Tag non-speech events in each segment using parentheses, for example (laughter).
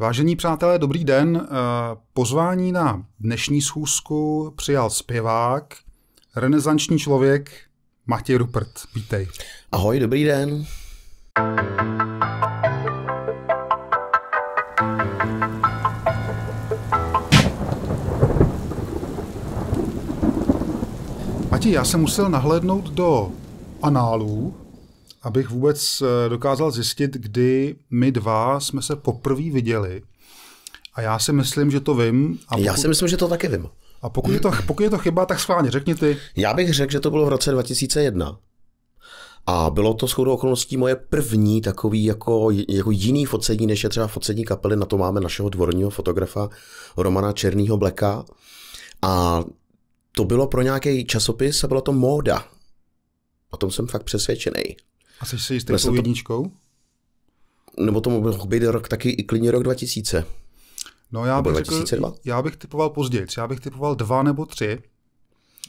Vážení přátelé, dobrý den. Eh, pozvání na dnešní schůzku přijal zpěvák, renesanční člověk Matěj Rupert. Vítej. Ahoj, dobrý den. Matěj, já jsem musel nahlédnout do análů abych vůbec eh, dokázal zjistit, kdy my dva jsme se poprvé viděli. A já si myslím, že to vím. A pokud... Já si myslím, že to taky vím. A pokud je, to, (clears throat) pokud je to chyba, tak schválně, řekni ty. Já bych řekl, že to bylo v roce 2001. A bylo to shodou okolností moje první takový jako, jako jiný focení, než je třeba focení kapely. Na to máme našeho dvorního fotografa Romana Černýho Bleka. A to bylo pro nějaký časopis a byla to móda. O tom jsem fakt přesvědčený. A jsi si jistý tou jedničkou? Nebo to mohl být rok taky i klidně rok 2000. No já bych, 2002? Řekl, já bych typoval později, já bych typoval dva nebo tři.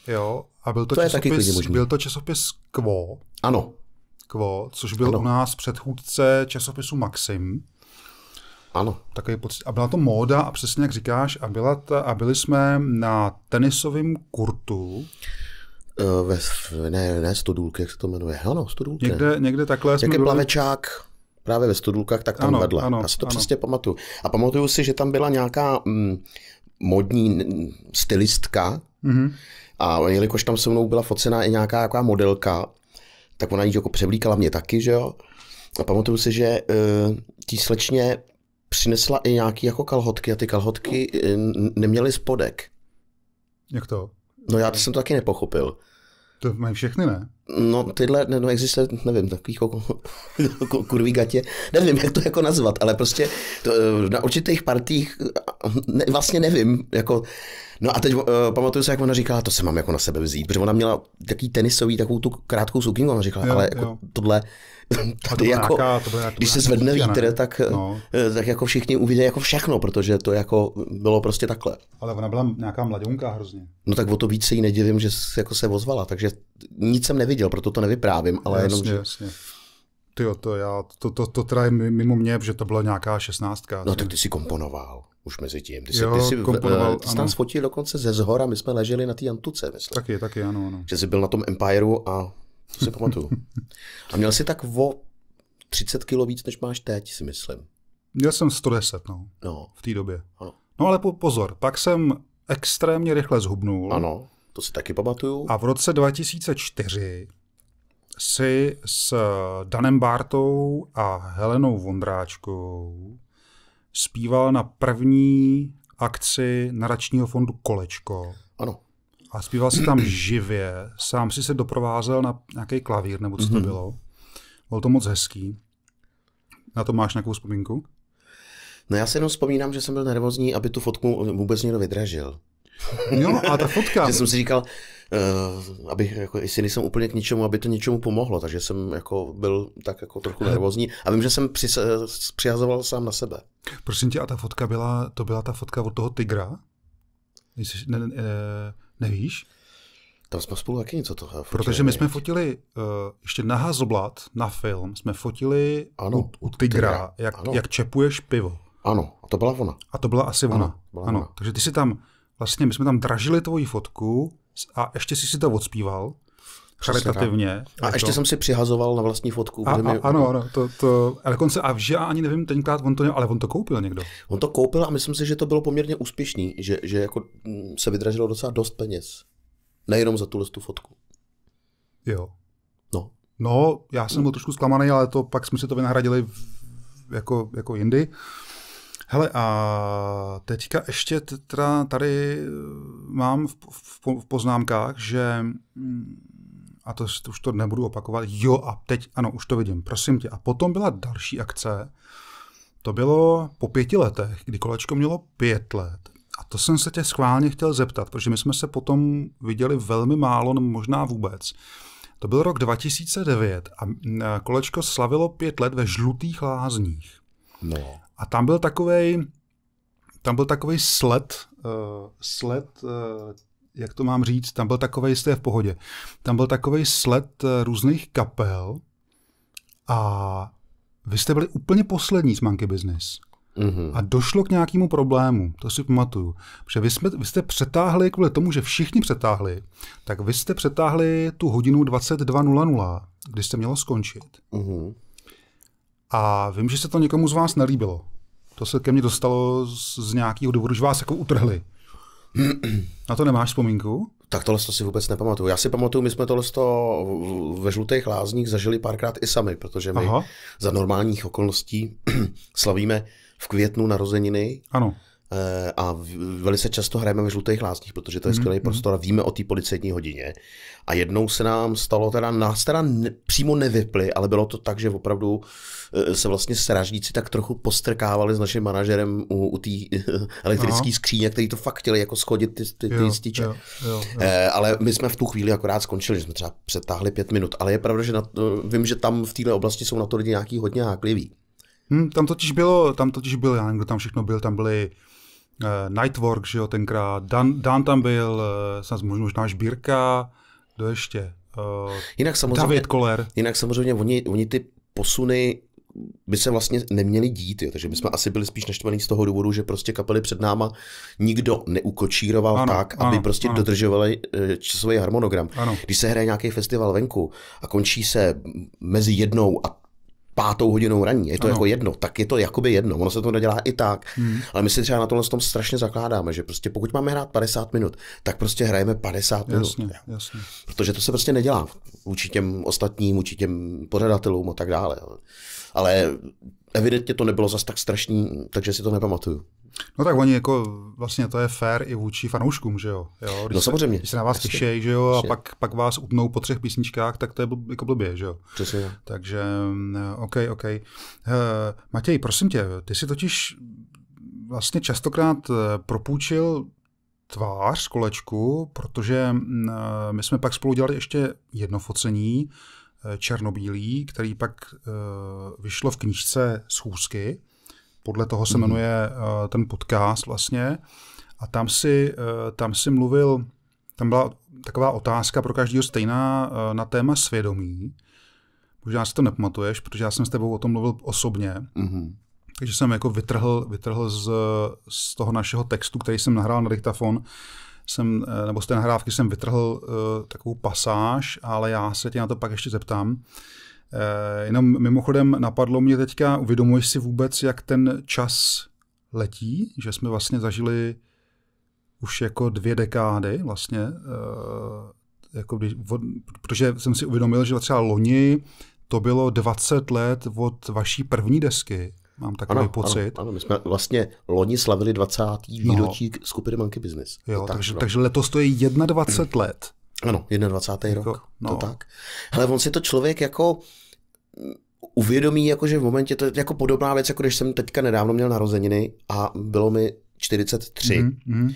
Jo, a byl to, to časopis, byl to časopis Quo. Ano. Quo, což byl ano. u nás předchůdce časopisu Maxim. Ano. Takový pocit. A byla to móda a přesně jak říkáš, a, byla ta, a byli jsme na tenisovém kurtu. Eh, ve, ne, ne, Stodulky, jak se to jmenuje. Ano, Stodulky. Někde, někde takhle Někde jsme byli... plavečák právě ve Studulkách, tak tam ano, vedle. Ano, Já si to ano. přesně pamatuju. A pamatuju si, že tam byla nějaká m, mm, modní stylistka mm-hmm. a jelikož tam se mnou byla focená i nějaká jaká modelka, tak ona ji jako převlíkala mě taky, že jo. A pamatuju si, že e, eh, tí slečně přinesla i nějaký jako kalhotky a ty kalhotky e, neměly spodek. Jak to? No já to jsem to taky nepochopil. To mají všechny, ne? No tyhle, ne, no existuje, nevím, takový jako kurví gatě, nevím, jak to jako nazvat, ale prostě to, eh, na určitých partích eh, ne, vlastně nevím, jako, no a teď uh, pamatuju se, jak ona říkala, to se mám jako na sebe vzít, protože ona měla taký tenisový, takovou tu krátkou sukinku, ona říkala, jo, ale jako jo. tohle, tady to jako, nějaká, to nějaká, když se zvedne vítr, tak, eh, no. tak jako všichni uvidí jako všechno, protože to jako bylo prostě takhle. Ale ona byla nějaká mladionka hrozně. No tak o to víc se jí nedivím, že jako se ozvala, takže nic jsem neviděl, proto to nevyprávím, ale jasně, jenom, že... Jasně. Tyjo, to, já, to, to, to teda je mimo mě, že to byla nějaká šestnáctka. No tak ty si komponoval už mezi tím. Ty jsi, jo, ty jsi, komponoval, eh, ty jsi tam fotil dokonce ze zhora, my jsme leželi na té antuce, myslím. Taky, taky, ano, ano. Že jsi byl na tom Empireu a to si pamatuju. A měl jsi tak o 30 kilo víc, než máš teď, si myslím. Měl jsem 110, no. no. V té době. Ano. No ale po, pozor, pak jsem extrémně rychle zhubnul. Ano, to si taky pamatuju. A v roce 2004 si s Danem Bartou a Helenou Vondráčkou zpíval na první akci naračního fondu Kolečko. Ano. A zpíval si tam živě, sám si se doprovázel na nějaký klavír, nebo co to mhm. bylo. Bylo to moc hezký. Na to máš nějakou vzpomínku? No já si jenom vzpomínám, že jsem byl nervózní, aby tu fotku vůbec někdo vydražil. Jo, a ta fotka. Já (laughs) jsem si říkal, uh, abych, jako, jestli nejsem úplně k ničemu, aby to něčemu pomohlo, takže jsem jako byl tak jako trochu nervózní a vím, že jsem při, přihazoval sám na sebe. Prosím tě, a ta fotka byla, to byla ta fotka od toho tygra? Ne, ne, ne, eh, Nevíš? Tam jsme spolu taky něco toho fotili. Protože my jsme fotili uh, ještě na Hazoblad, na film, jsme fotili ano, u, u Tigra, Jak, ano. jak čepuješ pivo. Ano, a to byla ona. A to byla asi ano, ona. Byla ano. Ona. Takže ty si tam, vlastně my jsme tam dražili tvoji fotku a ještě jsi si to odspíval charitativně. A jako... ještě jsem si přihazoval na vlastní fotku. A, a, mi... Ano, ano, to, to, ale dokonce, a já ani nevím, tenkrát on to, ale on to koupil někdo. On to koupil a myslím si, že to bylo poměrně úspěšný, že, že jako mm, se vydražilo docela dost peněz. Nejenom za tuhle tu fotku. Jo. No. No, já jsem byl trošku zklamaný, ale to pak jsme si to vynahradili v, jako, jako jindy. Hele, a teďka ještě teda tady eh, mám v, v, v poznámkách, že mm, a to už to nebudu opakovat, jo a teď, ano, už to vidím, prosím tě. A potom byla další akce, to bylo po pěti letech, kdy kolečko mělo pět let. A to jsem se tě schválně chtěl zeptat, protože my jsme se potom viděli velmi málo, nebo možná vůbec. To byl rok 2009 a kolečko slavilo pět let ve žlutých lázních. No. A tam byl takový, tam byl takový sled, uh, sled uh, jak to mám říct, tam byl takový, jste v pohodě, tam byl takový sled eh, různých kapel a vy jste byli úplně poslední z Monkey Business. Mm-hmm. A došlo k nějakému problému, to si pamatuju. Protože vy, jsme, vy jste přetáhli, kvůli tomu, že všichni přetáhli, tak vy jste přetáhli tu hodinu 22.00, kdy jste mělo skončit. Mm-hmm. A vím, že se to někomu z vás nelíbilo. To se ke mně dostalo z, z nějakého důvodu, že vás jako utrhli. A to nemáš vzpomínku? Tak tohle si vůbec nepamatuju. Já si pamatuju, my jsme tohle ve žlutých lázních zažili párkrát i sami, protože my Aha. za normálních okolností (clears throat) slavíme v květnu narozeniny. Ano. Eh, a velice často hrajeme ve žlutých lázních, protože to je mhm, skvělý mm-hmm. prostor a víme o té policejní hodině. A jednou se nám stalo, teda nás teda ne, přímo nevyply, ale bylo to tak, že opravdu eh, se vlastně strážníci tak trochu postrkávali s naším manažerem u, u té eh, elektrické skříně, který to fakt chtěli jako schodit ty, ty, ty jo, Jo, jo, Ale my jsme v tu chvíli akorát skončili, že jsme třeba přetáhli pět minut, ale je pravda, že na, vím, že tam v této oblasti jsou na to lidi nějaký hodně hákliví. Hmm, tam totiž bylo, tam totiž byl, já nevím, kdo tam všechno byl, tam byly Eh, Nightwork, že jo, tenkrát. Dan, Dan tam byl, eh, snad možná Žbírka, kdo ještě? Uh, jinak samozřejmě, David Koller. Jinak samozřejmě oni, oni ty posuny by se vlastně neměli dít, jo. takže my jsme asi byli spíš naštvaní z toho důvodu, že prostě kapely před náma nikdo neukočíroval ano, tak, aby ano, prostě ano. dodržovali časový harmonogram. Ano. Když se hraje nějaký festival venku a končí se mezi jednou a pátou hodinou raní, je to ano. jako jedno, tak je to jakoby jedno, ono se to nedělá i tak. Hmm. Ale my si třeba na tomhle tom strašně zakládáme, že prostě pokud máme hrát 50 minut, tak prostě hrajeme 50 jasně, minut. Jasně. Protože to se prostě nedělá vůči těm ostatním, vůči těm pořadatelům a tak dále. Ale evidentně to nebylo zas tak strašný, takže si to nepamatuju. No tak oni jako, vlastně to je fair i vůči fanouškům, že jo? jo když no samozřejmě. Se, když se na vás těšej, že jo, Přesně. a pak, pak vás utnou po třech písničkách, tak to je blb, jako blbě, že jo? Přesně. Takže, eh, OK, OK. Uh, Matěj, prosím tě, ty si totiž vlastně častokrát eh, propůjčil tvář kolečku, protože mm, my jsme pak spolu dělali ještě jedno focení černobílý, který pak vyšlo v knížce Schůzky podle toho se mhm. jmenuje eh, ten podcast vlastně. A tam si, eh, tam si mluvil, tam byla taková otázka pro každého stejná eh, na téma svědomí. Možná si to nepamatuješ, protože já jsem s tebou o tom mluvil osobně. Mm-hmm. Takže jsem jako vytrhl, vytrhl z, z toho našeho textu, který jsem nahrál na diktafon, jsem, nebo z té nahrávky jsem vytrhl uh, takovou pasáž, ale já se tě na to pak ještě zeptám. Eh, jenom mimochodem napadlo mě teďka, uvědomuješ si vůbec, jak ten čas letí, že jsme vlastně zažili už jako dvě dekády vlastně, eh, jako když, protože jsem si uvědomil, že třeba loni to bylo 20 let od vaší první desky, mám takový ano, pocit. Ano, ano, my jsme vlastně loni slavili 20. No. výročí no. skupiny Monkey Business. Jo, tak, takže, no. takže letos to je 21 let. Ano, 21. Jako, rok, no. to tak. Ale on si to člověk jako mm, uvědomí, jako že v momentě, to je jako podobná věc, jako když jsem teďka nedávno měl narozeniny a bylo mi 43. Mhm, mhm.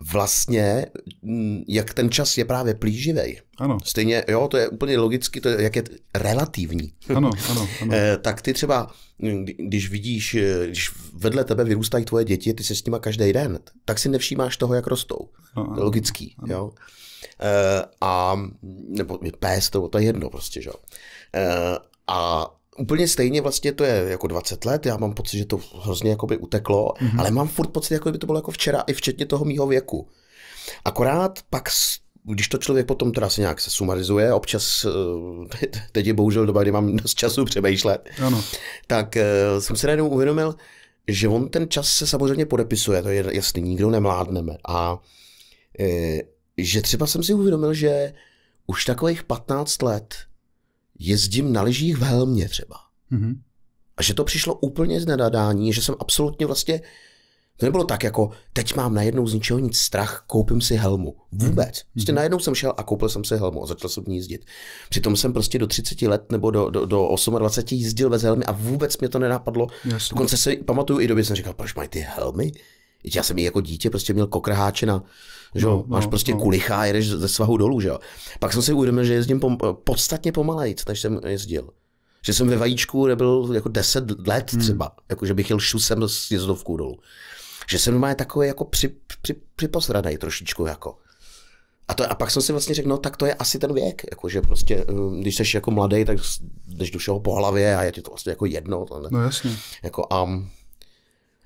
vlastně, mm, hmm Vlastně, jak ten čas je právě plíživý. Ano. Stejně, jo, to je úplně logicky, to je, jak je relativní. Ano, ano, (laughs) ano. Eh, tak ty třeba, mm, když vidíš, eh, když vedle tebe vyrůstají tvoje děti, ty se s nima každý den, tak si nevšímáš toho, jak rostou. Ano, ano, Logický, ano. jo. Eh, a nebo pes, to, to je jedno prostě, že? Eh, a úplně stejně vlastně to je jako 20 let, já mám pocit, že to hrozně jakoby uteklo, mm-hmm. ale mám furt pocit, jako by to bylo jako včera, i včetně toho mýho věku. Akorát pak když to člověk potom teda se nějak se sumarizuje, občas, eh, (laughs) teď je bohužel doba, kdy mám dost času přemýšlet, ano. tak jsem se najednou uvědomil, že on ten čas se samozřejmě podepisuje, to je jasný, nikdo nemládneme. A že třeba jsem si uvědomil, že už takových 15 let jezdím na lyžích v helmě třeba. Mm-hmm. A že to přišlo úplně z nedadání, že jsem absolutně vlastně, to nebylo tak jako, teď mám najednou z ničeho nic strach, koupím si helmu. Vůbec. Mm-hmm. Prostě mhm. najednou jsem šel a koupil jsem si helmu a začal jsem v ní jezdit. Přitom jsem prostě do 30 let nebo do, do, do 28 jezdil bez helmy a vůbec mě to nenapadlo. Jasně. Dokonce si pamatuju i doby, jsem říkal, proč mají ty helmy? já jsem i jako dítě prostě měl na, že no, no, máš prostě no. kulicha a jedeš ze svahu dolů, že jo. Pak jsem si uvědomil, že jezdím pom, podstatně pomalejc, než jsem jezdil. Že jsem ve vajíčku nebyl jako 10 let hmm. třeba, hmm. jako že bych jel šusem s jezdovkou dolů. Že jsem má takový jako při, při, připozranej trošičku jako. A, to, a pak jsem si vlastně řekl, no tak to je asi ten věk, jakože prostě, eh, když jsi jako mladý, tak jdeš do všeho po hlavě a je ti to vlastně jako jedno. To ne. No jasně. Jako, um,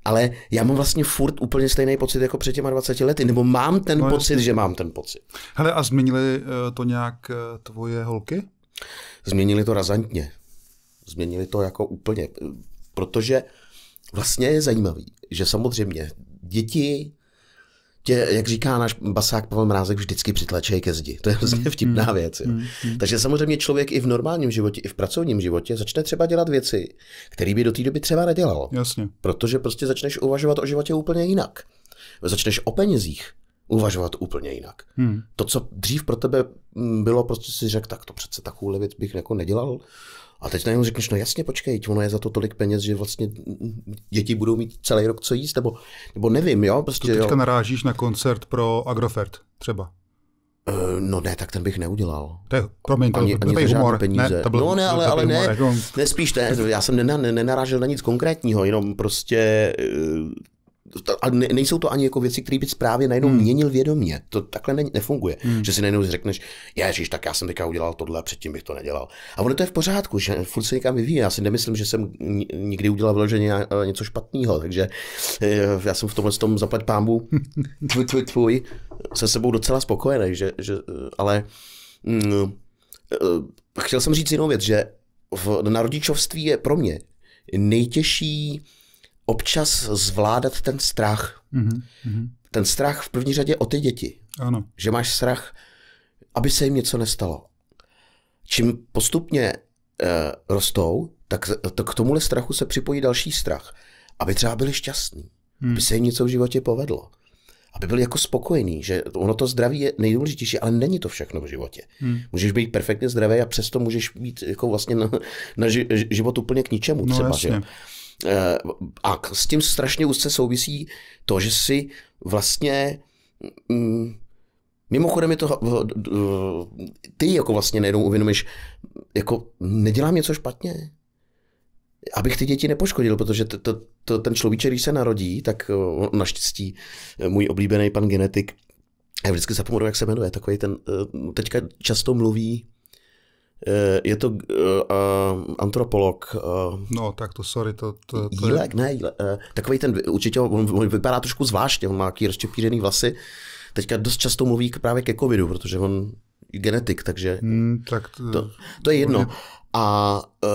ale já mám vlastně furt úplně stejný pocit jako před těma 20 lety, nebo mám ten no, pocit, jasný. že mám ten pocit. Hele, a změnili eh, to nějak eh, tvoje holky? Změnili to razantně. Změnili to jako úplně, protože vlastně je zajímavý, že samozřejmě děti tě, jak říká náš basák Pavel Mrázek, vždycky přitlačej ke zdi. To je hmm, hrozně vtipná hmm, věc. Jo. Hmm, Takže samozřejmě člověk i v normálním životě, i v pracovním životě začne třeba dělat věci, které by do té doby třeba nedělal. Jasně. Protože prostě začneš uvažovat o životě úplně jinak. Začneš o penězích uvažovat úplně jinak. Hmm. To, co dřív pro tebe mm, bylo, prostě si řekl, tak to přece takovou věc bych jako nedělal, a teď najednou řekneš, no jasně, počkej, ono je za to tolik peněz, že vlastně děti budou mít celý rok co jíst, nebo, nebo nevím, jo? Prostě, to teďka jo. narážíš na koncert pro Agrofert třeba. Eh, no ne, tak ten bych neudělal. To je, promiň, to, ani, to ani humor. Peníze. Ne, to byl, no ne, ale, ale humor, ne, jako... ne, spíš ne, já jsem nenarážel na nic konkrétního, jenom prostě eh, a ne, nejsou to ani jako věci, které by právě najednou hmm. měnil vědomě. To takhle ne, nefunguje. Hmm. Že si najednou řekneš, ježíš, tak já jsem teďka udělal tohle a předtím bych to nedělal. A ono to je v pořádku, že furt se někam vyvíjí. Já si nemyslím, že jsem nikdy udělal vyloženě eh, něco špatného, takže eh, já jsem v tomhle tom zaplať pámbu (laughs) tvůj, tvůj, tvůj, se sebou docela spokojený, že, že eh, ale mm, chtěl jsem říct jinou věc, že v, na rodičovství je pro mě nejtěžší občas zvládat ten strach. Mm-hmm. Ten strach v první řadě o ty děti. Ano. Že máš strach, aby se jim něco nestalo. Čím postupně uh, rostou, tak, to k tomuhle strachu se připojí další strach. Aby třeba byli šťastní, hmm. aby se jim něco v životě povedlo, aby byli jako spokojení, že ono to zdraví je nejdůležitější, ale není to všechno v životě. Hmm. Můžeš být perfektně zdravý a přesto můžeš být jako vlastně na, na život úplně k ničemu. No, třeba, jasně. Že? Eh, a s tím strašně úzce souvisí to, že si vlastně mm, Mimochodem je to, eh, ty jako vlastně nejednou uvědomíš, jako nedělám něco špatně. Abych ty děti nepoškodil, protože to, to, to, ten človíček, když se narodí, tak eh, naštěstí můj oblíbený pan genetik, já vždycky zapomenu, jak se jmenuje, takový ten, teďka často mluví, Eh, je to uh, uh, antropolog. Uh, no, tak to sorry, to, to, to dílek, je... ne, jílek, uh, takový ten, určitě on, on vypadá trošku zvláštně, on má jaký rozčepířený vlasy. Teďka dost často mluví k, právě ke covidu, protože on je genetik, takže hmm, tak to, to, to je jedno. Je... A uh,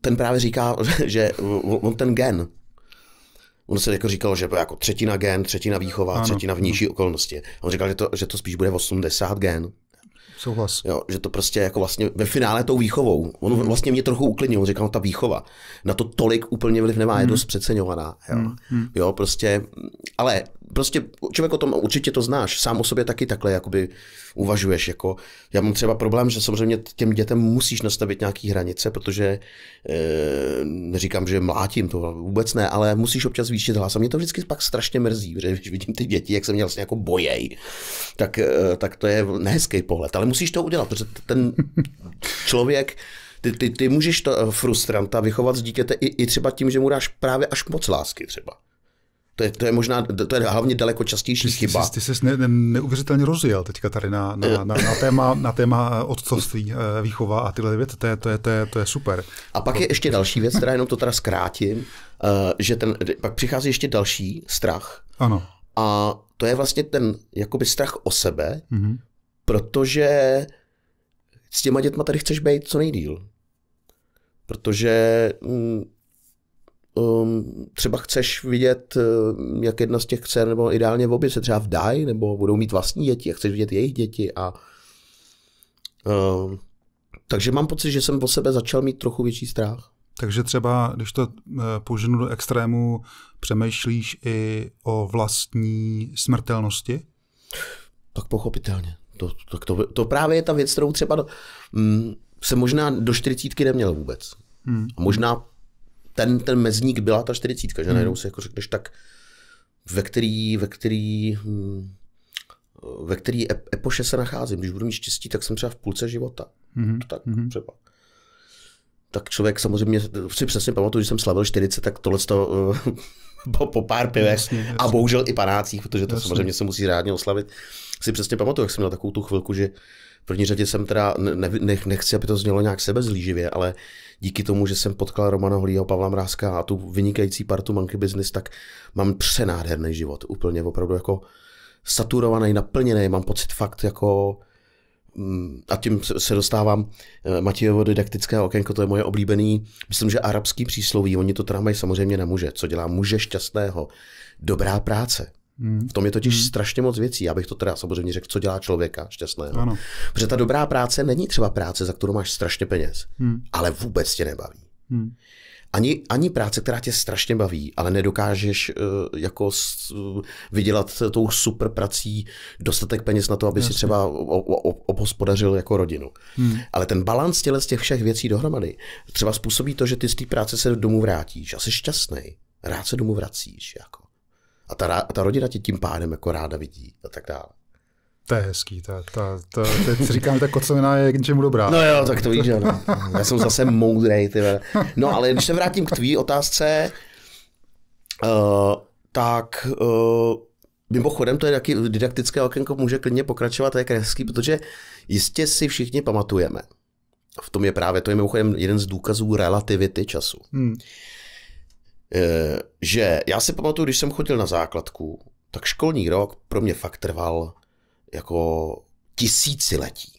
ten právě říká, (laughs) že on ten gen, On se jako říkal, že jako třetina gen, třetina výchova, ano, třetina vnější ano. okolnosti. On říkal, že to, že to spíš bude 80 gen. Souhlas. Jo, že to prostě jako vlastně ve finále tou výchovou. On hmm. vlastně mě trochu uklidnil, on říkal, no, ta výchova na to tolik úplně vliv nemá, hmm. je dost přeceňovaná. Jo. Hmm. hmm. jo, prostě, ale prostě člověk o tom určitě to znáš, sám o sobě taky takhle jakoby uvažuješ. Jako, já mám třeba problém, že samozřejmě těm dětem musíš nastavit nějaké hranice, protože e, neříkám, že mlátím to, vůbec ne, ale musíš občas výšit hlas. A mě to vždycky pak strašně mrzí, že když vidím ty děti, jak se mě vlastně jako bojej, tak, e, tak to je nehezký pohled, ale musíš to udělat, protože ten člověk ty, ty, ty můžeš to frustranta vychovat z dítěte i, i třeba tím, že mu dáš právě až moc lásky třeba. To je, to je možná, to je hlavně daleko častější ty, chyba. Ty, ty jsi ne, ne, neuvěřitelně rozjel teďka tady na, na, na, na, téma, na téma eh, otcovství, eh, výchova a tyhle věci, to je, to je, to je, to je super. A pak to... je ještě další věc, která jenom to teda zkrátím, eh, že ten, pak přichází ještě další strach. Ano. A to je vlastně ten jakoby strach o sebe, mm-hmm. protože s těma dětma tady chceš být co nejdíl. Protože mm, Um, třeba chceš vidět, eh, jak jedna z těch chce, nebo ideálně v obě se třeba vdají, nebo budou mít vlastní děti a chceš vidět jejich děti. A, eh, takže mám pocit, že jsem o sebe začal mít trochu větší strach. Takže třeba, když to eh, poženu do extrému, přemýšlíš i o vlastní smrtelnosti? Tak pochopitelně. To, to, to, to právě je ta věc, kterou třeba mm, se možná do čtyřicítky neměl vůbec. Hmm. možná ten, ten mezník byla ta 40, že hmm. najednou si jako řekneš tak, ve který, ve který, hmm, ve který epoše se nacházím. Když budu mít štěstí, tak jsem třeba v půlce života. Hmm. Tak hmm. třeba tak člověk samozřejmě si přesně pamatuju, že jsem slavil 40, tak tohle to, uh, eh, (laughs) po, po pár pivech jasně, jasně. a bohužel i panácích, protože to jasně. samozřejmě se musí rádně oslavit, si přesně pamatuju, jak jsem měl takovou tu chvilku, že v první řadě jsem teda, ne, ne, nechci, aby to znělo nějak sebezlíživě, ale díky tomu, že jsem potkal Romana Holího, Pavla Mrázka a tu vynikající partu Monkey Business, tak mám přenádherný život. Úplně opravdu jako saturovaný, naplněný, mám pocit fakt jako mm, a tím se dostávám eh, Matějovo didaktické okénko, to je moje oblíbený, myslím, že arabský přísloví, oni to teda mají samozřejmě na muže, co dělá muže šťastného, dobrá práce. Hmm. V tom je totiž hmm. strašně moc věcí. Já bych to teda samozřejmě řekl, co dělá člověka šťastného. Ano. Protože ta dobrá práce není třeba práce, za kterou máš strašně peněz, hmm. ale vůbec tě nebaví. Hmm. Ani, ani práce, která tě strašně baví, ale nedokážeš uh, jako s, uh, vydělat tou super prací dostatek peněz na to, aby Jasně. si třeba obhospodařil jako rodinu. Hmm. Ale ten balans těle z těch všech věcí dohromady třeba způsobí to, že ty z té práce se domů vrátíš a jsi šťastný. Rád se domů vracíš. Jako. A ta, a ta rodina tě tím pádem jako ráda vidí a tak dále. To je hezký, ta, ta, ta, teď říkám, ta kocovina je k něčemu dobrá. No jo, tak to víš, no. Já jsem zase moudrej, ty No ale když se vrátím k tvý otázce, uh, tak uh, mimochodem to je taky didaktické okénko, může klidně pokračovat, to je hezký, protože jistě si všichni pamatujeme. V tom je právě, to je mimochodem jeden z důkazů relativity času. Hmm Eh, že já si pamatuju, když jsem chodil na základku, tak školní rok pro mě fakt trval jako tisíciletí.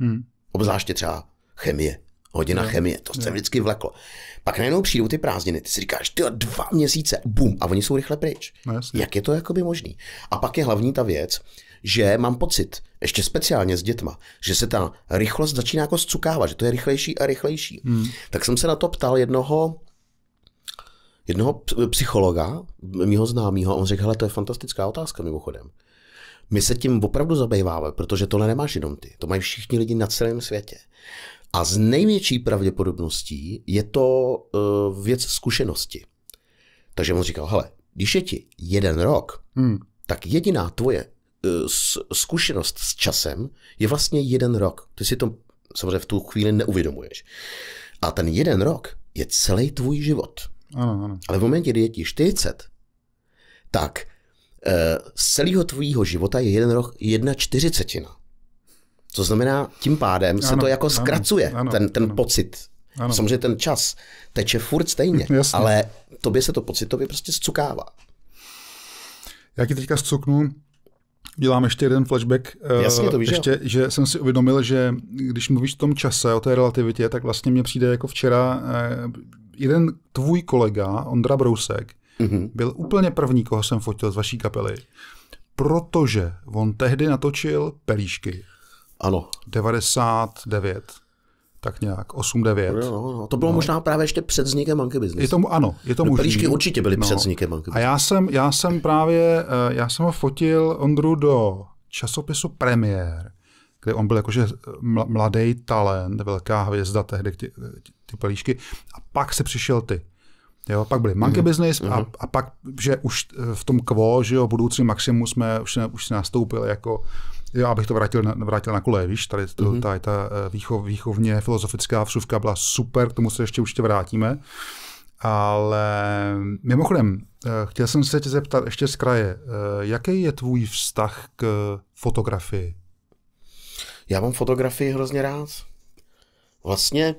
Hmm. Obzvláště třeba chemie, hodina no. chemie, to se no. vždycky vleklo. Pak najednou přijdou ty prázdniny, ty si říkáš, ty dva měsíce, bum, a oni jsou rychle pryč. No, Jak je to jakoby možný? A pak je hlavní ta věc, že mám pocit, ještě speciálně s dětma, že se ta rychlost začíná jako zcukávat, že to je rychlejší a rychlejší. Hmm. Tak jsem se na to ptal jednoho jednoho psychologa, mýho známého, on řekl, hele, to je fantastická otázka mimochodem. My se tím opravdu zabýváme, protože tohle nemáš jenom ty, to mají všichni lidi na celém světě. A z největší pravděpodobností je to uh, věc zkušenosti. Takže on říkal, hele, když je ti jeden rok, hmm. tak jediná tvoje e, zkušenost s časem je vlastně jeden rok. Ty si to samozřejmě v tu chvíli neuvědomuješ. A ten jeden rok je celý tvůj život. Ano, ano. Ale v momentě, kdy je ti 40, tak eh, z celého tvýho života je jeden rok jedna čtyřicetina. Co znamená, tím pádem se ano, to jako zkracuje, ano, ten, ten ano. pocit. Ano. Samozřejmě ten čas teče furt stejně, (laughs) Jasně. ale tobě se to pocitově prostě zcukává. Já ti teďka zcuknu, dělám ještě jeden flashback. Eh, Jasně, to víš, ještě, že jsem si uvědomil, že když mluvíš o tom čase, o té relativitě, tak vlastně mně přijde jako včera, eh, jeden tvůj kolega, Ondra Brousek, mm-hmm. byl úplně první, koho jsem fotil z vaší kapely, protože on tehdy natočil Pelíšky. Ano. 99 tak nějak, 8-9. No, no, no, To bylo no. možná právě ještě před vznikem Monkey Business. Je tomu, ano, je to no, možný. Pelíšky určitě byly no. před vznikem Monkey Business. A já jsem, já jsem právě, eh, já jsem ho fotil Ondru do časopisu Premiér, kde on byl jakože eh, mladý talent, velká hvězda tehdy, ty, ty pelíšky. A pak se přišel ty. Jo, pak byli Monkey mm-hmm. Business a, mhm. a pak, že už eh, v tom kvo, že jo, budoucí maximum jsme už, už si nastoupili jako, jo, abych to vrátil na, vrátil na kole, víš, tady to, mm-hmm. tady ta eh, výchov, výchovně filozofická vsuvka byla super, k tomu se ještě určitě vrátíme. Ale mimochodem, chtěl jsem se tě zeptat ještě z kraje, jaký je tvůj vztah k fotografii? já mám fotografii hrozně rád. Vlastně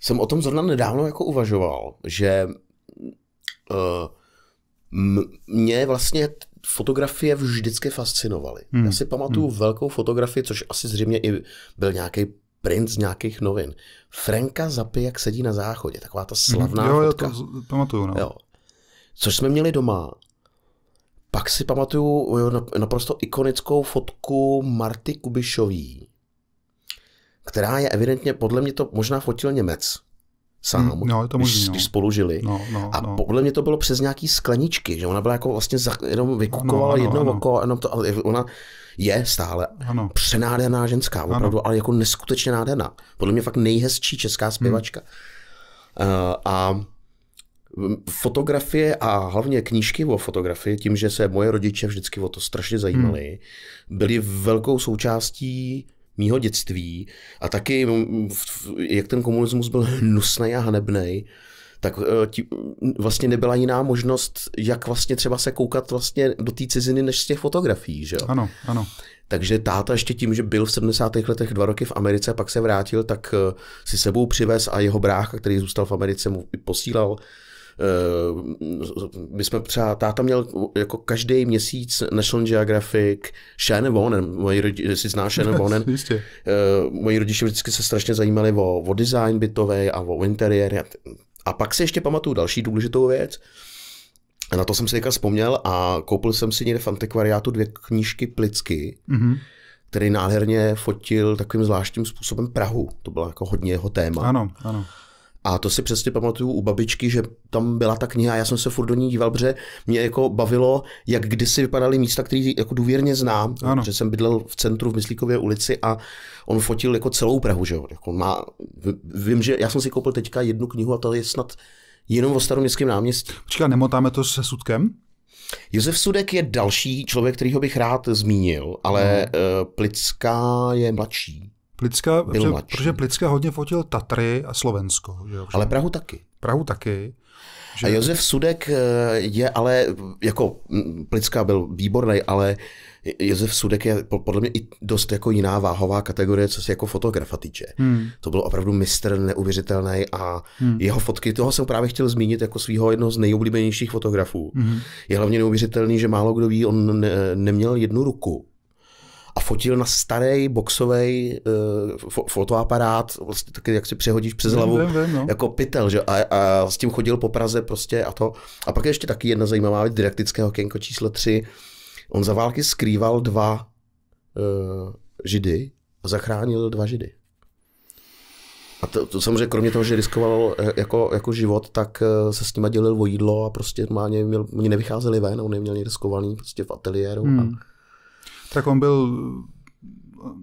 jsem o tom zrovna nedávno jako uvažoval, že uh, mě vlastně fotografie vždycky fascinovaly. Hmm. Já si pamatuju hmm. velkou fotografii, což asi zřejmě i byl nějaký print z nějakých novin. Franka Zapy, jak sedí na záchodě, taková ta mhm. slavná hmm. jo, fotka. Jo, to pamatuju, no. Jo. Což jsme měli doma. Pak si pamatuju jo, naprosto ikonickou fotku Marty Kubišový, která je evidentně, podle mě to možná fotil Němec sám, hmm, no, to možný, když, no. když spolužili. No, no, a no. podle mě to bylo přes nějaký skleničky, že ona byla jako vlastně za, jenom vykukovala no, no, jedno ano. oko, jenom to, ale ona je stále ano. přenádherná ženská, opravdu, ano. ale jako neskutečně nádherná. Podle mě fakt nejhezčí česká hmm. zpěvačka. Hmm. Uh, a fotografie a hlavně knížky o fotografii, tím, že se moje rodiče vždycky o to strašně zajímali, hmm. byly velkou součástí mýho dětství a taky, mm, jak ten komunismus byl hnusný a hanebný, tak eh, mm, vlastně nebyla jiná možnost, jak vlastně třeba se koukat vlastně do té ciziny, než z těch fotografií, že jo? Ano, ano. Takže táta ještě tím, že byl v 70. letech dva roky v Americe a pak se vrátil, tak eh, si sebou přivez a jeho brácha, který zůstal v Americe, mu posílal Eh, my jsme třeba, táta měl jako každý měsíc National Geographic, Shane Vonen, moji rodiče, si znáš Shane (laughs) Vonen, eh, moji rodiče vždycky se strašně zajímali o, o design bytové a o interiér. A, a pak si ještě pamatuju další důležitou věc, na to jsem si teďka vzpomněl a koupil jsem si někde v antikvariátu dvě knížky Plicky, mm-hmm. který nádherně fotil takovým zvláštním způsobem Prahu. To bylo jako hodně jeho téma. Ano, ano. A to si přesně pamatuju u babičky, že tam byla ta kniha, já jsem se furt do ní díval, protože mě jako bavilo, jak kdysi vypadaly místa, které jako důvěrně znám, ano. že jsem bydlel v centru v Myslíkově ulici a on fotil jako celou Prahu, že jo. Jako má, vím, že já jsem si koupil teďka jednu knihu a to je snad jenom o staroměstském náměstí. Počkej, nemotáme to se Sudkem? Josef Sudek je další člověk, kterýho bych rád zmínil, ale hmm. Plická je mladší. Plicka, protože, protože Plicka hodně fotil Tatry a Slovensko. Že jo, Ale Prahu taky. Prahu taky. Že... A Josef Sudek eh, je ale, jako Plicka byl výborný, ale Josef Sudek je podle mě i dost jako jiná váhová kategorie, co se jako fotografa týče. Hmm. To byl opravdu mistr neuvěřitelný a hmm. jeho fotky, toho jsem právě chtěl zmínit jako svého jednoho z nejoblíbenějších fotografů. Hmm. Je hlavně neuvěřitelný, že málo kdo ví, on ne, neměl jednu ruku a fotil na starý boxový uh, eh, fotoaparát, vlastně taky, jak si přehodíš přes hlavu, vem, vem, no. jako pytel, že? A, a, s tím chodil po Praze prostě a to. A pak je ještě taky jedna zajímavá věc, didaktické okénko číslo 3. On za války skrýval dva uh, židy a zachránil dva židy. A to, to samozřejmě kromě toho, že riskoval eh, jako, jako život, tak se s nima dělil o jídlo a prostě normálně měl, oni nevycházeli ven, on neměl měl riskovaný prostě v ateliéru. Hmm. A, tak on byl,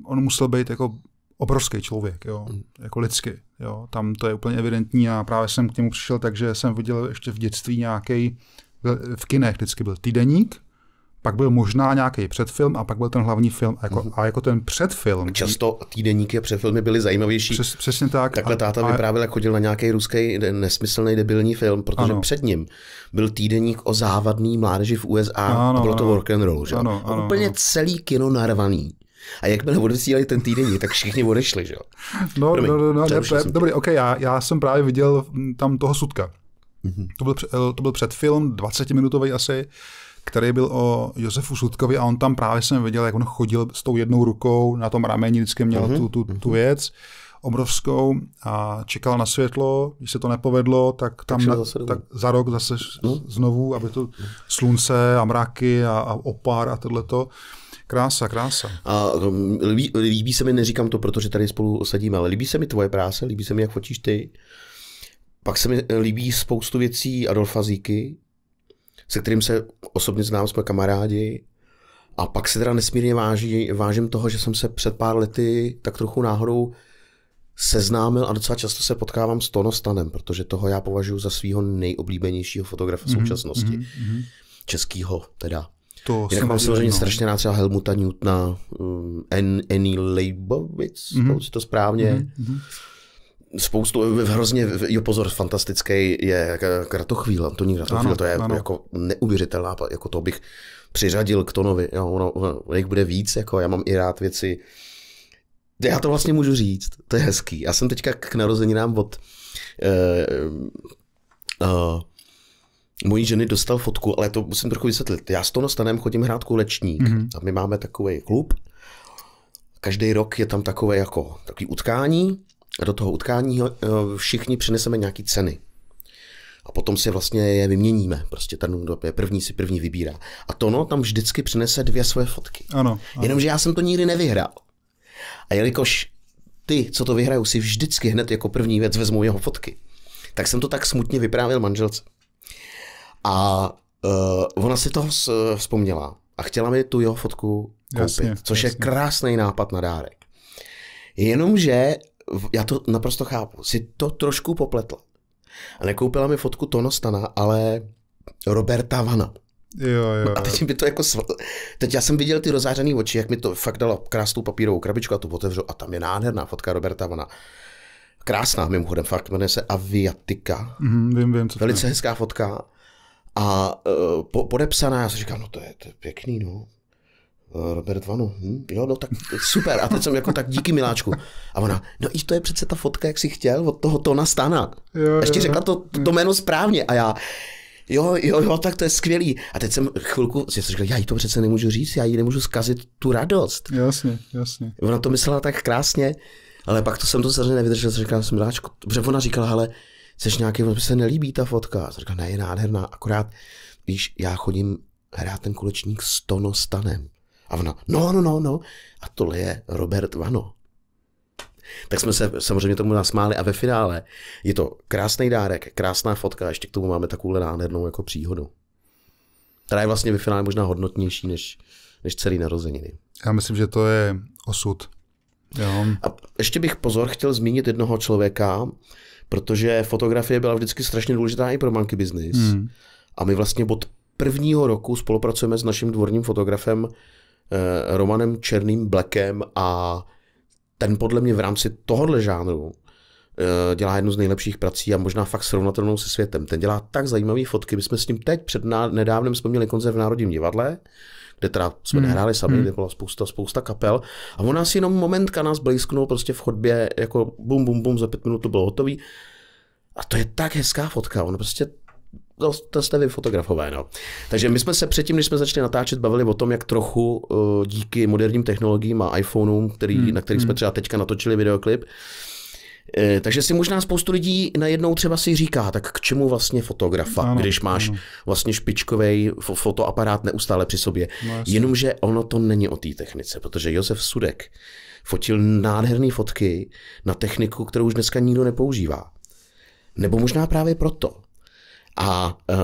on musel být jako obrovský člověk, jo, mm. jako lidsky. Jo. Tam to je úplně evidentní a právě jsem k němu přišel, takže jsem viděl ještě v dětství nějaký v kinech vždycky byl týdeník, pak byl možná nějaký předfilm a pak byl ten hlavní film. A jako, mhm. a jako ten předfilm. Často týdeníky a předfilmy byly zajímavější. Přes, přesně tak. Takhle a, táta a, vyprávěl, jak chodil na nějaký ruský nesmyslný debilní film, protože ano. před ním byl týdeník o závadný mládeži v USA ano, a bylo to work and roll. Že? Ano, ano, úplně ano. celý kino narvaný. A jakmile odvysílali ten týden, tak všichni odešli, že jo? No, no, no, no dobrý, OK, já, já jsem právě viděl hm, tam toho sudka. Mm-hmm. To, byl, eh, to byl předfilm, 20-minutový asi. Uh, který byl o Josefu Sudkovi a on tam právě jsem viděl, jak on chodil s tou jednou rukou na tom rameni, vždycky měl uh-huh. tu, tu, tu mhm. věc obrovskou a čekal na světlo, když se to nepovedlo, tak tam zase tak za rok zase no. znovu, aby to slunce a mraky a, a opar a tohleto. Krása, krása. A no, líbí, líbí se mi, neříkám to, protože tady spolu sedíme, ale líbí se mi tvoje práce, líbí se mi, jak fotíš ty. Pak se mi eh, líbí spoustu věcí Adolfa Zíky, se kterým se osobně znám, jsme kamarádi. A pak se teda nesmírně váží, vážím toho, že jsem se před pár lety tak trochu náhodou seznámil a docela často se potkávám s Tono Stanem, protože toho já považuji za svého nejoblíbenějšího fotografa mm-hmm, současnosti. Mm-hmm. Českýho teda. To Jinak mám samozřejmě no. strašně rád třeba Helmuta Newtona, um, Annie Leibovic, mm-hmm. to správně. Mm-hmm spoustu, hrozně, jo pozor, fantastický je eh, Kratochvíl, Antonín Kratochvíl, ano, to je ano. jako neuvěřitelná, jako to bych přiřadil k Tonovi, jo, ono, ono, jich bude víc, jako já mám i rád věci, já to vlastně můžu říct, to je hezký. Já jsem teďka k narozeninám od eh, eh, mojí ženy dostal fotku, ale to musím trochu vysvětlit. Já s Tonostanem chodím hrát kulečník mm-hmm. a my máme takový klub, každý rok je tam takové jako takový utkání do toho utkání eh, všichni přineseme nějaké ceny. A potom si vlastně je vyměníme. Prostě ten, první, si první vybírá. A Tono tam vždycky přinese dvě svoje fotky. Ano, ano. Jenomže já jsem to nikdy nevyhrál. A jelikož ty, co to vyhrajou, si vždycky hned jako první věc vezmou jeho fotky, tak jsem to tak smutně vyprávěl manželce. A uh, ona si toho vzpomněla a chtěla mi tu jeho fotku koupit, jasně, což jasně. je krásný nápad na dárek. Jenomže já to naprosto chápu, si to trošku popletla. A nekoupila mi fotku Tono Stana, ale Roberta Vana. Jo, jo. A teď mi to jako... Sv... Teď já jsem viděl ty rozářený oči, jak mi to fakt dalo krásnou papírovou krabičku a tu otevřu a tam je nádherná fotka Roberta Vana. Krásná mimochodem, fakt jmenuje se Aviatika. Mm, vím, vím, co Velice hezká fotka. A uh, po, podepsaná, já si říkám, no to je, to je pěkný, no. Eh, Robert Vanu, hm? jo, no tak super. A teď jsem jako tak díky miláčku. A ona, no i to je přece ta fotka, jak jsi chtěl, od toho Tona Stana. Jo, Ještě jo. řekla to, to hmm. jméno správně a já, jo, jo, jo, tak to je skvělý. A teď jsem chvilku jsem říkal, já jí to přece nemůžu říct, já jí nemůžu zkazit tu radost. Jasně, jasně. Ona to myslela tak krásně, ale pak to jsem to samozřejmě nevydržel, říkal jsem miláčku, protože ona říkala, hele, jsi nějaký, mi se nelíbí ta fotka. A říkal, ne, je nádherná, akorát, víš, já chodím hrát ten kulečník s Tonostanem. A ona, no, no, no, no. A tohle je Robert Vano. Tak jsme se samozřejmě tomu nasmáli a ve finále je to krásný dárek, krásná fotka, ještě k tomu máme takovou nádhernou jako příhodu. Která je vlastně ve finále možná hodnotnější než, než celý narozeniny. Já myslím, že to je osud. Jo. A ještě bych pozor chtěl zmínit jednoho člověka, protože fotografie byla vždycky strašně důležitá i pro manky business. Hmm. A my vlastně od prvního roku spolupracujeme s naším dvorním fotografem Eh, romanem Černým Blackem a ten podle mě v rámci tohohle žánru eh, dělá jednu z nejlepších prací a možná fakt srovnatelnou se světem. Ten dělá tak zajímavé fotky. My jsme s ním teď před nedávnem vzpomněli koncert v Národním divadle, kde teda jsme hmm. nehráli sami, hmm. kde byla spousta, spousta kapel. A on nás jenom momentka nás blízknul prostě v chodbě, jako bum, bum, bum, za pět minut to bylo hotový. A to je tak hezká fotka. On prostě to, to jste vy fotografové, no. Takže my jsme se předtím, než jsme začali natáčet, bavili o tom, jak trochu uh, díky moderním technologiím a iPhoneům, který, hmm. na kterých hmm. jsme třeba teďka natočili videoklip, eh, takže si možná spoustu lidí najednou třeba si říká, tak k čemu vlastně fotografa, ano, když máš ano. vlastně špičkový fotoaparát neustále při sobě. No, Jenomže ono to není o té technice, protože Josef Sudek fotil nádherné fotky na techniku, kterou už dneska nikdo nepoužívá. Nebo možná právě proto, a eh,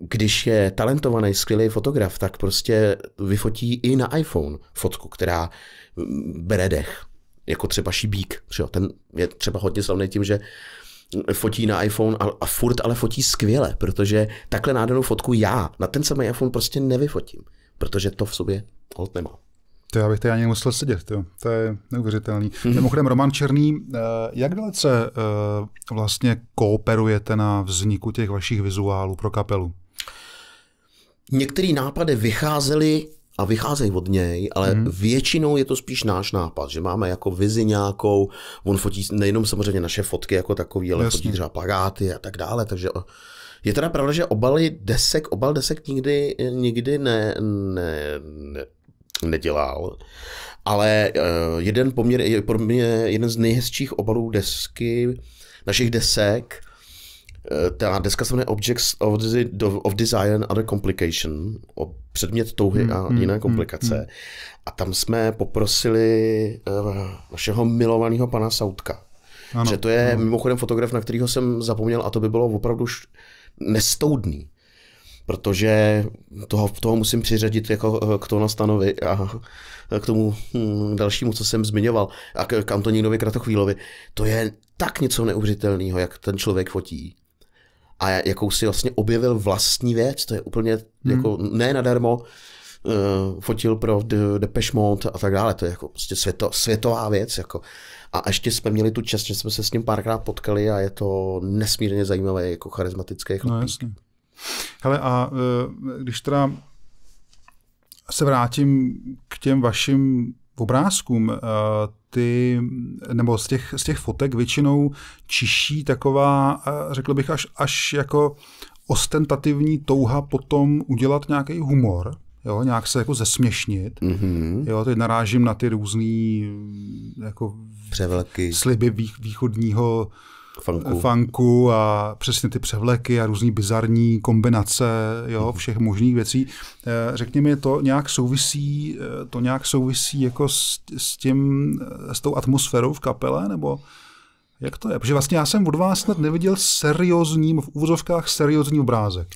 když je talentovaný, skvělý fotograf, tak prostě vyfotí i na iPhone fotku, která mm, bere dech. Jako třeba šibík. Že jo? Ten je třeba hodně slavný tím, že fotí na iPhone a, a furt ale fotí skvěle, protože takhle nádhernou fotku já na ten samý iPhone prostě nevyfotím, protože to v sobě hodně nemám. To já bych tady ani musel sedět, to, to je neuvěřitelný. Mm-hmm. Mimochodem, Roman Černý, eh, jak dalece eh, vlastně kooperujete na vzniku těch vašich vizuálů pro kapelu? Některé nápady vycházely a vycházejí od něj, ale hmm. většinou je to spíš náš nápad, že máme jako vizi nějakou, on fotí nejenom samozřejmě naše fotky jako takový, ale Jasně. fotí třeba plagáty a tak dále, takže je teda pravda, že obaly desek, obal desek nikdy, nikdy ne, ne, ne nedělal. Ale eh, jeden poměr, pro mě jeden z nejhezčích obalů desky, našich desek, eh, ta deska se jmenuje Objects of, the, of Desire and Other Complication, o předmět touhy hmm, a hmm, jiné hmm, komplikace. Hmm, hmm. A tam jsme poprosili eh, našeho milovaného pana Soutka. Ano, že to je ano. mimochodem fotograf, na kterého jsem zapomněl a to by bylo opravdu nestoudný protože toho, toho musím přiřadit jako eh, k tomu stanovi a eh, k tomu hm, dalšímu, co jsem zmiňoval, a k, k Antonínovi Kratochvílovi. To je tak něco neuvěřitelného, jak ten člověk fotí. A jakou si vlastně objevil vlastní věc, to je úplně hmm. jako ne nadarmo, uh, fotil pro Depeche Mode a tak dále. To je jako prostě světo, světová věc. Jako. A ještě jsme měli tu čest, že jsme se s ním párkrát potkali a je to nesmírně zajímavý, jako charismatický no, chlapík. No, Hele, a e, když teda se vrátím k těm vašim obrázkům, e, ty, nebo z těch, z těch fotek většinou čiší taková, e, řekl bych, až, až jako ostentativní touha potom udělat nějaký humor, jo, nějak se jako zesměšnit. Mm-hmm. Jo, teď narážím na ty různé jako Převlky. sliby východního funku. funku a přesně ty převleky a různé bizarní kombinace jo, mhm. všech možných věcí. Eh, Řekněme, to nějak souvisí, eh, to nějak souvisí jako s, s, tím, eh, s tou atmosférou v kapele, nebo jak to je? Protože vlastně já jsem od vás snad neviděl seriózní, v úvozovkách seriózní obrázek.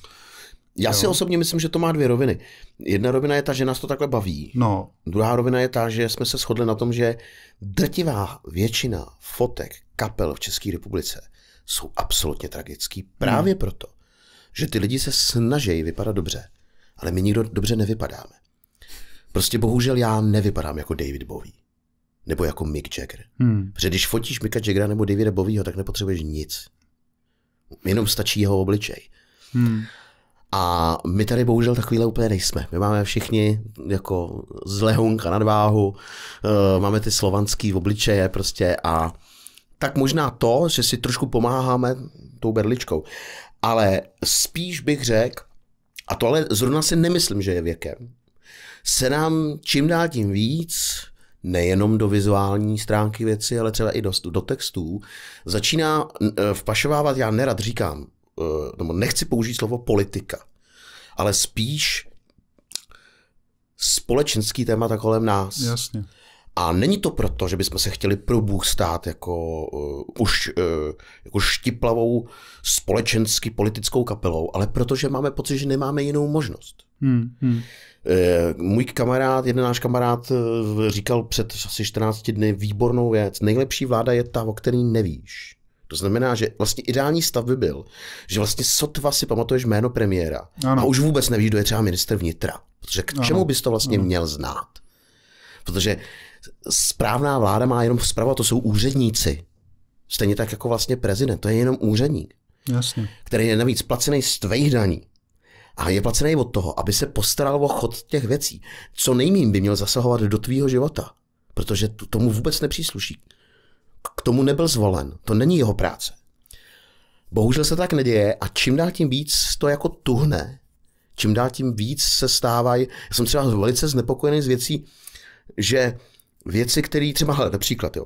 Já jo. si osobně myslím, že to má dvě roviny. Jedna rovina je ta, že nás to takhle baví. No. Druhá rovina je ta, že jsme se shodli na tom, že drtivá většina fotek kapel v České republice jsou absolutně tragický právě hmm. proto, že ty lidi se snaží vypadat dobře, ale my nikdo dobře nevypadáme. Prostě bohužel já nevypadám jako David Bowie. Nebo jako Mick Jagger. Hmm. Protože když fotíš Micka Jaggera nebo Davida Bowieho, tak nepotřebuješ nic. Jenom stačí jeho obličej. Hmm. A my tady bohužel takovýhle úplně nejsme. My máme všichni jako z nad váhu, eh, máme ty slovanský obličeje prostě a tak možná to, že si trošku pomáháme tou berličkou. Ale spíš bych řekl, a to ale zrovna si nemyslím, že je věkem, se nám čím dál tím víc, nejenom do vizuální stránky věci, ale třeba i do, do textů, začíná eh, vpašovávat, já nerad říkám, Eh, nebo nechci použít slovo politika, ale spíš společenský témata kolem nás. Jasně. A není to proto, že bychom se chtěli pro Bůh stát jako, uh, už, uh, jako štiplavou společensky politickou kapelou, ale protože máme pocit, že nemáme jinou možnost. Hmm, hmm. můj kamarád, jeden náš kamarád říkal před asi 14 dny výbornou věc. Nejlepší vláda je ta, o který nevíš. To znamená, že vlastně ideální stav by byl, že vlastně sotva si pamatuješ jméno premiéra ano. a už vůbec nevíš, kdo je třeba minister vnitra. Protože k čemu bys to vlastně ano. měl znát? Protože správná vláda má jenom zpráva, to jsou úředníci. Stejně tak jako vlastně prezident, to je jenom úředník. Jasně. Který je navíc placený z tvých daní. A je placený od toho, aby se postaral o chod těch věcí. Co nejmím by měl zasahovat do tvýho života. Protože tomu vůbec nepřísluší k tomu nebyl zvolen. To není jeho práce. Bohužel se tak neděje a čím dál tím víc to jako tuhne. Čím dál tím víc se stávají. Já jsem třeba velice znepokojený z věcí, že věci, které třeba, hele, například, jo,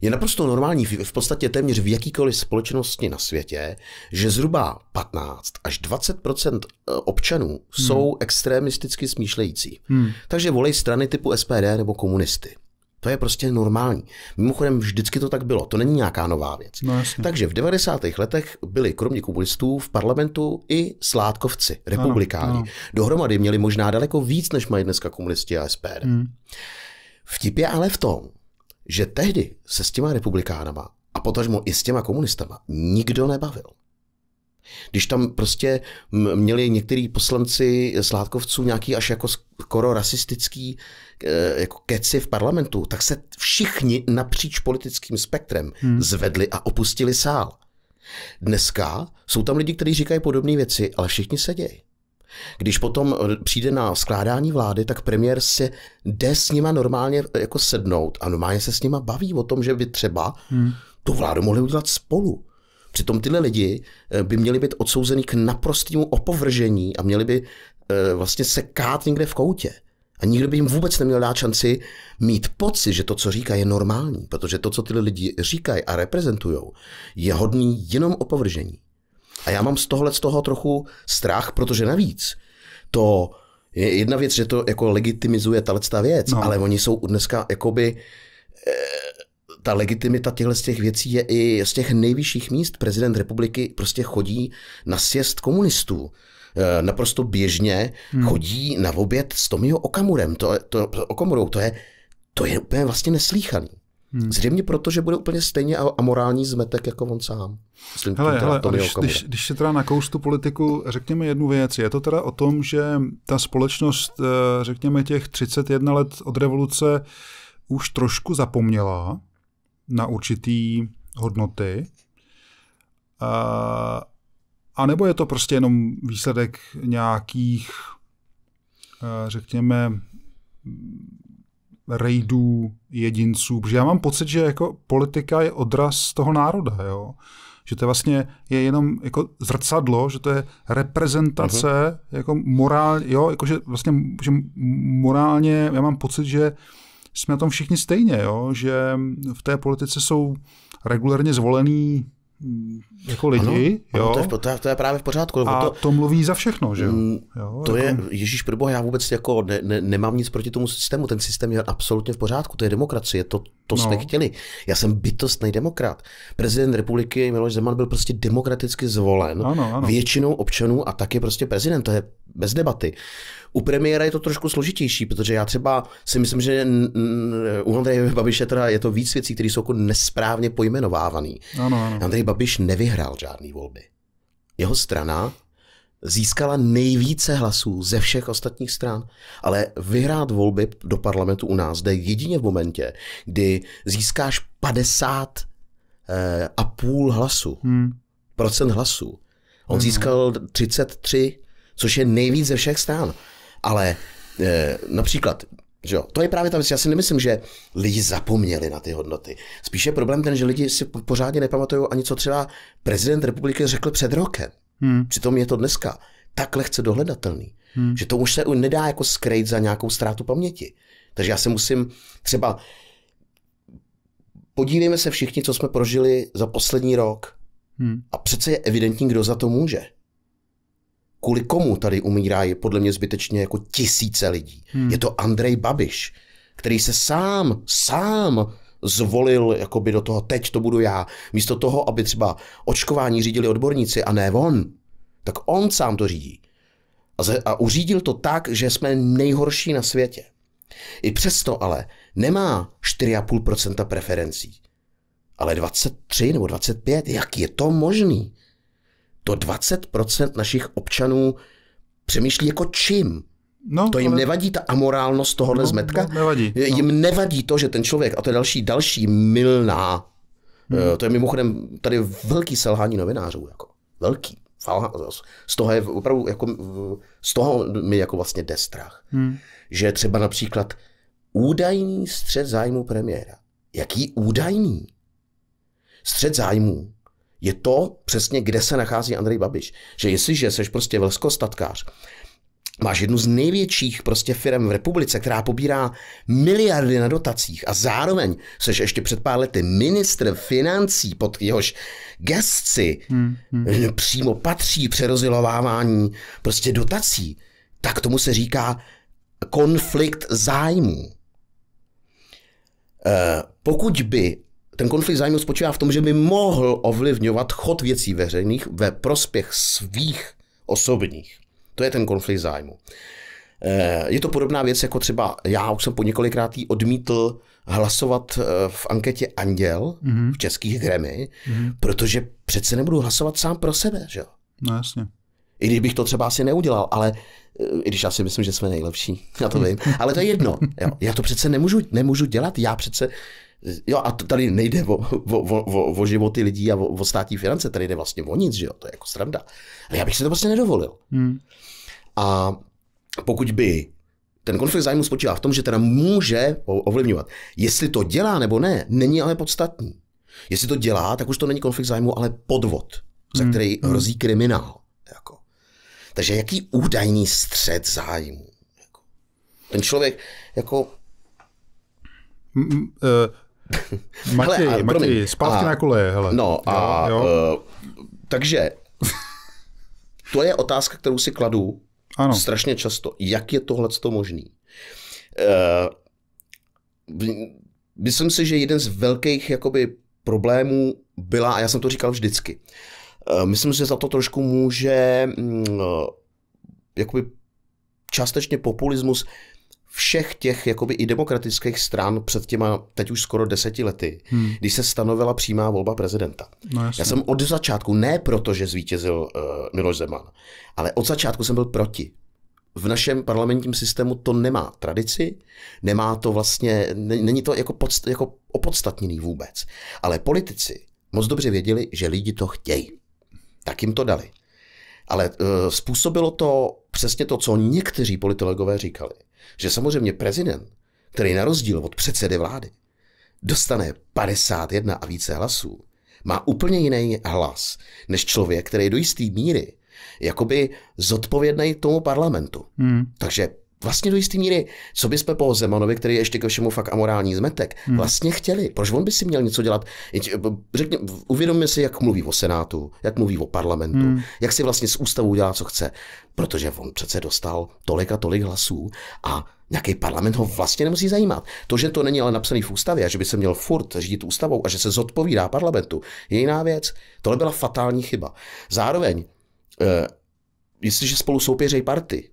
je naprosto normální v podstatě téměř v jakýkoliv společnosti na světě, že zhruba 15 až 20 eh, občanů hmm. jsou extremisticky smýšlející. Hmm. Takže volej strany typu SPD nebo komunisty. To je prostě normální. Mimochodem, vždycky to tak bylo. To není nějaká nová věc. No, Takže v 90. letech byli kromě komunistů v parlamentu i sládkovci, republikáni. Ano, ano. Dohromady měli možná daleko víc, než mají dneska komunisti a SPD. Hmm. Vtip je ale v tom, že tehdy se s těma republikánama a potažmo i s těma komunistama nikdo nebavil. Když tam prostě měli některý poslanci sládkovců nějaký až jako skoro rasistický eh, jako keci v parlamentu, tak se všichni napříč politickým spektrem hmm. zvedli a opustili sál. Dneska jsou tam lidi, kteří říkají podobné věci, ale všichni sedějí. Když potom přijde na skládání vlády, tak premiér se jde s nima normálně eh, jako sednout a normálně se s nima baví o tom, že by třeba hmm. tu vládu mohli udělat spolu. Přitom tyhle lidi eh, by měli být odsouzený k naprostému opovržení a měli by eh, vlastně se kát někde v koutě. A nikdo by jim vůbec neměl dát šanci mít pocit, že to, co říká, je normální, protože to, co ty lidi říkají a reprezentují, je hodný jenom opovržení. A já mám z tohohle z toho trochu strach, protože navíc to je jedna věc, že to jako legitimizuje tahle věc, no. ale oni jsou dneska jakoby eh, ta legitimita těchto z těch věcí je i z těch nejvyšších míst. Prezident republiky prostě chodí na sjezd komunistů e, naprosto běžně hmm. chodí na oběd s Tomiho Okamurem, to, to, Okamurou, to je, to je úplně vlastně neslíchaný. Hmm. Zřejmě proto, že bude úplně stejně amorální zmetek jako on sám. Myslím, hele, hele, a když, když, když se teda nakous tu politiku, řekněme jednu věc, je to teda o tom, že ta společnost, e, řekněme těch 31 let od revoluce, už trošku zapomněla, na určitý hodnoty. A nebo je to prostě jenom výsledek nějakých, řekněme, rejdů jedinců, protože já mám pocit, že jako politika je odraz toho národa, jo? že to vlastně je jenom jako zrcadlo, že to je reprezentace uh-huh. jako morál, jo, jakože vlastně že morálně, já mám pocit, že jsme na tom všichni stejně, jo? že v té politice jsou regulárně zvolený mm, jako lidi. Ano, jo? Ano, to, je, to, je, právě v pořádku. A to, to mluví za všechno, že jo? Mm, to jako... je, Ježíš pro Boha, já vůbec jako ne, ne, nemám nic proti tomu systému. Ten systém je absolutně v pořádku, to je demokracie, to, to no. jsme chtěli. Já jsem bytostný demokrat. Prezident republiky Miloš Zeman byl prostě demokraticky zvolen ano, ano. většinou občanů a taky prostě prezident, to je bez debaty. U premiéra je to trošku složitější, protože já třeba si myslím, že u Andreje Babiše teda je to víc věcí, které jsou jako nesprávně pojmenovávané. Ano, ano. Andrej Babiš nevyhrál žádné volby. Jeho strana získala nejvíce hlasů ze všech ostatních stran. Ale vyhrát volby do parlamentu u nás jde jedině v momentě, kdy získáš 50 eh, a půl hlasu, hmm. procent hlasů. On hmm. získal 33, což je nejvíc ze všech stran. Ale e, například že jo? To je právě ta věc. Já si nemyslím, že lidi zapomněli na ty hodnoty. Spíše problém ten, že lidi si pořádně nepamatují ani co třeba prezident republiky řekl před rokem. Hmm. Přitom je to dneska tak lehce dohledatelný, hmm. že to už se nedá jako skrejt za nějakou ztrátu paměti. Takže já se musím třeba podívejme se všichni, co jsme prožili za poslední rok. Hmm. A přece je evidentní, kdo za to může kvůli komu tady umírá, je podle mě zbytečně jako tisíce lidí. Hmm. Je to Andrej Babiš, který se sám, sám zvolil jakoby do toho, teď to budu já. Místo toho, aby třeba očkování řídili odborníci a ne on, tak on sám to řídí. A, ze, a uřídil to tak, že jsme nejhorší na světě. I přesto ale nemá 4,5% preferencí, ale 23 nebo 25. Jak je to možný? to 20% našich občanů přemýšlí jako čím. No, to jim ale... nevadí ta amorálnost tohohle no, zmetka? No, nevadí. No. Jim nevadí to, že ten člověk, a to je další, další milná, hmm. Eh, to je mimochodem tady velký selhání novinářů, jako velký. Z toho je opravdu, jako, eh, z toho mi jako vlastně jde strach. Hmm. Že třeba například údajný střed zájmu premiéra. Jaký údajný? Střed zájmu je to přesně, kde se nachází Andrej Babiš. Že jestliže jsi prostě velskostatkář, máš jednu z největších prostě firm v republice, která pobírá miliardy na dotacích a zároveň seš ještě před pár lety ministr financí, pod jehož gestci hmm, hmm. Eh, přímo patří přerozilovávání prostě dotací, tak tomu se říká konflikt zájmů. Eh, pokud by ten konflikt zájmu spočívá v tom, že by mohl ovlivňovat chod věcí veřejných ve prospěch svých osobních. To je ten konflikt zájmu. Eh, je to podobná věc, jako třeba já už jsem po několikrát odmítl hlasovat eh, v anketě Anděl mm-hmm. v českých gremy, mm-hmm. protože přece nebudu hlasovat sám pro sebe, že jo? No jasně. I když bych to třeba asi neudělal, ale eh, i když já si myslím, že jsme nejlepší, já to vím, (laughs) ale to je jedno. Jo. Já to přece nemůžu, nemůžu dělat, já přece Jo, a to tady nejde o, o, o, o životy lidí a o, o státní finance, tady jde vlastně o nic, že jo, to je jako sranda. Ale já bych se to prostě nedovolil. Hmm. A pokud by ten konflikt zájmu spočívá v tom, že teda může ovlivňovat. Jestli to dělá nebo ne, není ale podstatný. Jestli to dělá, tak už to není konflikt zájmu, ale podvod, za hmm. který hmm. hrozí kriminál. Jako. Takže jaký údajný střed zájmu? Jako. Ten člověk, jako... M- m- uh (laughs) Matěj, hele, a, Matěj, promiň, zpátky a, na koleje, hele. No a jo, Uh, takže to je otázka, kterou si kladu ano. strašně často. Jak je tohle to možný? Uh, myslím si, že jeden z velkých jakoby, problémů byla, a já jsem to říkal vždycky, eh, myslím si, že za to trošku může mm, jakoby částečně populismus všech těch jakoby i demokratických stran před těma teď už skoro deseti lety, hmm. když se stanovila přímá volba prezidenta. No, Já jsem od začátku, ne proto, že zvítězil uh, Miloš Zeman, ale od začátku jsem byl proti. V našem parlamentním systému to nemá tradici, nemá to vlastně, není to jako, podst, jako opodstatněný vůbec. Ale politici moc dobře věděli, že lidi to chtějí. Tak jim to dali. Ale uh, způsobilo to přesně to, co někteří politologové říkali, že samozřejmě prezident, který na rozdíl od předsedy vlády dostane 51 a více hlasů, má úplně jiný hlas než člověk, který do jisté míry jakoby zodpovědný tomu parlamentu. Hmm. Takže vlastně do jisté míry, co by jsme po Zemanovi, který je ještě ke všemu fakt amorální zmetek, hmm. vlastně chtěli. Proč on by si měl něco dělat? Eh, Řekně, uvědomme si, jak mluví o Senátu, jak mluví o parlamentu, hmm. jak si vlastně s ústavou dělá, co chce. Protože on přece dostal tolik a tolik hlasů a nějaký parlament ho vlastně nemusí zajímat. To, že to není ale napsaný v ústavě a že by se měl furt řídit ústavou a že se zodpovídá parlamentu, je jiná věc. Tohle byla fatální chyba. Zároveň, eh, jestliže spolu soupěřejí party,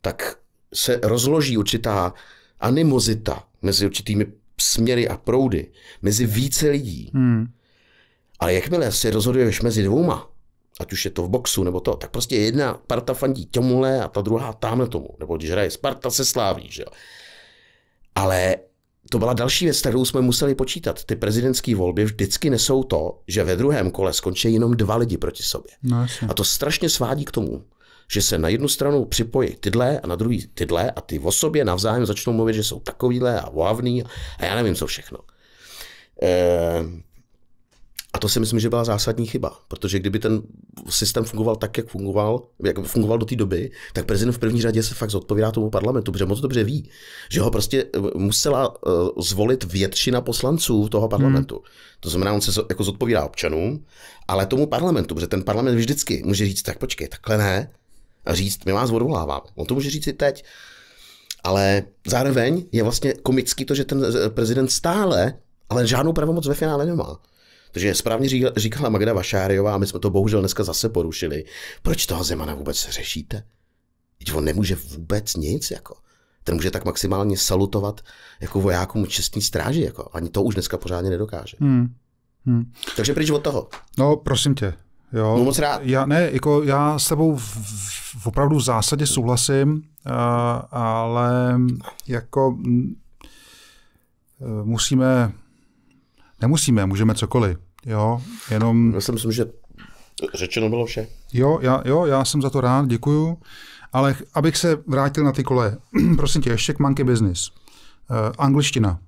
tak se rozloží určitá animozita mezi určitými směry a proudy, mezi více lidí. Hmm. Ale jakmile se rozhoduješ mezi dvouma, ať už je to v boxu nebo to, tak prostě jedna parta fandí těmule a ta druhá tamhle tomu. Nebo když hraje Sparta se sláví, že Ale to byla další věc, kterou jsme museli počítat. Ty prezidentské volby vždycky nesou to, že ve druhém kole skončí jenom dva lidi proti sobě. No, a to strašně svádí k tomu, že se na jednu stranu připojí tyhle a na druhý tyhle a ty o sobě navzájem začnou mluvit, že jsou takovýhle a ohavný a já nevím co všechno. Eh, a to si myslím, že byla zásadní chyba, protože kdyby ten systém fungoval tak, jak fungoval, jak fungoval do té doby, tak prezident v první řadě se fakt zodpovídá tomu parlamentu, protože moc dobře ví, že ho prostě eh, musela eh, zvolit většina poslanců toho parlamentu. Hmm. To znamená, on se jako zodpovídá občanům, ale tomu parlamentu, protože ten parlament vždycky může říct, tak počkej, takhle ne, a říct, my vás odvoláváme. On to může říct i teď. Ale zároveň je vlastně komický to, že ten prezident stále, ale žádnou pravomoc ve finále nemá. Takže správně říkala Magda Vašáriová, a my jsme to bohužel dneska zase porušili. Proč toho Zemana vůbec řešíte? Teď on nemůže vůbec nic, jako. Ten může tak maximálně salutovat jako vojákům čestní stráži, jako. Ani to už dneska pořádně nedokáže. Hmm. Hmm. Takže pryč od toho. No, prosím tě, Jo, Budu moc rád. Já, ne, jako já s tebou v, v opravdu v zásadě souhlasím, a, eh, ale jako m, mm, eh, musíme, nemusíme, můžeme cokoliv. Jo, jenom... Já si myslím, že řečeno bylo vše. Jo, já, jo, já jsem za to rád, děkuju. Ale abych se vrátil na ty kole, (clears throat) prosím tě, ještě k Monkey Business. Uh, angličtina.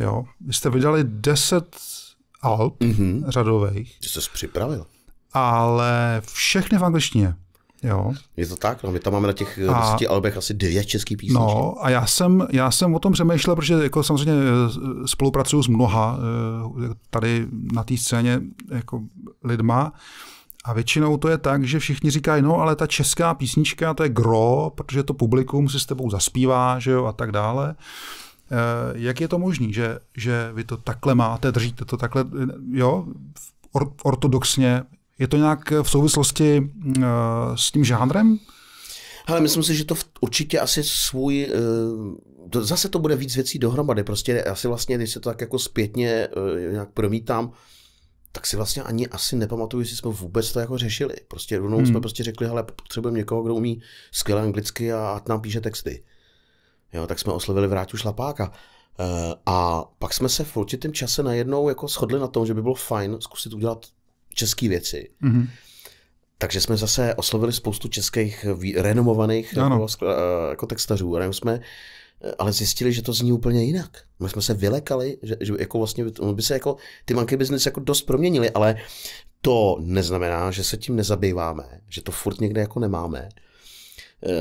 Jo. Vy jste vydali 10 alb mm-hmm. řadových. Ty jsi připravil ale všechny v angličtině. Jo. Je to tak, no, my tam máme na těch a, deseti albech asi dvě české písničky. No a já jsem, já jsem o tom přemýšlel, protože jako samozřejmě e, spolupracuju s mnoha e, tady na té scéně jako lidma a většinou to je tak, že všichni říkají, no ale ta česká písnička, to je gro, protože to publikum si s tebou zaspívá, že jo, a tak dále. E, jak je to možné, že, že vy to takhle máte, držíte to takhle, jo, ortodoxně, je to nějak v souvislosti eh, s tím žánrem? Ale myslím si, že to určitě asi svůj, eh, to, zase to bude víc věcí dohromady, prostě asi vlastně, když se to tak jako zpětně eh, nějak promítám, tak si vlastně ani asi nepamatuju, jestli jsme vůbec to jako řešili. Prostě rovnou hmm. jsme prostě řekli, ale potřebujeme někoho, kdo umí skvěle anglicky a ať nám píše texty. Jo, tak jsme oslovili Vráťu Šlapáka. a pak jsme se v určitém čase najednou jako shodli na tom, že by bylo fajn zkusit udělat české věci. Mm-hmm. Takže jsme zase oslovili spoustu českých vý, renomovaných jako, eh, jako textařů. A jsme eh, ale zjistili, že to zní úplně jinak. My jsme se vylekali, že, že jako vlastně by se jako, ty manky business jako dost proměnily, ale to neznamená, že se tím nezabýváme, že to furt někde jako nemáme. Eh,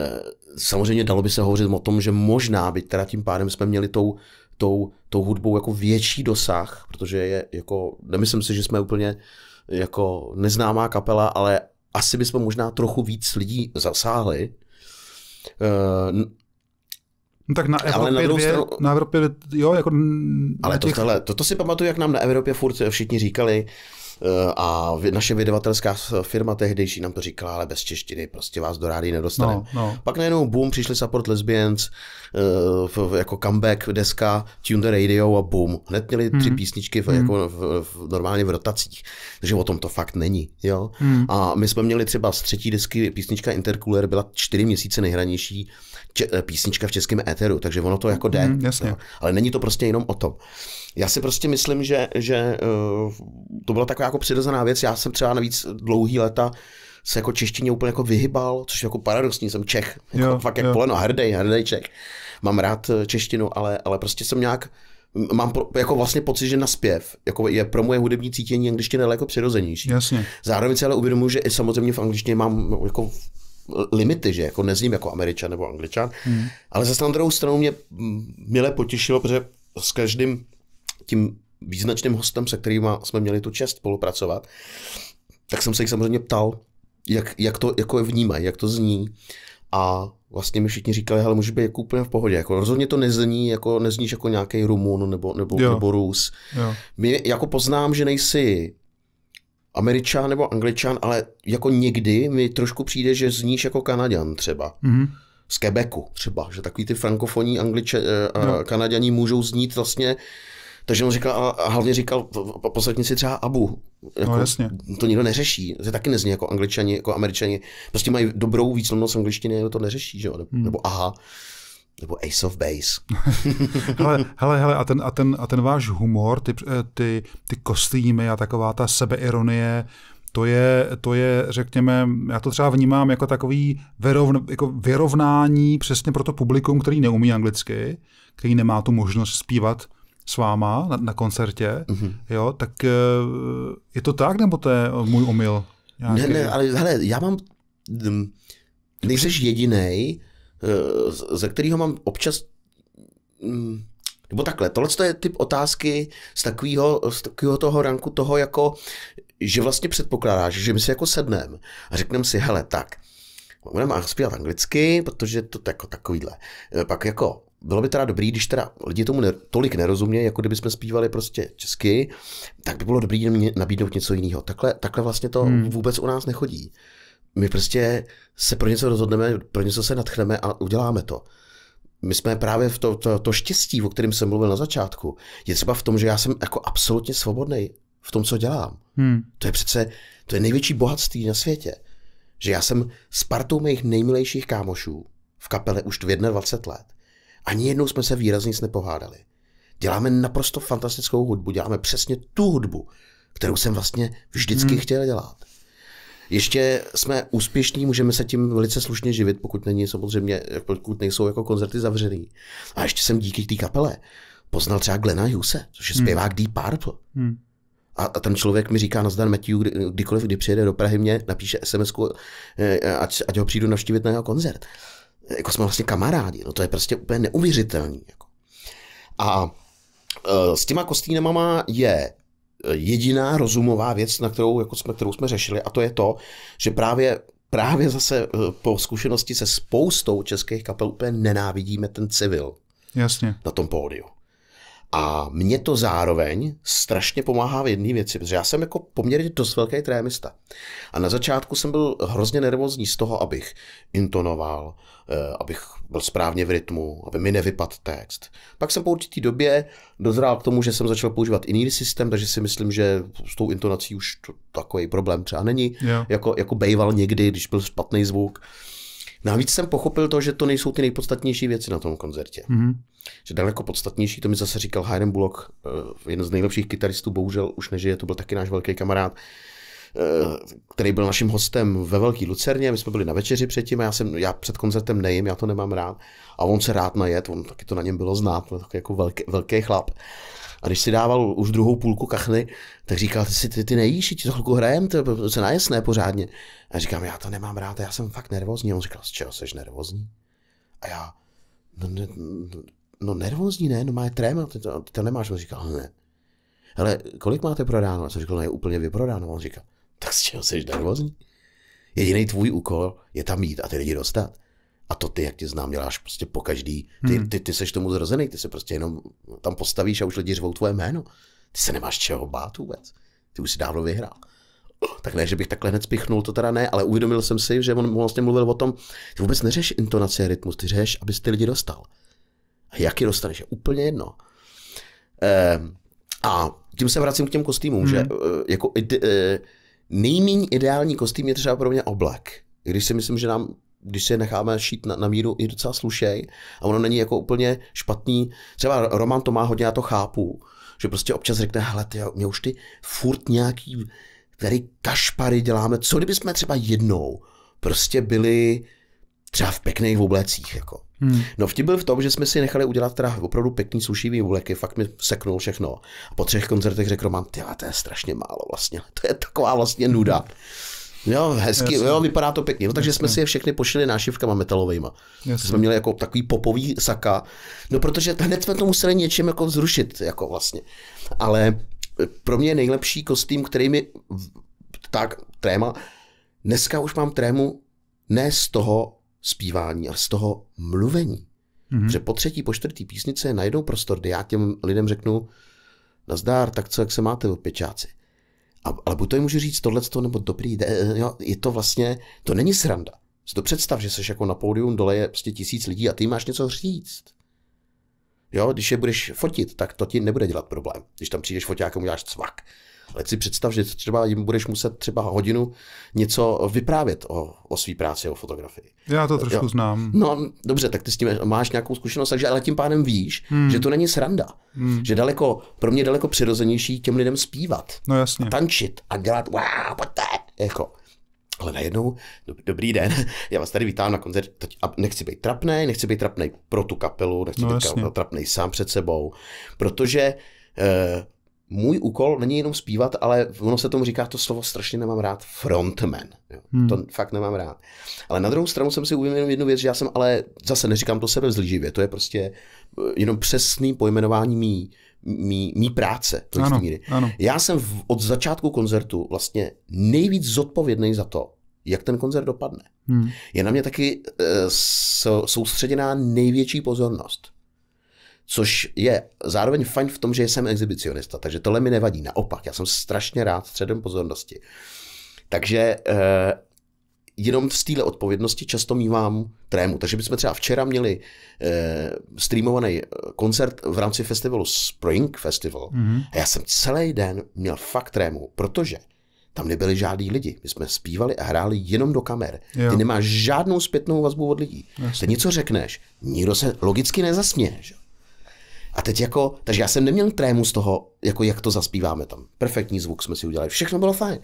samozřejmě dalo by se hovořit o tom, že možná by teda tím pádem jsme měli tou, tou, tou hudbou jako větší dosah, protože je jako, nemyslím si, že jsme úplně uh, jako neznámá kapela, ale asi bychom možná trochu víc lidí zasáhli. Eh, no tak na Evropě, ale na, dvě, stranu... na Evropě, jo, jako... Ale těch... to, tohle, to, to si pamatuju, jak nám na Evropě furt všichni říkali, Eh, a naše vydavatelská firma tehdejší nám to říkala, ale bez češtiny prostě vás do rády nedostane. No, no. Pak najednou boom, přišli support lesbians, eh, jako comeback deska, tune the radio a boom. Hned měli tři mm. písničky v, jako v, v, normálně v rotacích. Takže o tom to fakt není. Jo? Mm. A my jsme měli třeba z třetí desky písnička Intercooler byla čtyři měsíce nejhranější če, eh, písnička v českém éteru, takže ono to jako jde. Mm, jasně. No. Ale není to prostě jenom o tom. Já si prostě myslím, že, že uh, to byla taková jako přirozená věc. Já jsem třeba navíc dlouhý leta se jako češtině úplně jako vyhybal, což je jako paradoxní, jsem Čech, jako jo, fakt jak poleno, hrdej, hrdej Čech. Mám rád eh, češtinu, ale, ale prostě jsem nějak, mám pro, jako vlastně pocit, že na zpěv, jako je pro moje hudební cítění angličtina daleko přirozenější. Jasně. Zároveň si ale uvědomuji, že i samozřejmě v angličtině mám jako limity, že jako nezním jako američan nebo angličan, hmm. ale zase na druhou stranu mě milé potěšilo, protože s každým tím význačným hostem, se kterým jsme měli tu čest spolupracovat, tak jsem se jich samozřejmě ptal, jak, jak to jako je vnímají, jak to zní. A vlastně mi všichni říkali, hele, můžeš být jako úplně v pohodě. Jako rozhodně to nezní, jako nezníš jako nějaký Rumun nebo, nebo, jo. nebo Rus. Jo. My jako poznám, že nejsi Američan nebo Angličan, ale jako někdy mi trošku přijde, že zníš jako Kanaděn třeba. Mm-hmm. Z Quebecu třeba, že takový ty frankofonní Angliče, eh, a no. Kanaděni můžou znít vlastně takže on říkal, a hlavně říkal, poslední si třeba Abu. Jako, no jasně. To nikdo neřeší. To taky nezní jako angličani, jako američani. Prostě mají dobrou výslovnost angličtiny, to neřeší, že jo? Nebo, hmm. nebo aha nebo Ace of Base. (laughs) hele, hele, hele, a ten, a ten, a ten váš humor, ty, eh, ty, ty kostýmy a taková ta sebeironie, to je, to je, řekněme, já to třeba vnímám jako takový vyrovn, jako vyrovnání přesně pro to publikum, který neumí anglicky, který nemá tu možnost zpívat s váma na, na koncertě, mm-hmm. jo, tak eh, je to tak, nebo to je můj omyl? Nějaký? Ne, ne, ale hele, já mám, mm, nejseš jedinej, Eh, ze kterého mám občas mm, nebo takhle, tohle je typ otázky z takového, z takového toho ranku toho, jako, že vlastně předpokládáš, že my si jako sedneme a řekneme si, hele, tak, budeme zpívat anglicky, protože to jako takovýhle. Eh, pak jako, bylo by teda dobrý, když teda lidi tomu ne, tolik nerozumějí, jako kdyby jsme zpívali prostě česky, tak by bylo dobrý nabídnout něco jiného. Takhle, takhle vlastně to hmm. vůbec u nás nechodí. My prostě se pro něco rozhodneme, pro něco se nadchneme a uděláme to. My jsme právě v to, to, to štěstí, o kterém jsem mluvil na začátku, je třeba v tom, že já jsem jako absolutně svobodný v tom, co dělám. Hmm. To je přece, to je největší bohatství na světě. Že já jsem s partou mých nejmilejších kámošů v kapele už 21 let. Ani jednou jsme se výrazně nic nepohádali. Děláme naprosto fantastickou hudbu, děláme přesně tu hudbu, kterou jsem vlastně vždycky hmm. chtěl dělat. Ještě jsme úspěšní, můžeme se tím velice slušně živit, pokud není samozřejmě, pokud nejsou jako koncerty zavřený. A ještě jsem díky té kapele poznal třeba Glena Huse, což je hmm. zpěvák hmm. Deep Purple. Hmm. A, a ten člověk mi říká, nazdar Matthew, kdy, kdykoliv, kdy přijede do Prahy, mě napíše sms eh, ať, ať ho přijdu navštívit na jeho koncert. Jako jsme vlastně kamarádi, no to je prostě úplně neuvěřitelný. Jako. A eh, s těma kostýnama je jediná rozumová věc, na kterou, jako jsme, kterou jsme řešili, a to je to, že právě právě zase eh, po zkušenosti se spoustou českých kapel úplně nenávidíme ten civil. Jasně. Na tom pódiu. A mě to zároveň strašně pomáhá v jedné věci, protože já jsem jako poměrně dost velký trémista. A na začátku jsem byl hrozně nervózní z toho, abych intonoval, eh, abych byl správně v rytmu, aby mi nevypadl text. Pak jsem po určitý době dozrál k tomu, že jsem začal používat jiný systém, takže si myslím, že s tou intonací už to takový problém třeba není, yeah. jako, jako bejval někdy, když byl špatný zvuk. Navíc jsem pochopil to, že to nejsou ty nejpodstatnější věci na tom koncertě. Mm-hmm. Že daleko podstatnější, to mi zase říkal Hayden Bullock, eh, jeden z nejlepších kytaristů, bohužel už nežije, to byl taky náš velký kamarád, eh, který byl naším hostem ve Velký Lucerně, my jsme byli na večeři předtím a já, jsem, já před koncertem nejím, já to nemám rád. A on se rád najet, on taky to na něm bylo znát, byl taky jako velký, velký chlap. A když si dával už druhou půlku kachny, tak říkal, ty si ty, ty nejíš, ti to chvilku hrajem, to se najesné pořádně. A říkám, já to nemám rád, já jsem fakt nervózní. A on říkal, z čeho jsi nervózní? A já, no, ne, no nervózní ne, no má je trém, ty to, ty to nemáš. On říkal, ne. Ale kolik máte prodáno? A jsem říkal, no je úplně vyprodáno. A on říkal, tak z čeho jsi nervózní? Jediný tvůj úkol je tam jít a ty lidi dostat. A to ty, jak tě znám, děláš prostě po každý. Ty, hmm. ty, ty seš tomu zrozený, ty se prostě jenom tam postavíš a už lidi řvou tvoje jméno. Ty se nemáš čeho bát vůbec. Ty už si dávno vyhrál. Tak ne, že bych takhle hned spichnul, to teda ne, ale uvědomil jsem si, že on vlastně mluvil o tom, ty vůbec neřeš intonaci a rytmus, ty řeš, abys ty lidi dostal. A jak je dostaneš, je úplně jedno. Ehm, a tím se vracím k těm kostýmům, hmm. že eh, jako ide, eh, nejméně ideální kostým je třeba pro mě oblek. Když si myslím, že nám když se necháme šít na, na míru, i docela slušej. A ono není jako úplně špatný. Třeba Roman to má hodně, já to chápu. Že prostě občas řekne, hele, ty, mě už ty furt nějaký tady kašpary děláme. Co kdyby jsme třeba jednou prostě byli třeba v pěkných oblecích, jako. Hmm. No vtip byl v tom, že jsme si nechali udělat teda opravdu pěkný slušivý obleky, fakt mi seknul všechno. A po třech koncertech řekl Roman, to je strašně málo vlastně, to je taková vlastně nuda. Hmm. Jo, hezky, jo, vypadá to pěkně. No, takže Jasně. jsme si je všechny pošili nášivkama metalovejma. Jasně. Jsme měli jako takový popový saka. No, protože hned jsme to museli něčím jako vzrušit, jako vlastně. Ale pro mě nejlepší kostým, který mi tak tréma. Dneska už mám trému ne z toho zpívání, ale z toho mluvení. Mm-hmm. Že po třetí, po čtvrtý písnice najednou prostor, kde já těm lidem řeknu, nazdár, tak co, jak se máte, opěčáci. A, ale buď to jim můžu říct tohleto, nebo dobrý, de, eh, jo, je to vlastně, to není sranda. Si to představ, že jsi jako na pódium, dole je prostě tisíc lidí a ty máš něco říct. Jo, když je budeš fotit, tak to ti nebude dělat problém. Když tam přijdeš a uděláš cvak. Ale si představ, že třeba jim budeš muset třeba hodinu něco vyprávět o, o své práci, o fotografii. Já to trošku jo. znám. No, dobře, tak ty s tím máš nějakou zkušenost, takže ale tím pádem víš, hmm. že to není sranda. Hmm. Že daleko, pro mě daleko přirozenější těm lidem zpívat. No jasně. A tančit a dělat wow, pojďte, jako. Ale najednou, dob, dobrý den, (laughs) já vás tady vítám na koncert. a nechci být trapný, nechci být trapný pro tu kapelu, nechci no, být trapný sám před sebou, protože eh, můj úkol není jenom zpívat, ale ono se tomu říká, to slovo strašně nemám rád, frontman. Jo. Hmm. To fakt nemám rád. Ale na druhou stranu jsem si uvědomil jednu věc, že já jsem ale zase neříkám to sebe vzlíživě, to je prostě eh, jenom přesný pojmenování mý, mý, mý práce. To ano, míry. Ano. Já jsem v, od začátku koncertu vlastně nejvíc zodpovědný za to, jak ten koncert dopadne. Hmm. Je na mě taky e, soustředěná největší pozornost což je zároveň fajn v tom, že jsem exhibicionista, takže tohle mi nevadí. Naopak, já jsem strašně rád středem pozornosti. Takže eh, jenom v téhle odpovědnosti často mívám trému. Takže bychom třeba včera měli eh, streamovaný koncert v rámci festivalu Spring Festival. Mm-hmm. A já jsem celý den měl fakt trému, protože tam nebyli žádní lidi. My jsme zpívali a hráli jenom do kamer. Jo. Ty nemáš žádnou zpětnou vazbu od lidí. Jasně. Se něco řekneš, nikdo se logicky nezasměje. Že? A teď jako, takže já jsem neměl trému z toho, jako jak to zaspíváme tam. Perfektní zvuk jsme si udělali, všechno bylo fajn.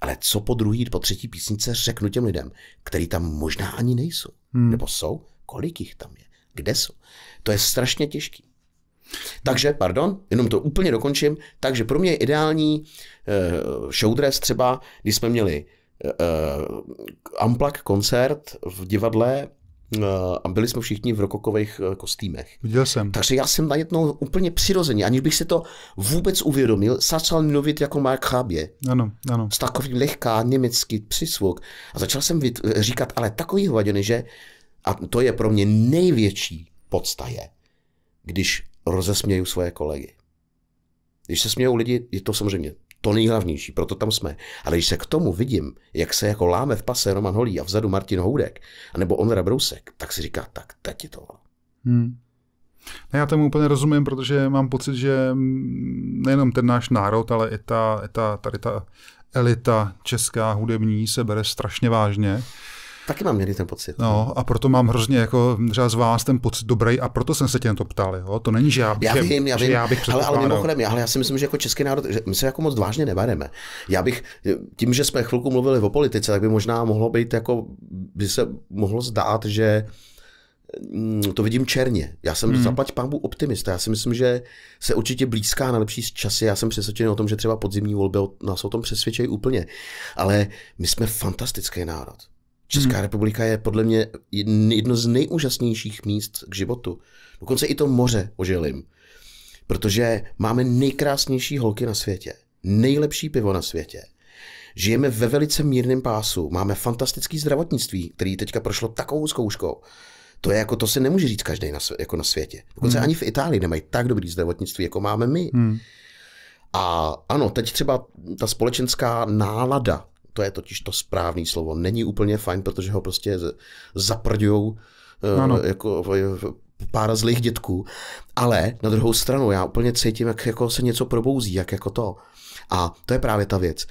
Ale co po druhý, po třetí písnice řeknu těm lidem, který tam možná ani nejsou, hmm. nebo jsou, kolik jich tam je, kde jsou. To je strašně těžký. Takže, pardon, jenom to úplně dokončím, takže pro mě je ideální uh, showdress třeba, když jsme měli uh, eh, Amplak eh, koncert v divadle Eh, a byli jsme všichni v rokokových eh, kostýmech. Viděl jsem. Takže já jsem najednou úplně přirozeně, aniž bych si to vůbec uvědomil, začal mluvit jako má chábě. Ano, ano. S takový lehká německý přisvuk. A začal jsem říkat, ale takový hovadiny, že a to je pro mě největší podstaje, když rozesměju svoje kolegy. Když se smějou lidi, je to samozřejmě to nejhlavnější, proto tam jsme. Ale když se k tomu vidím, jak se jako láme v pase Roman Holý a vzadu Martin Houdek, anebo Ondra Brousek, tak si říká, tak teď je to. Hmm. No já tomu úplně rozumím, protože mám pocit, že nejenom ten náš národ, ale i ta, i ta tady ta elita česká hudební se bere strašně vážně Taky mám někdy ten pocit. No a proto mám hrozně jako třeba z vás ten pocit dobrý a proto jsem se tě na to ptal. Jo? To není, že já, já že, vím, já vím. já bych ale, ale mimochodem, já, ale já si myslím, že jako český národ, že my se jako moc vážně nebereme. Já bych, tím, že jsme chvilku mluvili o politice, tak by možná mohlo být jako, by se mohlo zdát, že mm, to vidím černě. Já jsem hmm. zaplať pámbu optimista. Já si myslím, že se určitě blízká na lepší časy. Já jsem přesvědčen o tom, že třeba podzimní volby nás o tom přesvědčí úplně. Ale my jsme fantastický národ. Česká hmm. republika je podle mě jedno z nejúžasnějších míst k životu. Dokonce i to moře ožilím. Protože máme nejkrásnější holky na světě, nejlepší pivo na světě. Žijeme ve velice mírném pásu, máme fantastické zdravotnictví, který teďka prošlo takovou zkouškou. To je jako, to se nemůže říct každý na, jako na světě. Dokonce hmm. ani v Itálii nemají tak dobrý zdravotnictví, jako máme my. Hmm. A ano, teď třeba ta společenská nálada to je totiž to správné slovo. Není úplně fajn, protože ho prostě zaprdujou eh, ano. jako pár zlých dětků. Ale na druhou stranu já úplně cítím, jak jako se něco probouzí, jak jako to. A to je právě ta věc.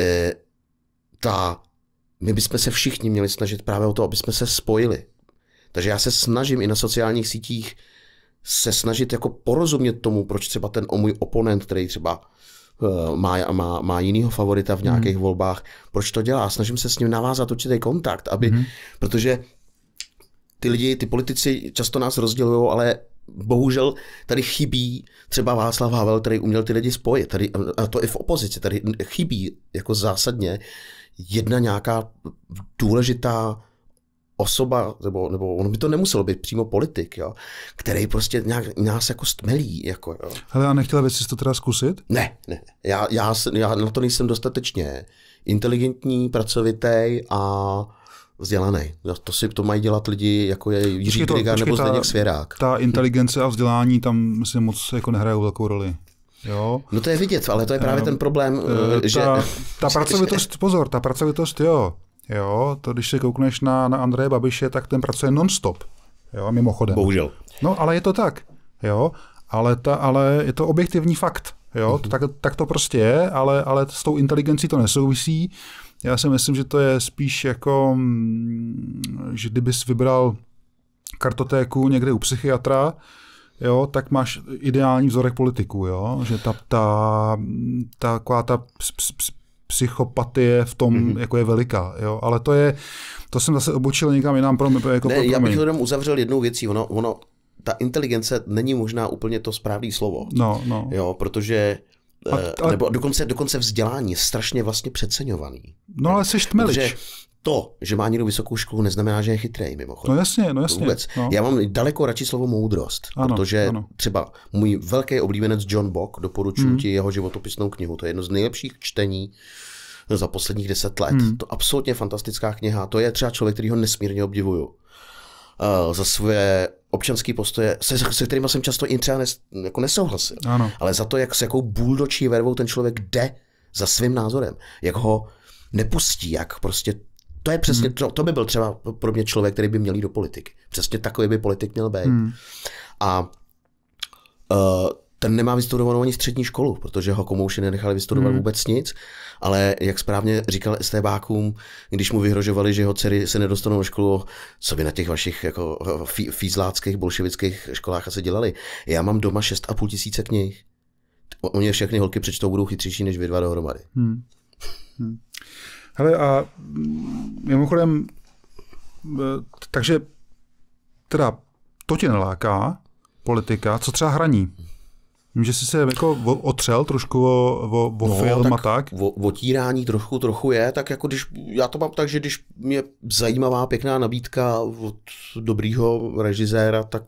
E, ta, my bychom se všichni měli snažit právě o to, aby jsme se spojili. Takže já se snažím i na sociálních sítích se snažit jako porozumět tomu, proč třeba ten o můj oponent, který třeba Eh, má, má, má jinýho favorita v nějakých hmm. volbách. Proč to dělá? Snažím se s ním navázat určitý kontakt, aby, hmm. protože ty lidi, ty politici často nás rozdělují, ale bohužel tady chybí třeba Václav Havel, který uměl ty lidi spojit, tady, a to i v opozici, tady chybí jako zásadně jedna nějaká důležitá osoba, nebo, nebo ono by to nemuselo být přímo politik, jo, který prostě nějak nás jako stmelí. Jako, jo. Hele, a nechtěla bys to teda zkusit? Ne, ne. Já, já, já na to nejsem dostatečně inteligentní, pracovitý a vzdělaný. No, to si to mají dělat lidi, jako je Jiří Griga nebo Zdeněk ta, Svěrák. Ta inteligence a vzdělání tam si moc jako nehrajou velkou roli. Jo. No to je vidět, ale to je eh, právě ten problém, uh, že... Ta, ta (laughs) pracovitost, pozor, ta pracovitost, jo. Jo, to když se koukneš na, na Andreje Babiše, tak ten pracuje nonstop. Jo, mimochodem. Bohužel. No, ale je to tak. Jo, ale, ta, ale je to objektivní fakt. Jo, mm-hmm. tak, tak to prostě je, ale, ale s tou inteligencí to nesouvisí. Já si myslím, že to je spíš jako, mm, že kdybys vybral kartotéku někde u psychiatra, jo, tak máš ideální vzorek politiku, jo, že ta, ta, ta, ta, ta, ta psychopatie v tom mm-hmm. jako je veliká, jo? ale to je, to jsem zase obočil někam jinam pro, jako ne, pro Já bych to jenom uzavřel jednou věcí, ono, ono, ta inteligence není možná úplně to správné slovo, no, no. jo, protože a, eh, a... nebo dokonce, dokonce vzdělání je strašně vlastně přeceňovaný. No ale jsi tmelič. Protože to, že má někdo vysokou školu, neznamená, že je chytrý, mimochodem. No jasně, no jasně. Vůbec. No. Já mám daleko radši slovo moudrost, ano, protože ano. třeba můj velký oblíbenec John Bock, doporučuji mm. ti jeho životopisnou knihu, to je jedno z nejlepších čtení za posledních deset let. Mm. To absolutně fantastická kniha, to je třeba člověk, který ho nesmírně obdivuju. Uh, za své občanský postoje, se, se kterými jsem často i třeba nes, jako nesouhlasil. Ano. Ale za to, jak s jakou buldočí vervou ten člověk jde za svým názorem, jak ho nepustí, jak prostě to je přesně, hmm. to, to by byl třeba pro mě člověk, který by měl jít do politiky. Přesně takový by politik měl být. Hmm. A uh, ten nemá vystudovanou ani střední školu, protože ho komouši nenechali vystudovat hmm. vůbec nic, ale jak správně říkal STBákům, když mu vyhrožovali, že jeho dcery se nedostanou do školu, co by na těch vašich jako fí, fízláckých, bolševických školách asi dělali. Já mám doma 6,5 tisíce knih. Oni všechny holky přečtou, budou chytřejší než vy dva dohromady. Hmm. Hmm. Hele a mm, mimochodem, eh, takže teda to tě neláká, politika, co třeba hraní? Vím, že jsi se jako otřel trošku o, o, o no, film tak a tak. O, otírání trochu, trochu je, tak jako když, já to mám tak, že když mě zajímavá pěkná nabídka od dobrýho režiséra, tak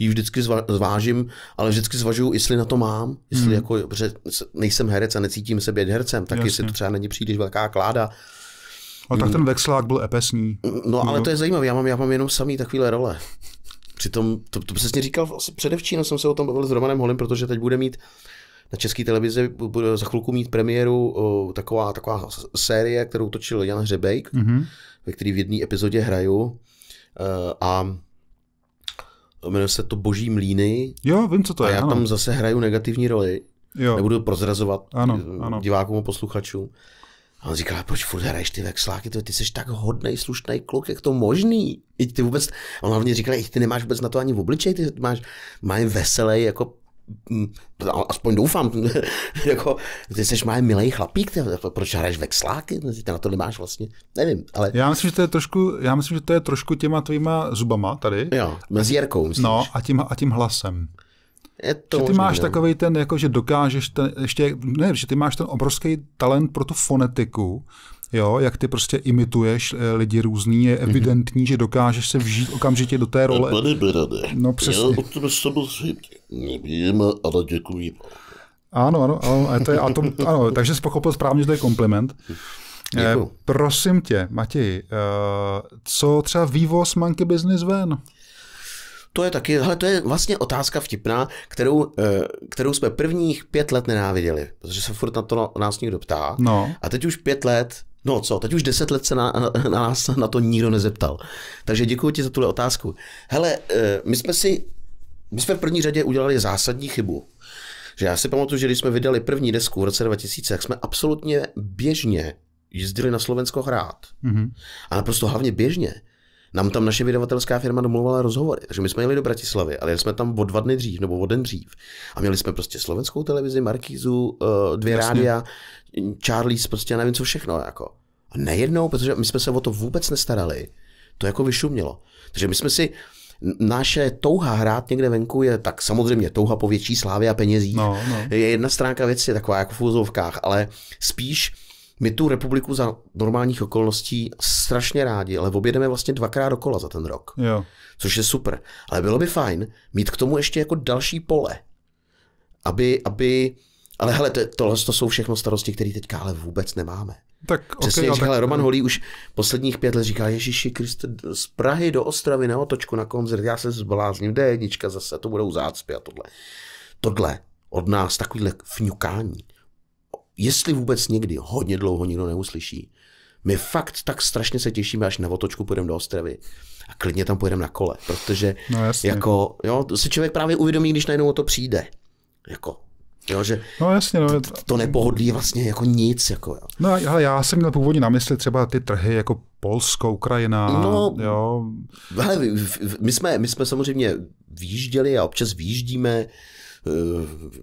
ji vždycky zva, zvážím, ale vždycky zvažuju, jestli na to mám, jestli mm. jako, že nejsem herec a necítím se být hercem, tak Jasně. jestli to třeba není příliš velká kláda. A tak hmm. ten vexlák byl epesný. No ale no. to je zajímavé, já mám, já mám jenom samý takovýhle role. Přitom, to, to přesně říkal, předevčírem no, jsem se o tom bavil s Romanem Holem, protože teď bude mít na české televizi bude za chvilku mít premiéru o, taková, taková série, kterou točil Jan Hřebejk, mm-hmm. ve který v jedné epizodě hraju. E, a jmenuje se to Boží mlíny. Jo, vím, co to a je. A já ano. tam zase hraju negativní roli. Jo. Nebudu prozrazovat ano, eh, ano. divákům a posluchačům. A on říkal, proč furt hraješ ty vexláky, ty, jsi tak hodnej, slušný kluk, jak to možný? I ty vůbec, on hlavně říkal, ty nemáš vůbec na to ani v obličej, ty máš, máš veselý jako Mm, aspoň doufám, (laughs) jako, ty jsi malý milý chlapík, ty, jako, proč hraješ vexláky, no, ty na to nemáš vlastně, nevím, ale... Já myslím, že to je trošku, já myslím, že to je trošku těma tvýma zubama tady. Jo, Jirkou, myslíš. No, a tím, a tím hlasem. Je to že ty možná, máš ne? No. takový ten, jako, že dokážeš, ten, ještě, ne, že ty máš ten obrovský talent pro tu fonetiku, jo, jak ty prostě imituješ eh, lidi různý, je mhm. evidentní, mm-hmm. že dokážeš se vžít okamžitě do té role. Pane Berane, no přesně. já o tom samozřejmě nevím, ale děkuji. Ano, ano, ano, to je, a to, (laughs) ano takže jsi pochopil správně, že to je kompliment. Eh, prosím tě, Matěj, eh, co třeba vývoz Monkey Business ven? To je taky, hele, to je vlastně otázka vtipná, kterou, eh, kterou jsme prvních pět let nenáviděli, protože se furt na to nás někdo ptá. No. A teď už pět let No co, teď už deset let se na, na, na nás na to nikdo nezeptal. Takže děkuji ti za tuhle otázku. Hele, eh, my jsme si, my jsme v první řadě udělali zásadní chybu. Že já si pamatuju, že když jsme vydali první desku v roce 2000, tak jsme absolutně běžně jezdili na Slovensko hrát. Mm-hmm. A naprosto hlavně běžně. Nám tam naše vydavatelská firma domluvala rozhovory, takže my jsme jeli do Bratislavy, ale jeli jsme tam o dva dny dřív nebo o den dřív. A měli jsme prostě slovenskou televizi, Markízu, eh, dvě Jasně. rádia, Charlies, prostě nevím co všechno, jako. A nejednou, protože my jsme se o to vůbec nestarali, to jako vyšumělo. Takže my jsme si, naše touha hrát někde venku je tak samozřejmě touha po větší slávě a penězích. No, no. Je jedna stránka věci, je taková jako v úzovkách, ale spíš my tu republiku za normálních okolností strašně rádi, ale objedeme vlastně dvakrát dokola za ten rok. Jo. Což je super. Ale bylo by fajn mít k tomu ještě jako další pole. Aby, aby ale hele, to, tohle to jsou všechno starosti, které teďka ale vůbec nemáme. Tak, Přesně okay, no jak tak... Roman Holý už posledních pět let říká, Ježíši Kriste, z Prahy do Ostravy na otočku na koncert, já se zblázním, d jednička zase, to budou zácpy a tohle. Tohle od nás, takovýhle fňukání, jestli vůbec někdy, hodně dlouho nikdo neuslyší. My fakt tak strašně se těšíme, až na otočku půjdeme do Ostravy a klidně tam půjdeme na kole, protože no, jako, jo, si člověk právě uvědomí, když najednou o to přijde. Jako, Jo, že no jasně, no. To, to nepohodlí vlastně jako nic. Jako, jo. No ale já jsem měl původně na mysli třeba ty trhy jako Polsko, Ukrajina. No, jo. Hele, my, jsme, my jsme samozřejmě výjížděli a občas výjíždíme eh,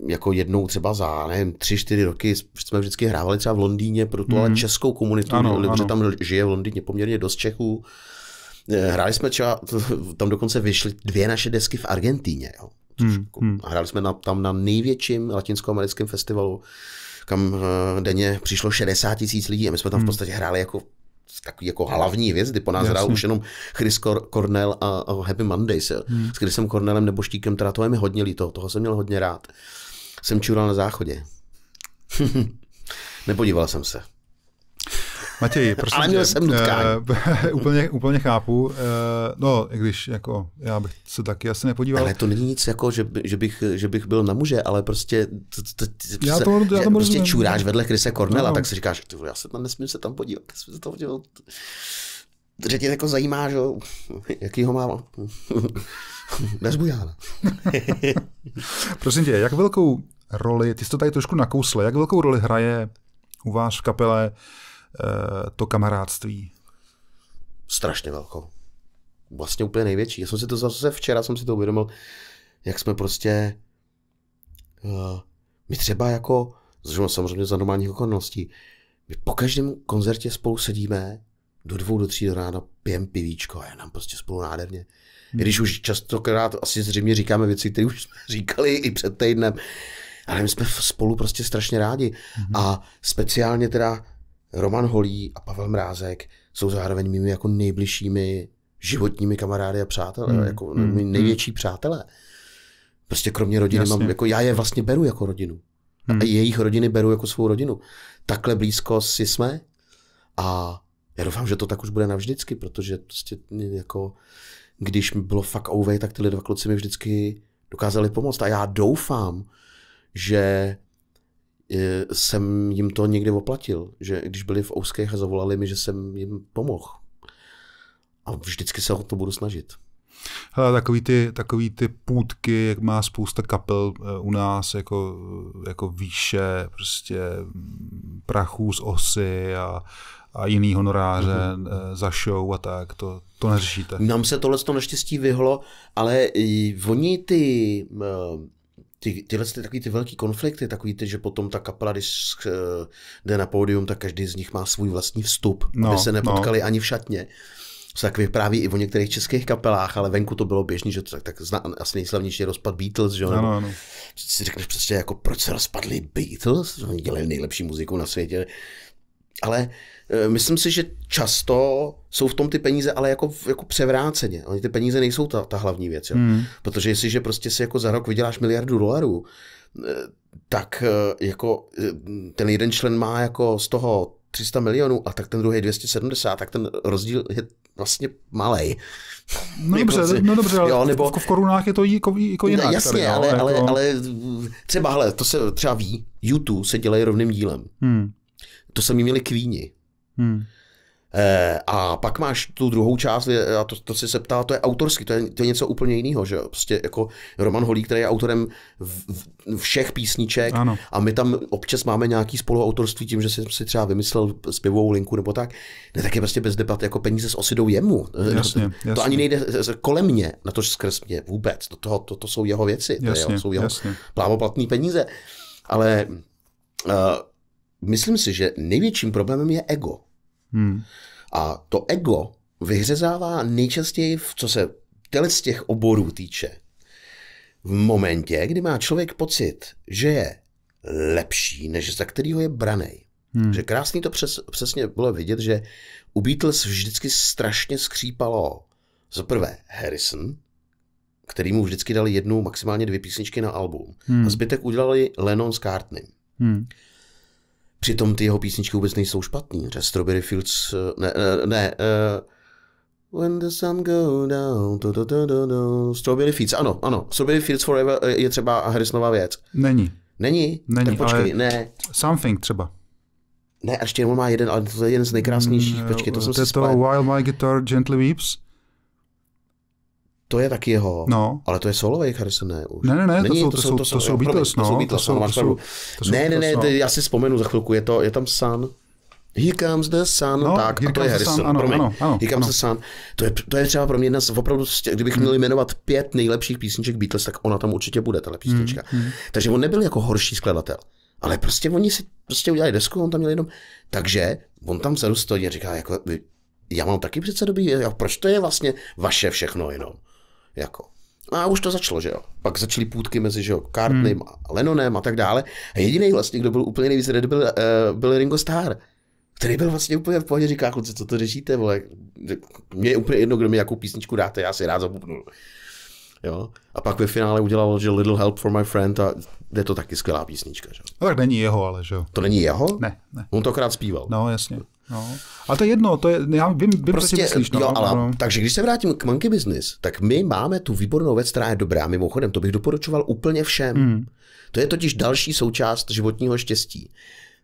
jako jednou třeba za, nevím, tři, čtyři roky jsme vždycky hrávali třeba v Londýně pro tu mm. ale mhm. českou komunitu, ano, protože ano. tam žije v Londýně poměrně dost Čechů. Eh, hráli jsme třeba, tam dokonce vyšly dvě naše desky v Argentíně. Jo trošku. Hmm, hmm. A hráli jsme na, tam na největším latinskoamerickém festivalu, kam uh, denně přišlo 60 tisíc lidí a my jsme tam v hmm. podstatě hráli jako takový jako hlavní hvězdy. Po nás hrál už jenom Chris Cor- Cornell a, a Happy Mondays. Hmm. S Chrisem Cornellem nebo Štíkem to je mi hodně líto, toho jsem měl hodně rád. Jsem čural na záchodě. (laughs) Nepodíval jsem se. Matěj, (laughs) prosím Ale měl tě, jsem nutkání. Eh, (laughs) úplně, úplně chápu. Eh, no, i když jako já bych se taky asi nepodíval. Ale to není nic jako, že, že, bych, že bych byl na muže, ale prostě to, to, to, já to, já to prostě čuráš vedle Krise Cornela, no, no. tak si říkáš, ty já se tam nesmím se tam podívat. Nesmím se tam podívat. Že tě jako zajímá, že (laughs) jaký ho má. bujána. prosím tě, jak velkou roli, ty jsi to tady trošku nakousl, jak velkou roli hraje u vás v kapele Eh, to kamarádství? Strašně velkou. Vlastně úplně největší. Já jsem si to zase včera jsem si to uvědomil, jak jsme prostě eh, my třeba jako, samozřejmě za normálních okolností, my po každém koncertě spolu sedíme do dvou, do tří do rána, pijem pivíčko a je nám prostě spolu nádherně. Hmm. Když už častokrát asi zřejmě říkáme věci, které už jsme (laughs) říkali i před týdnem, ale my jsme spolu prostě strašně rádi. Hmm. A speciálně teda Roman Holí a Pavel Mrázek jsou zároveň mými jako nejbližšími životními kamarády a přátelé, mm, jako mm, největší přátelé. Prostě kromě rodiny Jasně. mám, jako já je vlastně beru jako rodinu. Mm. A hmm. jejich rodiny beru jako svou rodinu. Takhle blízko si jsme a já doufám, že to tak už bude navždycky, protože prostě jako, když mi bylo fakt ouvej, tak tyhle dva kluci mi vždycky dokázali pomoct. A já doufám, že jsem jim to někdy oplatil, že když byli v Ouskech a zavolali mi, že jsem jim pomohl. A vždycky se o to budu snažit. Hele, takový ty, takový ty půdky, jak má spousta kapel eh, u nás, jako, jako výše prostě mm, prachů z osy a, a jiný honoráře mm-hmm. za show a tak, to, to neřešíte. Nám se tohle to naštěstí vyhlo, ale oni ty eh, ty, tyhle ty, takový ty velký konflikty, takový ty, že potom ta kapela, když uh, jde na pódium, tak každý z nich má svůj vlastní vstup, no, aby se no. nepotkali no. ani v šatně. Se tak vypráví i o některých českých kapelách, ale venku to bylo běžný, že to tak, tak zna, asi nejslavnější rozpad Beatles, že jo? Ano, ano. Si řekneš prostě jako, proč se rozpadli Beatles? Oni dělali nejlepší muziku na světě. Ale e, myslím si, že často jsou v tom ty peníze, ale jako, jako převráceně. Oni ty peníze nejsou ta, ta hlavní věc. Jo? Hmm. Protože jestliže prostě si jako za rok vyděláš miliardu dolarů, e, tak e, jako ten jeden člen má jako z toho 300 milionů a tak ten druhý 270, tak ten rozdíl je vlastně malý. No (laughs) dobře, jako, no dobře ale jo, nebo, v korunách je to jako, jako jinak. Jasně, tady, ale, ale, jako... ale třeba, hele, to se třeba ví, YouTube se dělají rovným dílem. Hmm. To sami měli kvíni. Hmm. Eh, a pak máš tu druhou část, a to, to si se ptá, to je autorský, to je, to je něco úplně jiného, že Prostě jako Roman Holík, který je autorem v, v, všech písniček ano. a my tam občas máme nějaký spoluautorství tím, že si, si třeba vymyslel zpěvovou linku nebo tak, ne, tak je prostě bez debat jako peníze s osidou jemu. Eh, jasně, to, jasně. to ani nejde kolem mě, na to že skrz mě vůbec, to, to, to, to jsou jeho věci, jasně, to je, jsou jeho jasně. peníze, ale uh, myslím si, že největším problémem je ego. Hmm. A to ego vyhřezává nejčastěji, v, co se těle z těch oborů týče, v momentě, kdy má člověk pocit, že je lepší, než za kterýho je braný, Hmm. Že krásný to přes, přesně bylo vidět, že u Beatles vždycky strašně skřípalo za prvé Harrison, který mu vždycky dali jednu, maximálně dvě písničky na album. Hmm. A zbytek udělali Lennon s Cartney. Hmm. Přitom ty jeho písničky vůbec nejsou špatný. Že Strawberry Fields, eh, ne, eh, ne, ne uh, When the sun go down, do, do, do, do, do. Strawberry Fields, ano, ano. Strawberry Fields Forever eh, je třeba Harrisonová věc. Není. Není? Není, tak počkej, ale ne. Something třeba. Ne, ještě on má jeden, ale to je jeden z nejkrásnějších. Mm, počkej, to jsem to, si to While My Guitar Gently Weeps. To je taky jeho, no. ale to je solový Harrison, ne už. Ne, ne, ne, Není, to, jsou, to, jsou, to, jsou, to jsou no. To jsou, Beatles, no. to jsou, ne, ne, ne, no. já si vzpomenu za chvilku, je, to, je tam Sun. Here comes the sun, no, tak, a to je Harrison, sun, ano, promiň, ano, ano, here comes ano. the sun, to je, to je třeba pro mě jedna z opravdu, kdybych hmm. měl jmenovat pět nejlepších písniček Beatles, tak ona tam určitě bude, ta hmm, písnička. Hmm. Takže on nebyl jako horší skladatel, ale prostě oni si prostě udělali desku, on tam měl jenom, takže on tam vzadu stojí a říká, jako, já mám taky přece dobrý, proč to je vlastně vaše všechno jenom? Jako. A už to začalo, že jo. Pak začaly půdky mezi, že jo, Cartneym hmm. a Lennonem a tak dále. A jediný vlastně, kdo byl úplně nejvíc red, byl, uh, byl Ringo Starr který byl vlastně úplně v pohodě, říká, kluci, co to řešíte, vole, mě je úplně jedno, kdo mi jakou písničku dáte, já si rád zabubnu. Jo? A pak ve finále udělal, že Little Help for My Friend a je to taky skvělá písnička. Že? No tak není jeho, ale že jo. To není jeho? Ne, ne. On to akorát zpíval. No jasně. No. A to je jedno, to je, já vím, vím prostě, myslíš. No, jo, ale, no. Takže když se vrátím k Monkey Business, tak my máme tu výbornou věc, která je dobrá, mimochodem, to bych doporučoval úplně všem. Mm. To je totiž další součást životního štěstí.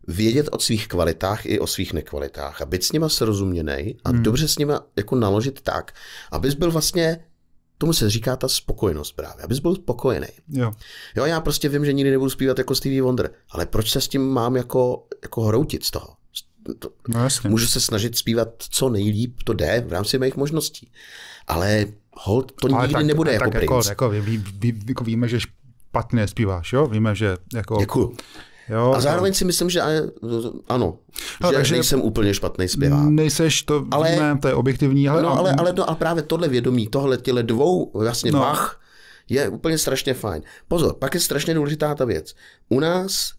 Vědět o svých kvalitách i o svých nekvalitách a být s nima srozuměný a mm. dobře s nima jako naložit tak, abys byl vlastně tomu se říká ta spokojenost právě, abys byl spokojený. Jo. jo, já prostě vím, že nikdy nebudu zpívat jako Stevie Wonder, ale proč se s tím mám jako, jako hroutit z toho? To, no, jasně. Můžu se snažit zpívat co nejlíp, to jde v rámci mých možností. Ale hold, to ale nikdy tak, nebude tak jako, jako princ. Jako, ví, ví, ví, jako víme, že špatně zpíváš, jo? Víme, že jako... Děkuju. Jo, a zároveň no. si myslím, že ano, no, že takže nejsem úplně špatný zpěvák. Nejseš, to ale, víme, to je objektivní. Ale, no, ale, ale no, ale právě tohle vědomí, tohle těle dvou, vlastně no. Bach, je úplně strašně fajn. Pozor, pak je strašně důležitá ta věc. U nás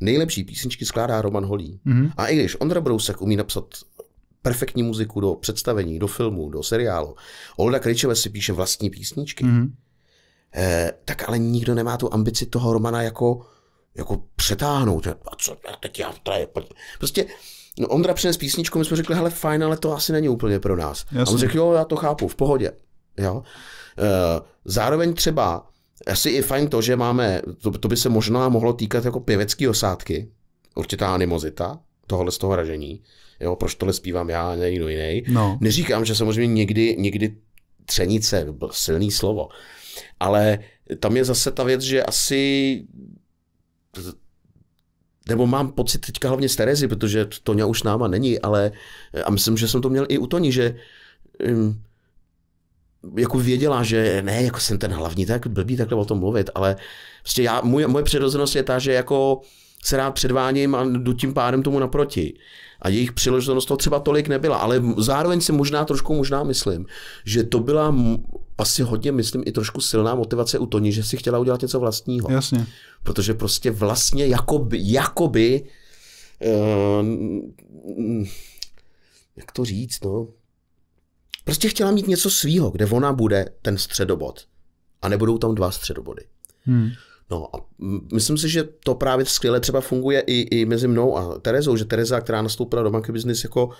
nejlepší písničky skládá Roman Holý. Mm-hmm. A i když Ondra Brousek umí napsat perfektní muziku do představení, do filmu, do seriálu, Olda Kryčeva si píše vlastní písničky, mm-hmm. eh, tak ale nikdo nemá tu ambici toho Romana jako jako přetáhnout. A co, a teď já je, prostě No Ondra přines písničku, my jsme řekli, hele fajn, ale to asi není úplně pro nás. Jasný. A on řekl, jo, já to chápu, v pohodě. Jo? Eh, zároveň třeba asi i fajn to, že máme, to, to by se možná mohlo týkat jako pěvecký osádky, určitá animozita tohle z toho ražení, jo, proč tohle zpívám já ne někdo jiný. No. Neříkám, že samozřejmě někdy, někdy třenice, byl silný slovo, ale tam je zase ta věc, že asi nebo mám pocit teďka hlavně z Terezy, protože Toňa už náma není, ale eh, a myslím, že jsem to měl i u Toni, že hm, jako věděla, že ne, jako jsem ten hlavní, tak blbý takhle o tom mluvit, ale prostě já, moje, moje přirozenost je ta, že jako se rád předváním a jdu tím pádem tomu naproti. A jejich přiloženost to třeba tolik nebyla, ale zároveň si možná trošku možná myslím, že to byla asi vlastně hodně, myslím, i trošku silná motivace u Toni, že si chtěla udělat něco vlastního. Jasně. Protože prostě vlastně jakoby, jakoby uh, jak to říct, no, prostě chtěla mít něco svýho, kde ona bude ten středobod. A nebudou tam dva středobody. Hmm. No a myslím si, že to právě skvěle třeba funguje i, i mezi mnou a Terezou, že Tereza, která nastoupila do banky business jako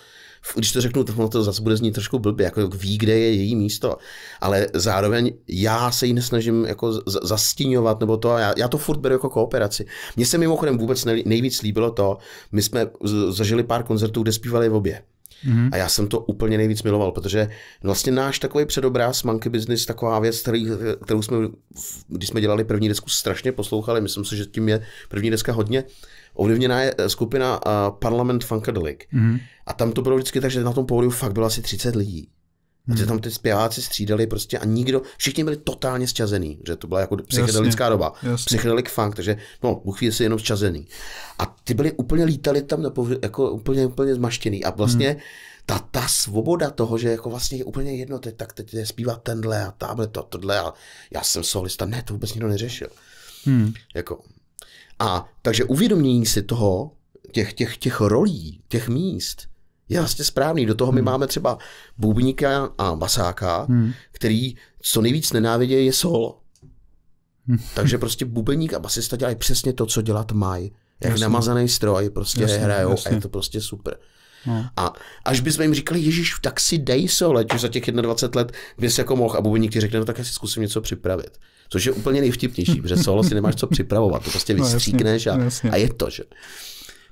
když to řeknu, tohle to zase bude znít trošku blbě, jako ví, kde je její místo, ale zároveň já se ji nesnažím jako zastíňovat nebo to, já, já to furt beru jako kooperaci. Mně se mimochodem vůbec nejvíc líbilo to, my jsme zažili pár koncertů, kde zpívali v obě. Mm-hmm. A já jsem to úplně nejvíc miloval, protože vlastně náš takový předobraz Monkey Business, taková věc, který, kterou jsme, když jsme dělali první desku, strašně poslouchali. Myslím si, že tím je první deska hodně ovlivněná je eh, skupina uh, Parlament Funkadelic. mm A tam to bylo vždycky tak, že na tom pódiu fakt bylo asi 30 lidí. Hmm. A ty mhm. tam ty zpěváci střídali prostě a nikdo, všichni byli totálně zčazený, že to byla jako psychedelická jasně, doba, jasně. Psychedelic funk, takže no, Bůh ví, jenom zčazený. A ty byli úplně lítali tam na napovř- jako úplně, úplně zmaštěný a vlastně mm. ta, ta svoboda toho, že jako vlastně je úplně jedno, teď, tak teď je zpívá tenhle a tamhle to, tohle a já jsem solista, ne, to vůbec nikdo neřešil. Hmm. Jako, a takže uvědomění si toho, těch, těch, těch rolí, těch míst, je vlastně správný. Do toho my hmm. máme třeba bubníka a basáka, hmm. který co nejvíc nenávidí je sol. Hmm. Takže prostě bubeník a basista dělají přesně to, co dělat mají. Jak jasně. namazaný stroj, prostě jasně, hrajou jasně. a je to prostě super. No. A až bys jim říkali, Ježíš, tak si dej sole, už za těch 21 let bys jako mohl. A bubeník ti řekne, no tak já si zkusím něco připravit. Což je úplně nejvtipnější, protože solo si nemáš co připravovat, to prostě no, vystříkneš a, a je to, že.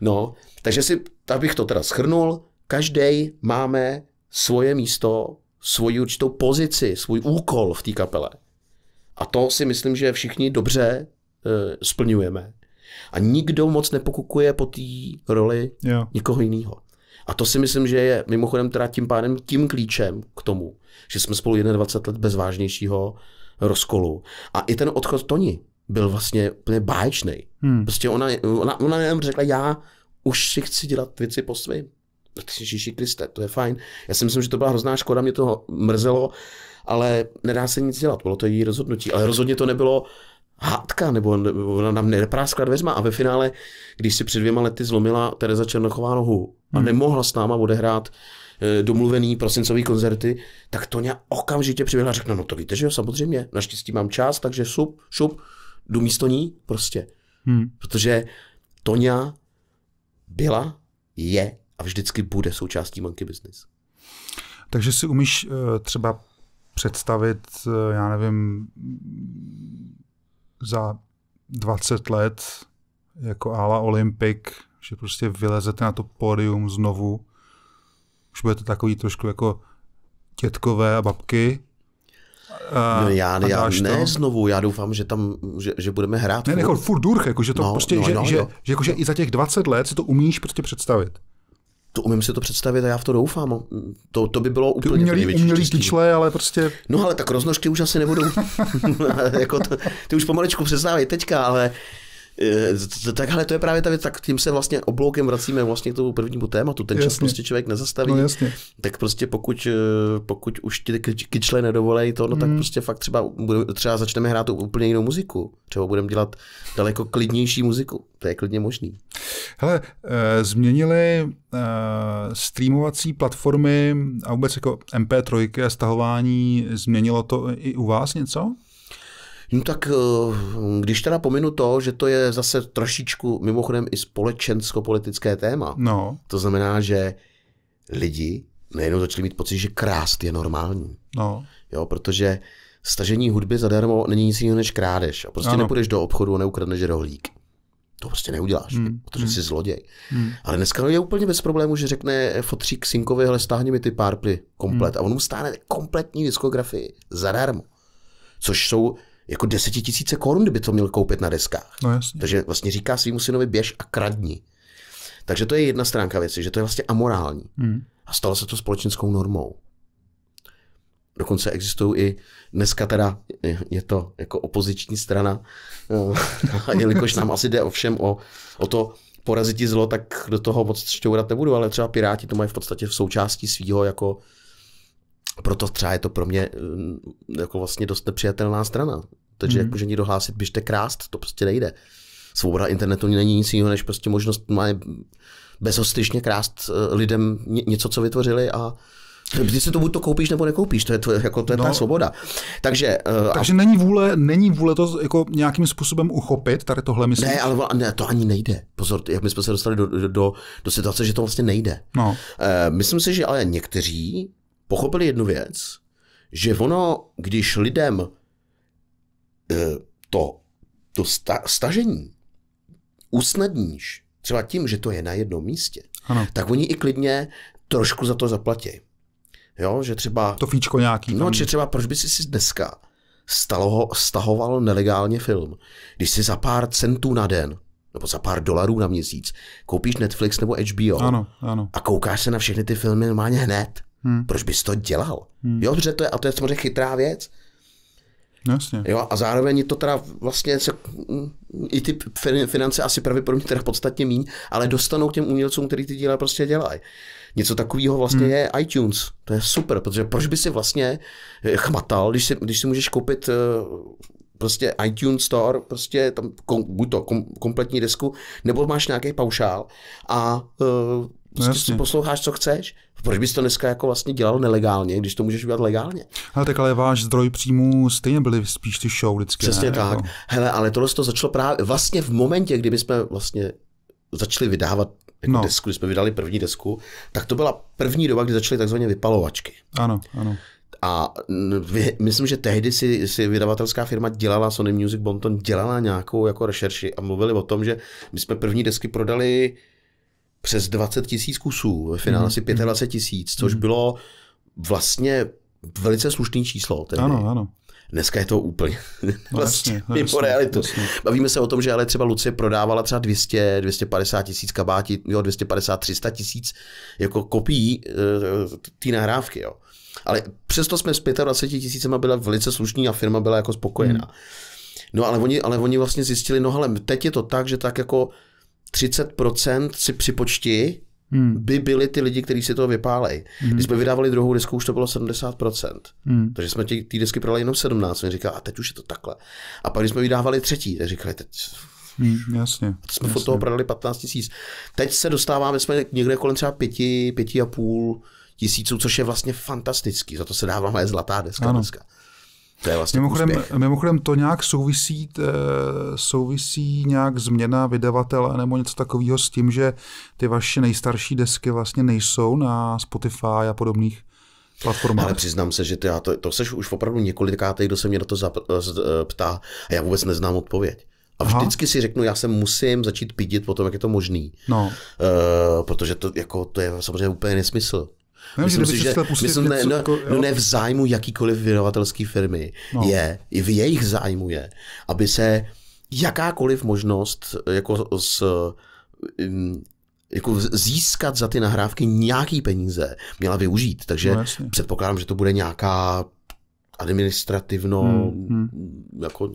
No, takže si, bych to teda schrnul, každý máme svoje místo, svoji určitou pozici, svůj úkol v té kapele. A to si myslím, že všichni dobře e, splňujeme. A nikdo moc nepokukuje po té roli jo. nikoho jiného. A to si myslím, že je mimochodem teda tím pádem tím klíčem k tomu, že jsme spolu 21 let bez vážnějšího rozkolu. A i ten odchod Toni byl vlastně úplně báječný. Hmm. Prostě ona, ona, ona jenom řekla, já už si chci dělat věci po svém. No Ježíši Kriste, to je fajn. Já si myslím, že to byla hrozná škoda, mě to mrzelo, ale nedá se nic dělat, bylo to její rozhodnutí. Ale rozhodně to nebylo hádka, nebo ona nám nepráskla dveřma. A ve finále, když si před dvěma lety zlomila Tereza Černochová nohu a hmm. nemohla s náma odehrát Eh, domluvený prosincový koncerty, tak to mě okamžitě přivěla a řekla, no to víte, že jo, samozřejmě, naštěstí mám čas, takže šup, šup, jdu místo ní prostě. Hmm. Protože Tonia byla, je a vždycky bude součástí Monkey Business. Takže si umíš eh, třeba představit, eh, já nevím, za 20 let jako ala Olympic, že prostě vylezete na to pódium znovu už bude to takový trošku jako tětkové a babky. A, no já, a já ne to? znovu, já doufám, že tam, že, že budeme hrát. Ne, ne, jako furt durch, jako, že to no, prostě, no, že, no, že, no. že, jako, že i za těch 20 let si to umíš prostě představit. To umím si to představit a já v to doufám. No. To, to by bylo úplně Ty umělý, umělý tyčle, ale prostě... No ale tak roznožky už asi nebudou. (laughs) (laughs) jako to, ty už pomaličku představit teďka, ale Eh, Takhle to je právě ta věc, tak tím se vlastně obloukem vracíme vlastně k tomu prvnímu tématu. Ten čas prostě člověk nezastaví. No, jasně. Tak prostě pokud, eh, pokud už ti kyčle nedovolejí to, no mm. tak hmm. prostě fakt třeba, třeba začneme hrát úplně jinou muziku. Třeba budeme dělat daleko klidnější muziku. To je klidně možný. Hele, e, změnili e, streamovací platformy a vůbec jako MP3 a stahování, změnilo to i u vás něco? No tak eh, když teda pominu to, že to je zase trošičku mimochodem i společensko-politické téma. No. To znamená, že lidi nejenom začali mít pocit, že krást je normální. No. Jo, protože stažení hudby zadarmo není nic jiného než krádež. A prostě ano. nepůjdeš do obchodu a neukradneš rohlík. To prostě neuděláš, hmm. protože hmm. jsi zloděj. Hmm. Ale dneska je úplně bez problému, že řekne fotřík synkovi, hele, stáhni mi ty párply komplet. Hmm. A on mu stáhne kompletní diskografii zadarmo. Což jsou jako desetitisíce korun, kdyby to měl koupit na deskách. No jasně. Takže vlastně říká svým synovi běž a kradni. Takže to je jedna stránka věci, že to je vlastně amorální. Hmm. A stalo se to společenskou normou. Dokonce existují i dneska teda, je to jako opoziční strana, no, jelikož nám asi jde ovšem o, o to porazit zlo, tak do toho moc šťourat nebudu, ale třeba Piráti to mají v podstatě v součástí svého jako proto třeba je to pro mě mm, jako vlastně dost nepřijatelná strana. Takže mm. může někdo hlásit, běžte krást, to prostě nejde. Svoboda internetu není nic jiného, než prostě možnost má bezostyšně krást eh, lidem něco, co vytvořili a ty si to buď to koupíš nebo nekoupíš, to je, to, jako, to je no, ta svoboda. Takže, uh, takže a... není, vůle, není vůle to jako nějakým způsobem uchopit, tady tohle myslím. Ne, ale ne, to ani nejde. Pozor, jak my jsme se dostali do, do, do, do situace, že to vlastně nejde. No. Uh, myslím si, že ale někteří pochopili jednu věc, že ono, když lidem eh, to, to sta, stažení usnadníš, třeba tím, že to je na jednom místě, ano. tak oni i klidně trošku za to zaplatí. Jo, že třeba... To fíčko nějaký. No, že třeba proč by si si dneska stalo, stahoval nelegálně film, když si za pár centů na den nebo za pár dolarů na měsíc koupíš Netflix nebo HBO ano, ano. a koukáš se na všechny ty filmy normálně hned. Hmm. Proč bys to dělal? Hmm. Jo, protože to je, a to je samozřejmě chytrá věc. No, jasně. Jo, a zároveň to teda vlastně se, i ty finance asi pravděpodobně teda podstatně míň, ale dostanou k těm umělcům, který ty díla prostě dělají. Něco takového vlastně hmm. je iTunes. To je super, protože proč by si vlastně eh, chmatal, když si, když si můžeš koupit eh, prostě iTunes Store, prostě tam kom, buď to kom, kompletní desku, nebo máš nějaký paušál a uh, No prostě no, si posloucháš, co chceš. Proč bys to dneska jako vlastně dělal nelegálně, když to můžeš udělat legálně? Ale tak ale váš zdroj příjmů stejně byly spíš ty show vždycky. Přesně ne? tak. Jako... Hele, ale tohle to začalo právě vlastně v momentě, kdy jsme vlastně začali vydávat jako no. desku, když jsme vydali první desku, tak to byla první doba, kdy začaly takzvané vypalovačky. Ano, ano. A myslím, že tehdy si, si vydavatelská firma dělala, Sony Music Bonton dělala nějakou jako rešerši a mluvili o tom, že my jsme první desky prodali přes 20 tisíc kusů, ve finále asi mm-hmm. 25 mm. tisíc, což mm-hmm. bylo vlastně velice slušné číslo. Tedy. Ano, ano. Dneska je to úplně (laughs) no, vlastně jasně, no, mimo jasně, realitu. Jasně. Bavíme se o tom, že ale třeba Lucie prodávala třeba 200, 250 tisíc kabáti, jo, 250, 300 tisíc jako kopií eh, té nahrávky. Jo. Ale přesto jsme s 25 tisícema byla velice slušní a firma byla jako spokojená. Hmm. No ale oni, ale oni vlastně zjistili, no ale teď je to tak, že tak jako 30% si připočti, hmm. by byli ty lidi, kteří si to vypálej. Hmm. Když jsme vydávali druhou disku, už to bylo 70%. Hmm. Takže jsme ty disky prodali jenom 17. On říká, a teď už je to takhle. A pak, když jsme vydávali třetí, tak říkali, teď Hmm, jasně. A to jsme jasně. od toho prodali 15 tisíc. Teď se dostáváme, jsme někde kolem třeba pěti, pěti a půl tisíců, což je vlastně fantastický. Za to se dává moje zlatá deska ano. dneska. To je vlastně mimochodem, úspěch. mimochodem to nějak souvisí, eh, souvisí nějak změna vydavatele nebo něco takového s tím, že ty vaše nejstarší desky vlastně nejsou na Spotify a podobných platformách. Ale přiznám se, že ty, já to, to seš už opravdu několikátej, kdo se mě na to zap, z, eh, ptá a já vůbec neznám odpověď. A vždycky si řeknu, já se musím začít pídit po tom, jak je to možný. No. Uh, protože to, jako, to je samozřejmě úplně nesmysl. No, myslím, si, že, myslím ne, no, no ne v zájmu jakýkoliv vydavatelské firmy no. je, i v jejich zájmu je, aby se jakákoliv možnost eh, jako s mm, jako získat za ty nahrávky nějaký peníze měla využít. Takže no, předpokládám, že to bude nějaká administrativno, hmm, hmm. jako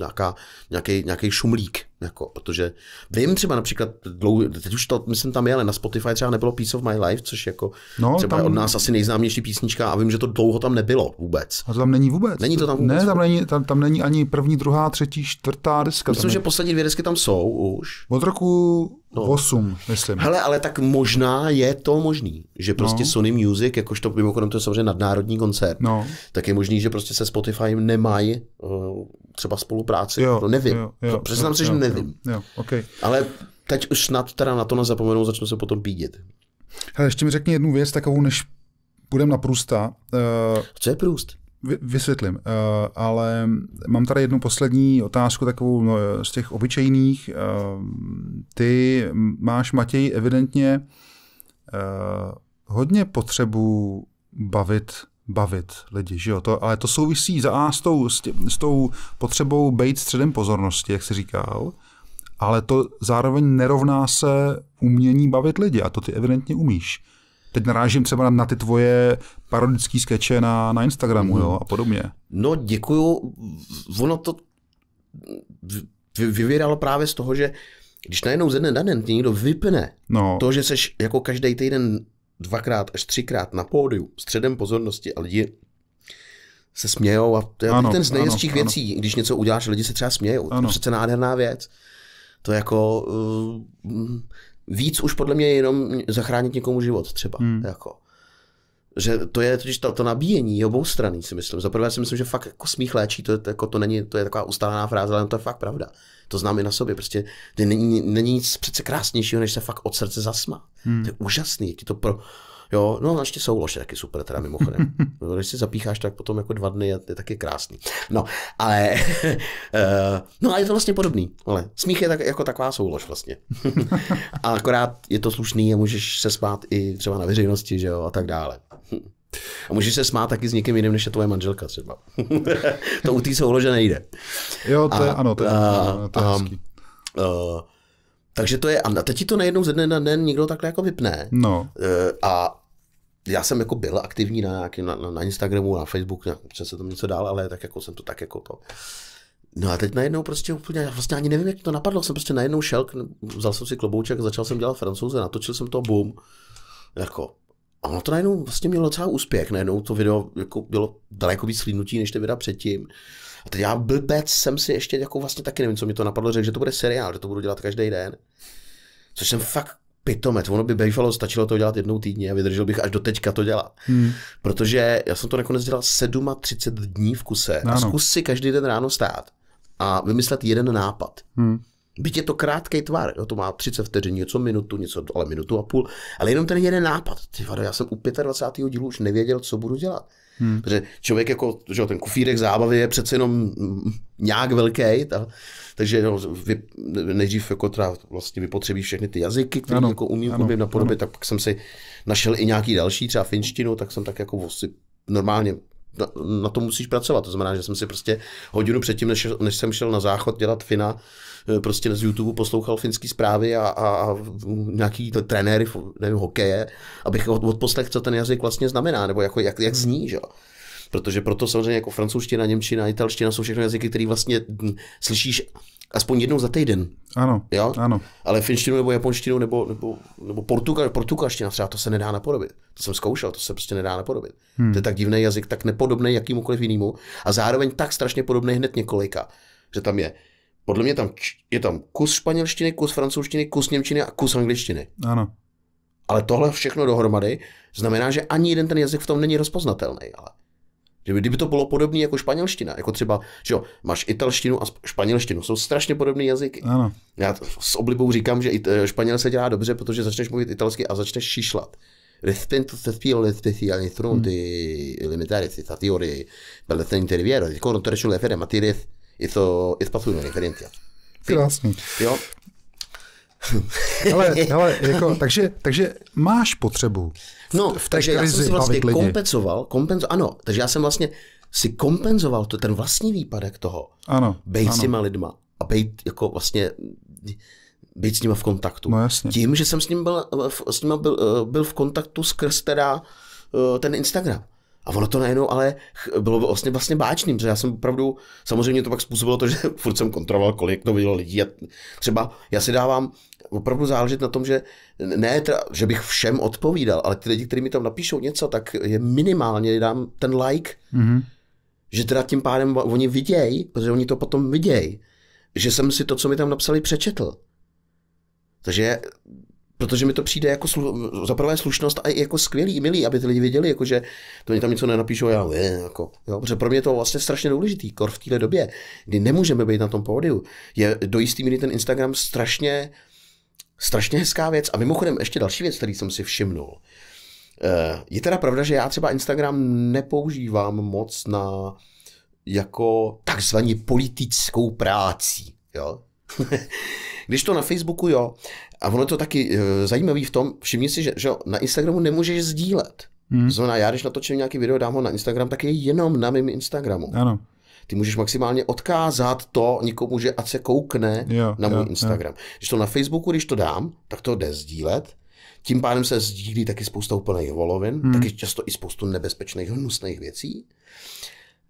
nějaký, nějaký šumlík. Jako, protože vím třeba například, dlouho, teď už to, myslím, tam je, ale na Spotify třeba nebylo Piece of My Life, což jako no, třeba tam... od nás asi nejznámější písnička a vím, že to dlouho tam nebylo vůbec. A to tam není vůbec. Není to tam vůbec. Ne, tam není, tam, tam není ani první, druhá, třetí, čtvrtá deska. Myslím, že poslední dvě desky tam jsou už. Od roku No. 8, myslím. Hele, ale tak možná je to možný, že no. prostě no. Sony Music, jakož to mimochodem to je samozřejmě nadnárodní koncert, no. tak je možný, že prostě se Spotify nemají uh, třeba spolupráci. Jo, no, nevím. Jo, jo, to, jo, se, že jo nevím. Jo, okay. Ale teď už snad teda na to nezapomenu, začnu se potom pídit. Hele, ještě mi řekni jednu věc takovou, než půjdeme na průsta. Uh, eh, Co je Prust? Vysvětlím, uh, ale mám tady jednu poslední otázku, takovou no, eh, z těch obyčejných. Uh, ty máš, Matěj, evidentně uh, hodně potřebu bavit bavit lidi, že jo? To, ale to souvisí za A s tou, s, tě, s tou potřebou být středem pozornosti, jak jsi říkal, ale to zároveň nerovná se umění bavit lidi a to ty evidentně umíš. Teď narážím třeba na, na ty tvoje parodické skeče na, na Instagramu mm. jo, a podobně. No děkuju. Ono to vyvíralo právě z toho, že když najednou ze dne na den někdo vypne no. to, že seš jako každý týden dvakrát až třikrát na pódiu středem pozornosti a lidi se smějou a to je ano, ten z nejhezčích věcí, ano. když něco uděláš, lidi se třeba smějou, ano. to je přece nádherná věc. To je jako uh, víc už podle mě jenom zachránit někomu život třeba. Hmm. Jako že to je totiž to, to nabíjení straní, si myslím. Za prvé si myslím, že fakt jako smích léčí, to, je, to, jako, to, není, to je taková ustálená fráze, ale to je fakt pravda. To znám i na sobě, prostě není, není nic přece krásnějšího, než se fakt od srdce zasmá. Hmm. To je úžasný, ti to pro, Jo, no ještě soulož je taky super, teda mimochodem. (laughs) No, když si zapícháš, tak potom jako dva dny je, je taky krásný. No, ale, (laughs) eh, no a je to vlastně podobný. Ale smích je tak, jako taková soulož vlastně. (laughs) a akorát je to slušný a můžeš se smát i třeba na veřejnosti, že jo, a tak dále. A můžeš se smát taky s někým jiným, než je tvoje manželka třeba. to u té soulože nejde. Jo, to je, a, ano, to je, a, to je a, hezký. A, eh, takže to je, a teď ti to najednou ze dne na den někdo takhle jako vypne. No. Eh, a, já jsem jako byl aktivní na, nějaký, na, na Instagramu, na Facebooku, občas se tam něco dál, ale tak jako jsem to tak jako to. No a teď najednou prostě úplně, já vlastně ani nevím, jak to napadlo, jsem prostě najednou šel, vzal jsem si klobouček, začal jsem dělat francouze, natočil jsem to boom. Jako, a ono to najednou vlastně mělo docela úspěch, najednou to video jako bylo daleko víc slínutí, než ty videa předtím. A teď já blbec jsem si ještě jako vlastně taky nevím, co mi to napadlo, řekl, že to bude seriál, že to budu dělat každý den. Což jsem fakt pitomec. Ono by bývalo, stačilo to dělat jednou týdně a vydržel bych až do teďka to dělat. Hmm. Protože já jsem to nakonec dělal 37 dní v kuse. Ano. A zkus si každý den ráno stát a vymyslet jeden nápad. Hmm. Byť je to krátký tvar, jo, to má 30 vteřin, něco minutu, něco, ale minutu a půl, ale jenom ten jeden nápad. Ty vado, já jsem u 25. dílu už nevěděl, co budu dělat. Hmm. Protože člověk jako, že ten kufírek zábavy je přece jenom nějak velký, ta, takže no, vy, nejdřív jako teda vlastně vypotřebíš všechny ty jazyky, které jako umím, ano, podobě. napodobit, tak pak jsem si našel i nějaký další, třeba finštinu, tak jsem tak jako si normálně na, na to musíš pracovat. To znamená, že jsem si prostě hodinu předtím, než, než jsem šel na záchod dělat fina, Eh, prostě z YouTube poslouchal finské zprávy a, a, a nějaký trenéry nevím, hokeje, abych od, odposlech, co ten jazyk vlastně znamená, nebo jako, jak, jak zní, že? Protože proto samozřejmě jako francouzština, němčina, italština jsou všechno jazyky, které vlastně slyšíš aspoň jednou za týden. Ano, jo? ano. Ale finštinu nebo japonštinu nebo, nebo, nebo portuga, portugalština třeba to se nedá napodobit. To jsem zkoušel, to se prostě nedá napodobit. Hmm. To je tak divný jazyk, tak nepodobný jakýmukoliv jinému a zároveň tak strašně podobný hned několika, že tam je podle mě tam, je tam kus španělštiny, kus francouzštiny, kus němčiny a kus angličtiny. Ano. Ale tohle všechno dohromady znamená, že ani jeden ten jazyk v tom není rozpoznatelný. Ale kdyby, kdyby to bylo podobné jako španělština, jako třeba, že jo, máš italštinu a španělštinu, jsou strašně podobné jazyky. Ano. Já s oblibou říkám, že e, španěl se dělá dobře, protože začneš mluvit italsky a začneš šíšlat. Respeto se spíle speciální tron de hmm. elementares, statori, per la interviero, di contro sulle Eso es paso de diferencia. Krásný. Jo? hele, hele, (laughs) jako, takže, takže máš potřebu no, v té takže krizi já jsem si vlastně lidi. kompenzoval, kompenzo, ano, takže já jsem vlastně si kompenzoval to, ten vlastní výpadek toho. Ano. Bejt ano. s těma lidma a bejt jako vlastně být s nimi v kontaktu. No jasně. Tím, že jsem s ním byl, eh, s nima byl, eh, byl v kontaktu skrz teda eh, ten Instagram. A ono to najednou ale bylo vlastně, vlastně báčným, protože já jsem opravdu, samozřejmě to pak způsobilo to, že (laughs) furt jsem kontroloval, kolik to vidělo lidí. A třeba já si dávám opravdu záležet na tom, že ne, teda, že bych všem odpovídal, ale ty lidi, kteří mi tam napíšou něco, tak je minimálně dám ten like, mm-hmm. že teda tím pádem oni vidějí, protože oni to potom vidějí, že jsem si to, co mi tam napsali, přečetl. Takže Protože mi to přijde jako slu- za prvé slušnost a jako skvělý, milý, aby ty lidi věděli, jako že to oni tam něco nenapíšou, já je, jako, jo, protože pro mě to vlastně strašně důležitý, kor v téhle době, kdy nemůžeme být na tom pódiu, je do jistý míry ten Instagram strašně, strašně hezká věc. A mimochodem ještě další věc, který jsem si všimnul. Eh, je teda pravda, že já třeba Instagram nepoužívám moc na jako takzvaně politickou práci, jo. (laughs) Když to na Facebooku jo, a ono je to taky e, eh, zajímavé v tom, všimni si, že, že na Instagramu nemůžeš sdílet. Hmm. Znamená, já když natočím nějaký video, dám ho na Instagram, tak je jenom na mém Instagramu. Ano. Ty můžeš maximálně odkázat to nikomu, že ať se koukne jo, na můj jo, Instagram. Jo. Když to na Facebooku, když to dám, tak to jde sdílet, tím pádem se sdílí taky spousta úplných volovin, hmm. taky často i spoustu nebezpečných, hnusných věcí.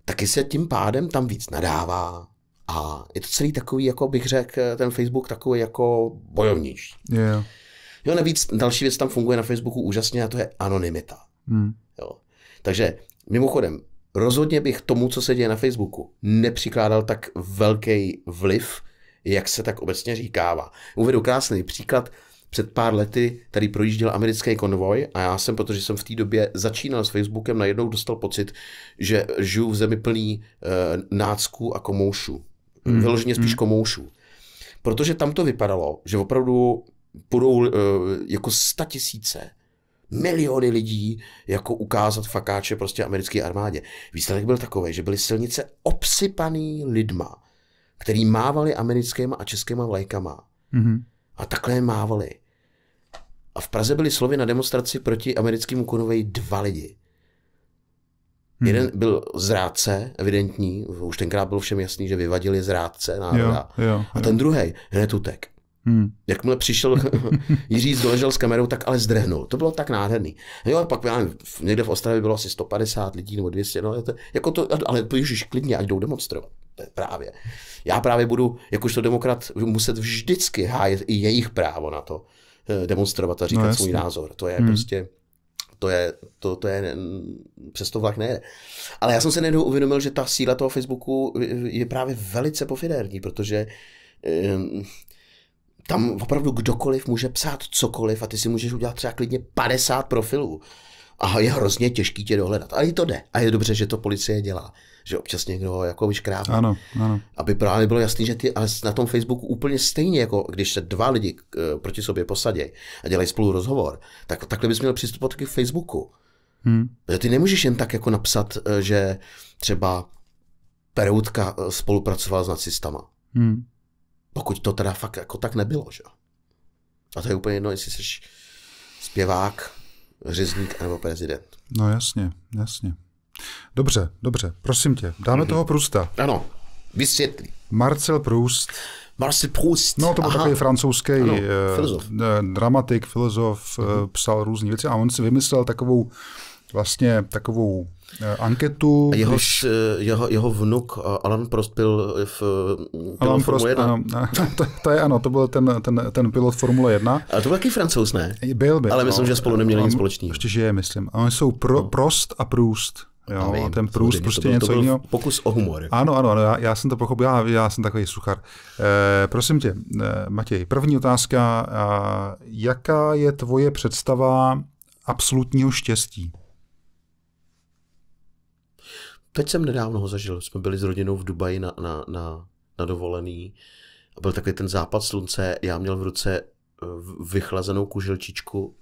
Taky se tím pádem tam víc nadává, a je to celý takový, jako bych řekl, ten Facebook takový jako bojovnější. Yeah. Jo, navíc další věc tam funguje na Facebooku úžasně a to je anonymita. Hmm. Jo. Takže mimochodem, rozhodně bych tomu, co se děje na Facebooku, nepřikládal tak velký vliv, jak se tak obecně říkává. Uvedu krásný příklad. Před pár lety tady projížděl americký konvoj a já jsem, protože jsem v té době začínal s Facebookem, najednou dostal pocit, že žiju v zemi plný e, nácků a komoušů. Mm. Vyloženě spíš mm. komoušů. Protože tam to vypadalo, že opravdu budou uh, eh, jako sta tisíce, miliony lidí jako ukázat fakáče prostě americké armádě. Výsledek byl takový, že byly silnice obsypaný lidma, který mávali americkýma a českýma vlajkama. Mm-hmm. A takhle je mávali. A v Praze byly slovy na demonstraci proti americkému konvoji dva lidi. Hmm. Jeden byl zrádce, evidentní, už tenkrát byl všem jasný, že vyvadili zrádce na Jo, jo, jo. A ten druhý, hned utek. Hmm. Jakmile přišel (laughs) Jiří doležel s kamerou, tak ale zdrhnul. To bylo tak nádherný. Jo, a pak já nevím, někde v Ostravě bylo asi 150 lidí nebo 200, no, to, jako to, ale ježiš, klidně, ať jdou demonstrovat. Právě. Já právě budu, jakožto demokrat, muset vždycky hájet i jejich právo na to eh, demonstrovat a říkat no, svůj názor. To je hmm. prostě to je, to, to je, přes to vlak nejde. Ale já jsem se nejednou uvědomil, že ta síla toho Facebooku je právě velice pofidérní, protože um, tam opravdu kdokoliv může psát cokoliv a ty si můžeš udělat třeba klidně 50 profilů. A je hrozně těžký tě dohledat. A i to jde. A je dobře, že to policie dělá že občas někdo jako vyškrábí. Ano, ano. Aby právě bylo jasný, že ty ale na tom Facebooku úplně stejně, jako když se dva lidi eh, proti sobě posadí a dělají spolu rozhovor, tak takhle bys měl přistupovat k Facebooku. Hmm. Protože ty nemůžeš jen tak jako napsat, eh, že třeba Peroutka eh, spolupracoval s nacistama. Hmm. Pokud to teda fakt jako tak nebylo, že A to je úplně jedno, jestli jsi zpěvák, řezník nebo prezident. No jasně, jasně. Dobře, dobře, prosím tě, dáme mm-hmm. toho Prusta. Ano, vysvětlí. Marcel Proust. Marcel Proust. No, to byl Aha. takový francouzský ano, eh, filozof. Eh, dramatik, filozof, mm-hmm. psal různé věci a on si vymyslel takovou vlastně takovou eh, anketu. Jeho, když... jeho, jeho vnuk Alan Prost byl v Alan Prost, Formule 1. Ano, (laughs) to, to, je ano, to byl ten, ten, ten pilot Formule 1. Ale to byl taky francouz, ne? Byl by. Ale myslím, no, že spolu neměli nic společného. Ještě žije, myslím. A oni jsou pro, no. Prost a Proust. Jo, vím, ten průz prostě to byl, něco jiného. Pokus o humor. Ano, jako. ano, ano já, já jsem to pochopil, já, já jsem takový suchar. E, prosím tě, e, Matěj, první otázka. A jaká je tvoje představa absolutního štěstí? Teď jsem nedávno ho zažil. Jsme byli s rodinou v Dubaji na, na, na, na dovolený. A byl takový ten západ slunce. Já měl v ruce eh, vychlazenou kuželčičku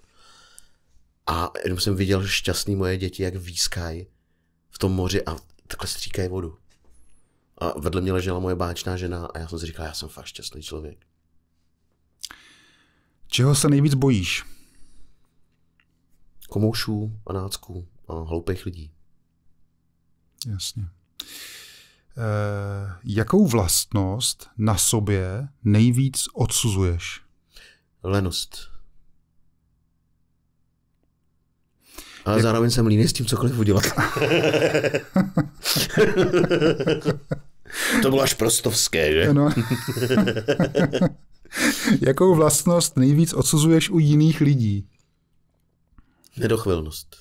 a jenom jsem viděl šťastný moje děti, jak výskají v tom moři a takhle stříkají vodu. A vedle mě ležela moje báčná žena a já jsem si říkal, já jsem fakt šťastný člověk. Čeho se nejvíc bojíš? Komoušů, panácků a hloupých lidí. Jasně. E, jakou vlastnost na sobě nejvíc odsuzuješ? Lenost. Ale jako... zároveň jsem líný s tím cokoliv udělat. (laughs) to bylo až prostovské, že? No. Jakou vlastnost nejvíc odsuzuješ u jiných lidí? Nedochvilnost.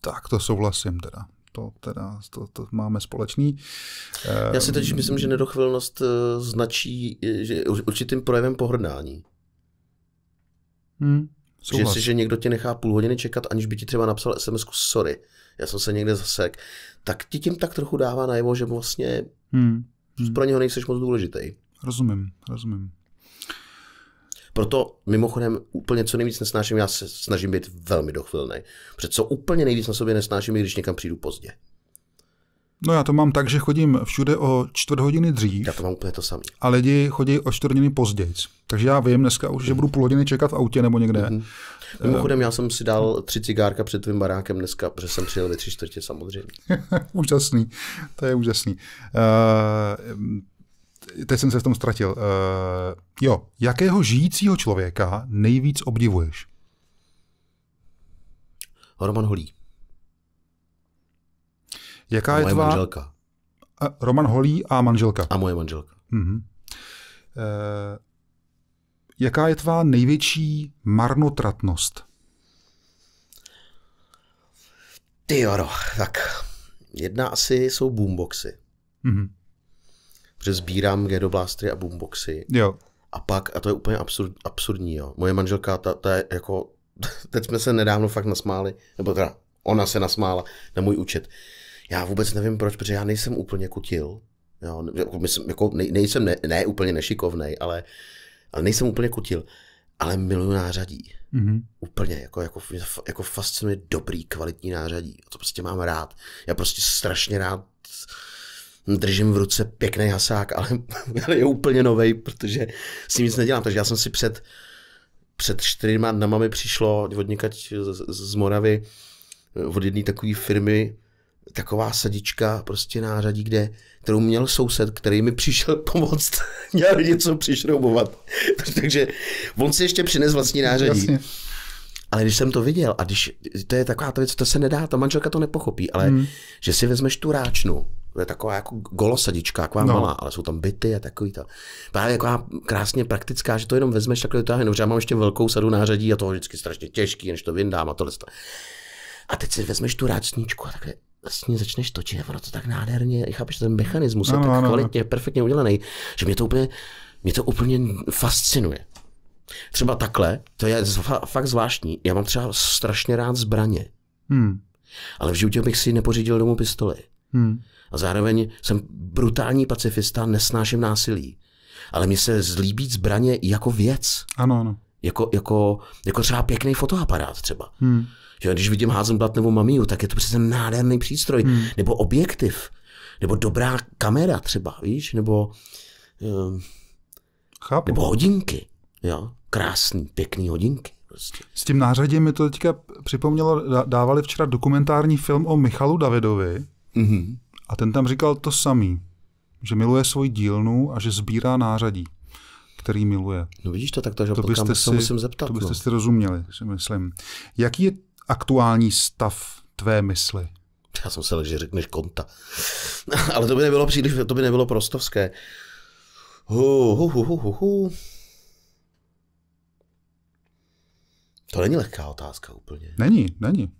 Tak to souhlasím teda. To teda to, to máme společný. Já si teď myslím, že ehm. nedochvilnost eh, značí eh, že určitým projevem pohrdání. Hmm že si, Že někdo tě nechá půl hodiny čekat, aniž by ti třeba napsal sms sorry, já jsem se někde zasek, tak ti tím tak trochu dává najevo, že vlastně hmm. hmm. pro něho nejseš moc důležitý. Rozumím, rozumím. Proto mimochodem úplně co nejvíc nesnáším, já se snažím být velmi dochvilný. Protože co úplně nejvíc na sobě nesnáším, když někam přijdu pozdě. No já to mám tak, že chodím všude o čtvrt hodiny dřív. Já to mám úplně to samé. A lidi chodí o čtvrt hodiny později. Takže já vím dneska už, že budu půl hodiny čekat v autě nebo někde. Mm-hmm. Mimochodem, já jsem si dal tři cigárka před tvým barákem dneska, protože jsem přijel ve tři čtvrtě samozřejmě. (laughs) úžasný, to je úžasný. Uh, teď jsem se v tom ztratil. Uh, jo, jakého žijícího člověka nejvíc obdivuješ? Roman Holík. Jaká je tvá... manželka. Roman Holý a manželka. A moje manželka. Mhm. E, jaká je tvá největší marnotratnost? Ty joro, tak jedna asi jsou boomboxy. Mm-hmm. Protože sbírám gedoblástry a boomboxy. Jo. A pak, a to je úplně absurd, absurdní, jo. Moje manželka, ta, ta je jako, (laughs) teď jsme se nedávno fakt nasmáli, nebo teda ona se nasmála na můj účet. Já vůbec nevím proč, protože já nejsem úplně kutil. Jo, jako myslím, jako nej, nejsem ne, ne úplně nešikovnej, ale, ale nejsem úplně kutil. Ale miluju nářadí. Mm-hmm. Úplně, jako, jako, jako fascinuje dobrý, kvalitní nářadí. a To prostě mám rád. Já prostě strašně rád držím v ruce pěkný hasák, ale, (laughs) ale je úplně nový, protože s ním nic nedělám. Takže já jsem si před, před čtyřma dnama mi přišlo od někať z, z Moravy od jedné takové firmy, taková sadička prostě nářadí, kde, kterou měl soused, který mi přišel (laughs) pomoct, měl něco přišroubovat. (laughs) Takže on si ještě přines vlastní nářadí. Jasně. Ale když jsem to viděl, a když to je taková ta věc, to se nedá, ta manželka to nepochopí, ale hmm. že si vezmeš tu ráčnu, to je taková jako golosadička, taková no. malá, ale jsou tam byty a takový to. Právě taková krásně praktická, že to jenom vezmeš takhle to no, já mám ještě velkou sadu nářadí a toho vždycky strašně těžký, než to vyndám a tohle. A teď si vezmeš tu ráčničku a takhle vlastně začneš točit, ono to tak nádherně, chápeš, ten mechanismus je no, tak kvalitně, no. perfektně udělaný, že mě to úplně, mě to úplně fascinuje. Třeba takhle, to je zva, fakt zvláštní. Já mám třeba strašně rád zbraně. Hmm. Ale v životě bych si nepořídil domů pistoli. Hmm. A zároveň jsem brutální pacifista, nesnáším násilí. Ale mně se zlíbí zbraně jako věc. Ano, ano. Jako, jako, jako třeba pěkný fotoaparát třeba. Hmm. Že když vidím Házenblat nebo Mamiu, tak je to přece nádherný přístroj. Hmm. Nebo objektiv. Nebo dobrá kamera třeba, víš? Nebo, um, Chápu. nebo hodinky. Jo? Krásný, pěkný hodinky. Prostě. S tím nářadím mi to teďka připomnělo, dávali včera dokumentární film o Michalu Davidovi mm-hmm. a ten tam říkal to samý, že miluje svoji dílnu a že sbírá nářadí který miluje. No vidíš to, tak to, že to byste se si, musím zeptat. To byste no. si rozuměli, si myslím. Jaký je aktuální stav tvé mysli? Já jsem se že řekneš konta. (laughs) Ale to by nebylo příliš, to by nebylo prostovské. Hu, hu, hu, hu, hu. To není lehká otázka úplně. Není, není.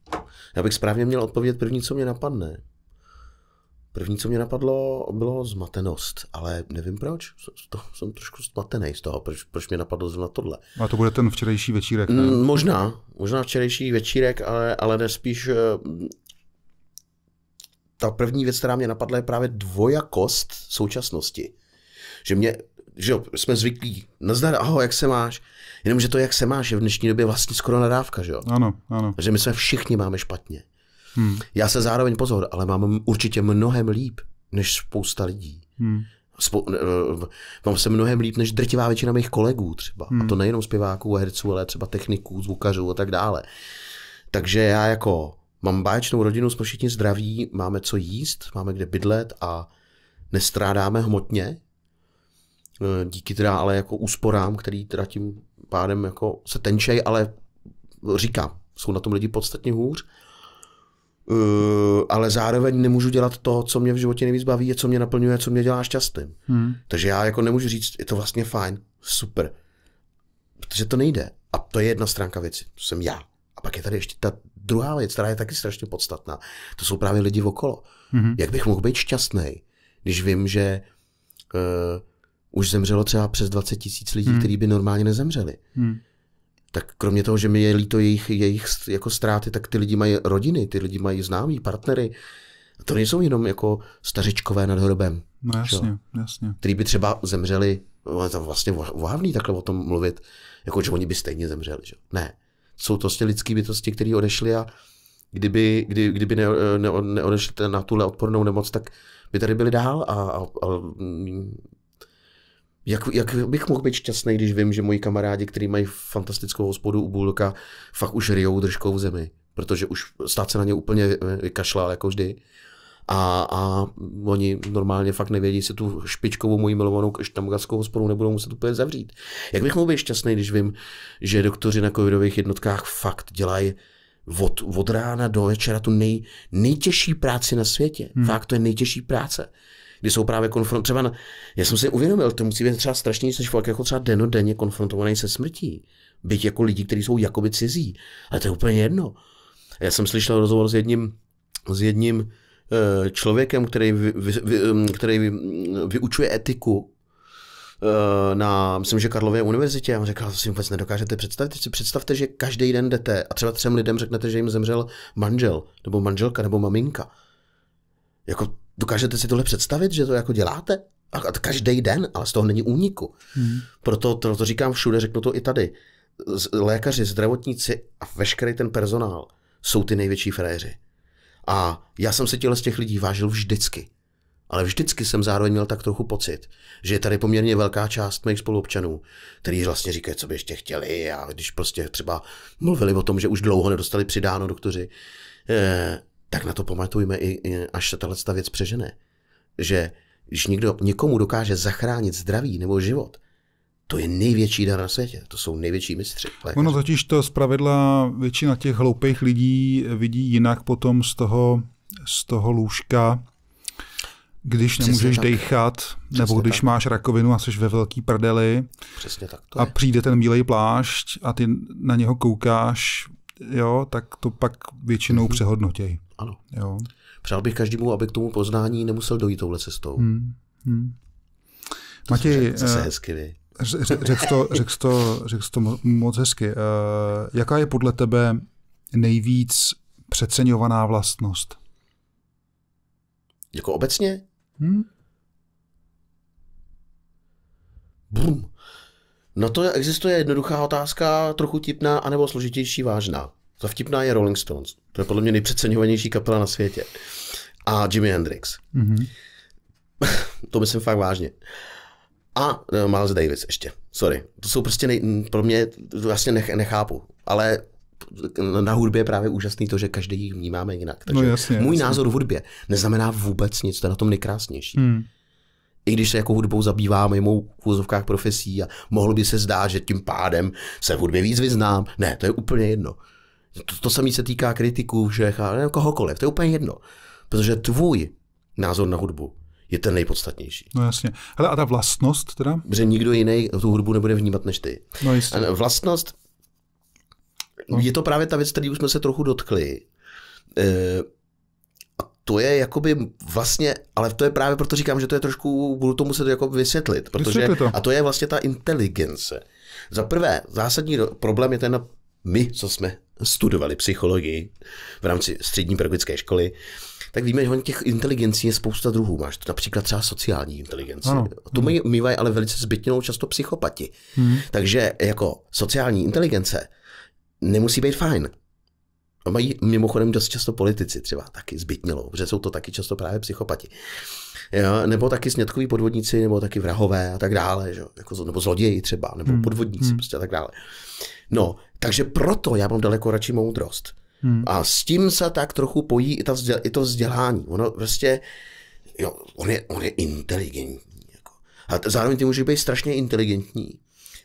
Já bych správně měl odpovědět první, co mě napadne. První, co mě napadlo, bylo zmatenost, ale nevím proč. To, jsem trošku zmatený z toho, proč, proč mě napadlo zrovna tohle. A to bude ten včerejší večírek? Ne? Mm, možná, možná včerejší večírek, ale, ale nespíš. Eh, ta první věc, která mě napadla, je právě dvojakost současnosti. Že mě, že jo, jsme zvyklí, nazdar, ahoj, jak se máš, jenomže to, jak se máš, je v dnešní době vlastně skoro nadávka, že jo? Ano, ano. Že my jsme všichni máme špatně. Hmm. Já se zároveň pozor, ale mám určitě mnohem líp než spousta lidí. Hmm. Spou- eh, mám se mnohem líp než drtivá většina mých kolegů třeba. Hmm. A to nejenom zpěváků a herců, ale třeba techniků, zvukařů a tak dále. Takže já jako mám báječnou rodinu, jsme všichni zdraví, máme co jíst, máme kde bydlet a nestrádáme hmotně, eh, díky teda ale jako úsporám, který teda tím pádem jako se tenčej, ale říkám, jsou na tom lidi podstatně hůř. Eh, ale zároveň nemůžu dělat to, co mě v životě nejvíc baví, co mě naplňuje, co mě dělá šťastným. Hmm. Takže já jako nemůžu říct, je to vlastně fajn, super. Protože to nejde. A to je jedna stránka věci, to jsem já. A pak je tady ještě ta druhá věc, která je taky strašně podstatná. To jsou právě lidi okolo. Hmm. Jak bych mohl být šťastný, když vím, že uh, už zemřelo třeba přes 20 tisíc lidí, hmm. kteří by normálně nezemřeli. Hmm tak kromě toho, že mi je líto jejich, jejich jako ztráty, tak ty lidi mají rodiny, ty lidi mají známí, partnery. A to nejsou jenom jako stařičkové nad hrobem. No jasně, čo? jasně. Který by třeba zemřeli, no, je to vlastně vohavný takhle o tom mluvit, jako že oni by stejně zemřeli. Že? Ne. Jsou to vlastně prostě lidské bytosti, které odešly a kdyby, kdy, kdyby ne, ne, neodešli na tuhle odpornou nemoc, tak by tady byli dál a, a, a jak, jak bych mohl být šťastný, když vím, že moji kamarádi, kteří mají fantastickou hospodu u Bulka, fakt už rijou držkou v zemi, protože už stát se na ně úplně eh, kašlal jako vždy. A, a oni normálně fakt nevědí, se tu špičkovou moji milovanou štamgaskou hospodu nebudou muset úplně zavřít. Jak bych mohl být šťastný, když vím, že doktoři na covidových jednotkách fakt dělají od, od rána do večera tu nej, nejtěžší práci na světě. Hmm. Fakt to je nejtěžší práce kdy jsou právě konfront, já jsem si uvědomil, to musí být třeba strašně, jsi fakt jako třeba den denodenně konfrontovaný se smrtí. Byť jako lidi, kteří jsou jakoby cizí. Ale to je úplně jedno. Já jsem slyšel rozhovor s jedním, s jedním eh, člověkem, který, vy, vy, vy, mm, který vyučuje etiku eh, na, myslím, že Karlově univerzitě. A on říkal, si vůbec nedokážete představit. si představte, že každý den jdete a třeba třem lidem řeknete, že jim zemřel manžel, nebo manželka, nebo maminka. Jako Dokážete si tohle představit, že to jako děláte? A každý den, ale z toho není úniku. Hmm. Proto to, to říkám všude, řeknu to i tady. Lékaři, zdravotníci a veškerý ten personál jsou ty největší fréři. A já jsem se těle z těch lidí vážil vždycky. Ale vždycky jsem zároveň měl tak trochu pocit, že je tady poměrně velká část mých spoluobčanů, kteří vlastně říkají, co by ještě chtěli a když prostě třeba mluvili o tom, že už dlouho nedostali přidáno doktoři, eh, tak na to pamatujme, i, i až se tahle věc přežene. Že když někdo, někomu dokáže zachránit zdraví nebo život, to je největší dar na světě. To jsou největší mistři. Lékaři. Ono totiž to zpravidla většina těch hloupých lidí vidí jinak potom z toho, z toho lůžka, když Přesně nemůžeš tak. dejchat, Přesně nebo když tak. máš rakovinu a jsi ve velký prdeli Přesně tak to je. a přijde ten bílej plášť a ty na něho koukáš, jo, tak to pak většinou mm-hmm. přehodnotěj. Ano. Jo. Přál bych každému, aby k tomu poznání nemusel dojít touhle cestou. Hmm. Hmm. To Matěj, zase eh, hezky, vy. Řekl to, řek to, řek to moc hezky. Uh, jaká je podle tebe nejvíc přeceňovaná vlastnost? Jako obecně? Hmm? Bum. No to existuje jednoduchá otázka, trochu tipná, anebo složitější vážná. Ta vtipná je Rolling Stones. To je podle mě nejpřeceňovanější kapela na světě. A Jimi Hendrix. Mm-hmm. (laughs) to myslím fakt vážně. A eh, Miles Davis ještě, sorry. To jsou prostě nej, pro mě, to vlastně nech, nechápu, ale na hudbě je právě úžasný to, že každý ji vnímáme jinak. Takže no jasně, můj jasně. názor v hudbě neznamená vůbec nic, to je na tom nejkrásnější. Hmm. I když se jako hudbou zabývám je mou v úzovkách profesí a mohlo by se zdát, že tím pádem se v hudbě víc vyznám. Ne, to je úplně jedno. To, to samé se týká kritiků že a ne, kohokoliv, to je úplně jedno. Protože tvůj názor na hudbu je ten nejpodstatnější. No jasně. Hele, a ta vlastnost teda? Že nikdo jiný tu hudbu nebude vnímat než ty. No jistě. A vlastnost, no. je to právě ta věc, který už jsme se trochu dotkli. E, a to je jakoby vlastně, ale to je právě proto říkám, že to je trošku, budu to muset jako vysvětlit. Protože, to. A to je vlastně ta inteligence. Za prvé, zásadní problém je ten, my, co jsme studovali psychologii v rámci střední pedagogické školy, tak víme, že těch inteligencí je spousta druhů. Máš to například třeba sociální inteligenci. Ano. Tu mají, mývají ale velice zbytněnou často psychopati. Hmm. Takže jako sociální inteligence nemusí být fajn. A mají mimochodem dost často politici třeba taky zbytnělou, protože jsou to taky často právě psychopati. Jo, nebo taky snědkoví podvodníci, nebo taky vrahové a tak dále, že? Jako, nebo zloději třeba, nebo hmm. podvodníci hmm. prostě a tak dále. No, takže proto já mám daleko radši moudrost. Hmm. A s tím se tak trochu pojí i, ta vzděl, i to vzdělání. Ono prostě, jo, on je, on je inteligentní. Jako. A zároveň ty může být strašně inteligentní.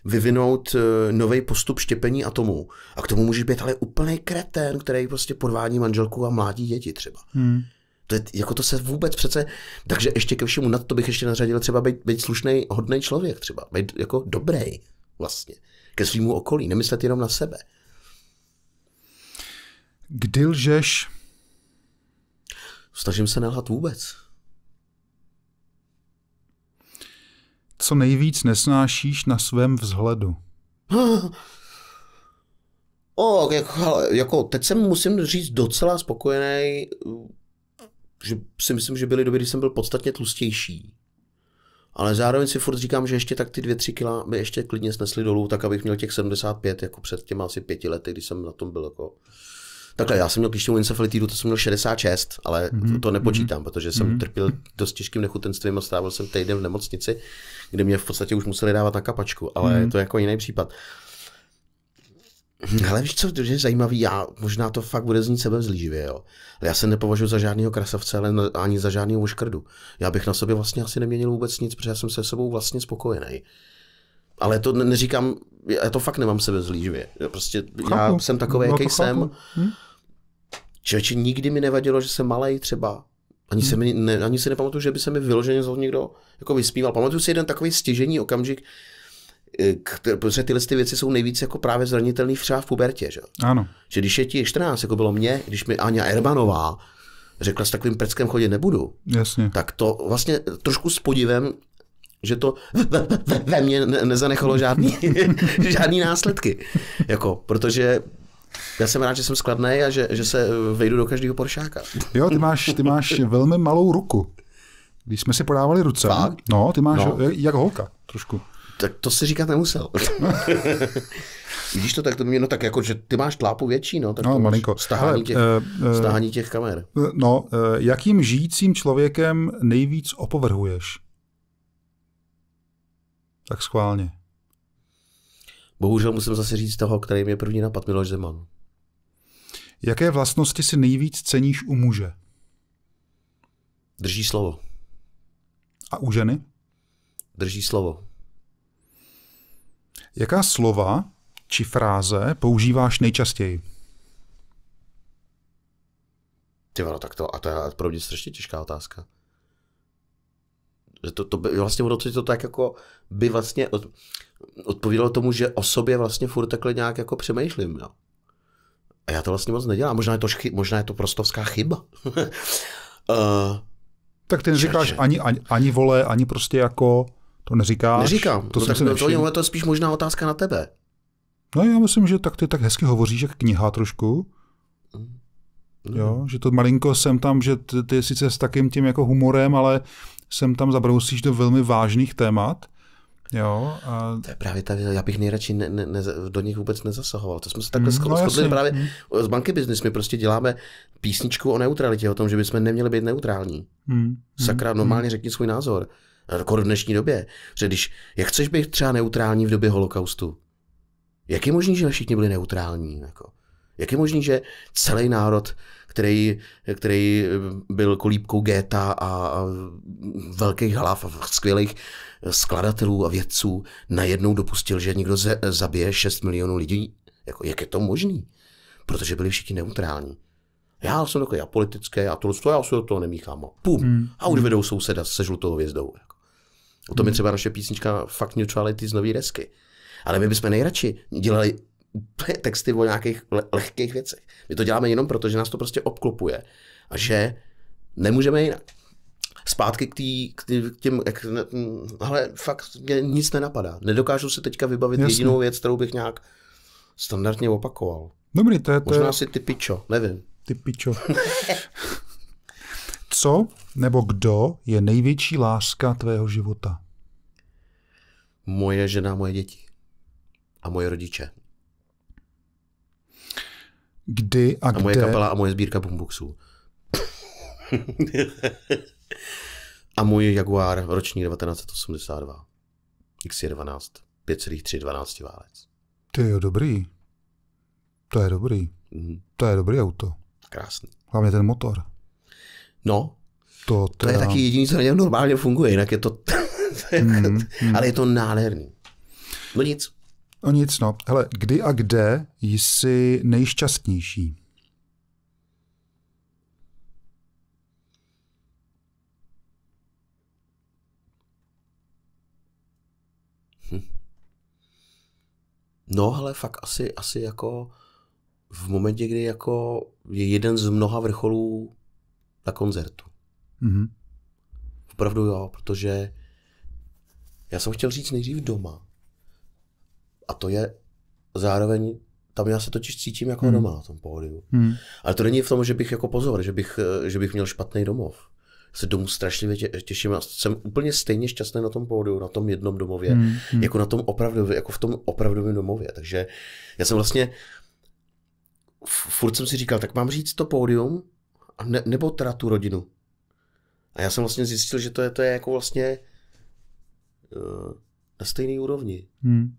Vyvinout uh, eh, nový postup štěpení tomu A k tomu může být ale úplný kretén, který prostě podvádí manželku a mládí děti třeba. Hmm. To je, jako to se vůbec přece, takže ještě ke všemu na to bych ještě nařadil třeba být, být slušný, hodný člověk třeba, být jako dobrý vlastně ke svýmu okolí, nemyslet jenom na sebe. Kdy lžeš? Snažím se nelhat vůbec. Co nejvíc nesnášíš na svém vzhledu? (gasps) O, jako, jako teď jsem musím říct docela spokojený, že si myslím, že byly doby, kdy jsem byl podstatně tlustější. Ale zároveň si furt říkám, že ještě tak ty dvě tři kila by ještě klidně snesli dolů, tak abych měl těch 75, jako před těma asi pěti lety, když jsem na tom byl jako... Takhle, já jsem měl klíštěvou encefalitidu, to jsem měl 66, ale mm-hmm. to, to nepočítám, mm-hmm. protože jsem mm-hmm. trpěl dost těžkým nechutenstvím a strávil jsem týden v nemocnici, kde mě v podstatě už museli dávat na kapačku, ale mm-hmm. to je jako jiný případ. Mhm. Ale víš, co je zajímavý, já, možná to fakt bude znít sebe vzlíživě, jo. Ale já se nepovažuji za žádného krasavce, ale ani za žádného oškrdu. Já bych na sobě vlastně asi neměnil vůbec nic, protože já jsem se sebou vlastně spokojený. Ale to neříkám, já to fakt nemám sebe zlíživě. Prostě chápu. já jsem takový, jaký no, jsem. Hm? Člověče, nikdy mi nevadilo, že jsem malý třeba. Ani, hmm. se hm. mi, ne, ani si nepamatuju, že by se mi vyloženě někdo jako vyspíval. Pamatuju si jeden takový stěžení okamžik, Eh, Kter, protože tyhle ty věci jsou nejvíce jako právě zranitelné třeba v pubertě. Že? Ano. Že když je ti 14, jako bylo mě, když mi Aňa Erbanová řekla, s takovým preckem chodit nebudu, Jasně. tak to vlastně trošku s podivem že to ve, ve, ve mně ne, nezanechalo žádný, (laughs) žádný následky. Jako, protože já jsem rád, že jsem skladný a že, že se vejdu do každého poršáka. Jo, ty máš, ty máš velmi malou ruku. Když jsme si podávali ruce, Fakt? no, ty máš no. jak holka trošku tak to si říkat nemusel. (laughs) Vidíš to, tak to mě, no tak jako, že ty máš tlápu větší, no. Tak no, malinko. Ale, těch, uh, stáhání těch kamer. No, uh, jakým žijícím člověkem nejvíc opovrhuješ? Tak schválně. Bohužel musím zase říct toho, který mě první napad, Miloš Zeman. Jaké vlastnosti si nejvíc ceníš u muže? Drží slovo. A u ženy? Drží slovo. Jaká slova či fráze používáš nejčastěji? Ty no, tak to, a to je pro mě strašně těžká otázka. Že to, to by, vlastně ono to, to tak jako by vlastně od, odpovídalo tomu, že o sobě vlastně furt takhle nějak jako přemýšlím, jo. A já to vlastně moc nedělám. Možná je to, šchy, možná je to prostovská chyba. uh, (laughs) tak ty neříkáš ani, ani, ani vole, ani prostě jako... To neříkáš? Neříkám. To, to, no tak, to, to, to je spíš možná otázka na tebe. No já myslím, že tak ty tak hezky hovoříš, jak kniha trošku. Mm. Jo, že to malinko jsem tam, že ty, ty sice s takým tím jako humorem, ale jsem tam zabrousíš do velmi vážných témat. Jo, a... To je právě tak, já bych nejradši ne, ne, ne, do nich vůbec nezasahoval. To jsme se takhle mm, no, shodli právě mm. Z banky business. My prostě děláme písničku o neutralitě, o tom, že bychom neměli být neutrální. Mm, mm Sakra, mm, normálně řekni svůj názor. Kor v dnešní době. že? když, jak chceš být třeba neutrální v době holokaustu? Jak je možný, že všichni byli neutrální? Jako? Jak je možný, že celý národ, který, který byl kolíbkou Géta a, a velkých hlav a skvělých skladatelů a vědců, najednou dopustil, že někdo ze, zabije 6 milionů lidí? Jako, jak je to možný? Protože byli všichni neutrální. Já jsem takový apolitický, já to, já se do toho nemíchám. Pum. Hmm. A už vedou souseda se žlutou hvězdou. Jako. O tom je třeba naše písnička Fuck Neutrality z nový desky. Ale my bychom nejradši dělali texty o nějakých le- lehkých věcech. My to děláme jenom proto, že nás to prostě obklopuje a že nemůžeme jinak. Zpátky k, tý, k, tý, k těm, jak, ale hm, fakt mě nic nenapadá. Nedokážu se teďka vybavit Jasně. jedinou věc, kterou bych nějak standardně opakoval. Dobrý, to je to. Možná si ty pičo, nevím. Ty pičo. (laughs) Co nebo kdo je největší láska tvého života? Moje žena, moje děti a moje rodiče. Kdy a, a kde? moje kapela a moje sbírka bumbuxů. (laughs) a můj Jaguar roční 1982. xj 12 5,3 válec. To je dobrý. To je dobrý. Mm. To je dobrý auto. Krásný. Hlavně ten motor. No, to, teda... to je taky jediný, co na něm normálně funguje, jinak je to... (laughs) Jako- mm, mm. Ale je to nádherný. No nic. No nic, no. Hele, kdy a kde jsi nejšťastnější? Hm. No, ale fakt asi, asi jako v momentě, kdy jako je jeden z mnoha vrcholů na koncertu. Mm-hmm. Opravdu jo, protože já jsem chtěl říct nejdřív doma. A to je zároveň, tam já se totiž cítím jako hmm. doma na tom pódiu. Hmm. Ale to není v tom, že bych jako pozor, že bych, eh, že bych měl špatný domov. Se domů strašlivě tě, těším a jsem úplně stejně šťastný na tom pódiu, na tom jednom domově, hmm. jako na tom opravdově, jako v tom opravdovém domově. Takže já jsem vlastně, furt jsem si říkal, tak mám říct to pódium, ne, nebo teda tu rodinu. A já jsem vlastně zjistil, že to je, to je jako vlastně uh, na stejné úrovni. Hmm.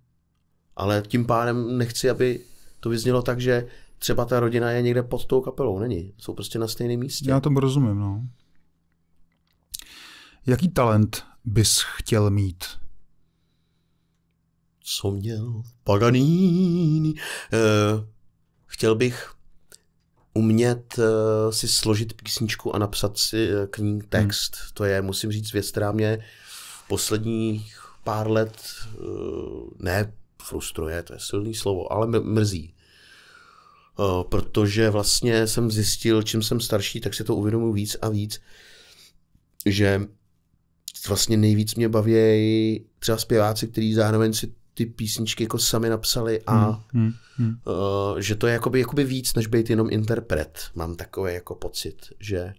Ale tím pádem nechci, aby to vyznělo tak, že třeba ta rodina je někde pod tou kapelou. Není. Jsou prostě na stejném místě. Já tomu rozumím, no. Jaký talent bys chtěl mít? Co měl Paganini? Uh, chtěl bych umět uh, si složit písničku a napsat si uh, k ní text. Hmm. To je, musím říct, věc, která mě v posledních pár let uh, ne frustruje, to je silné slovo, ale mrzí. Uh, protože vlastně jsem zjistil, čím jsem starší, tak si to uvědomuji víc a víc, že vlastně nejvíc mě baví třeba zpěváci, kteří zároveň si ty písničky jako sami napsali a hmm, hmm, Uh, že to je jakoby, jakoby víc, než být jenom interpret. Mám takový jako pocit, že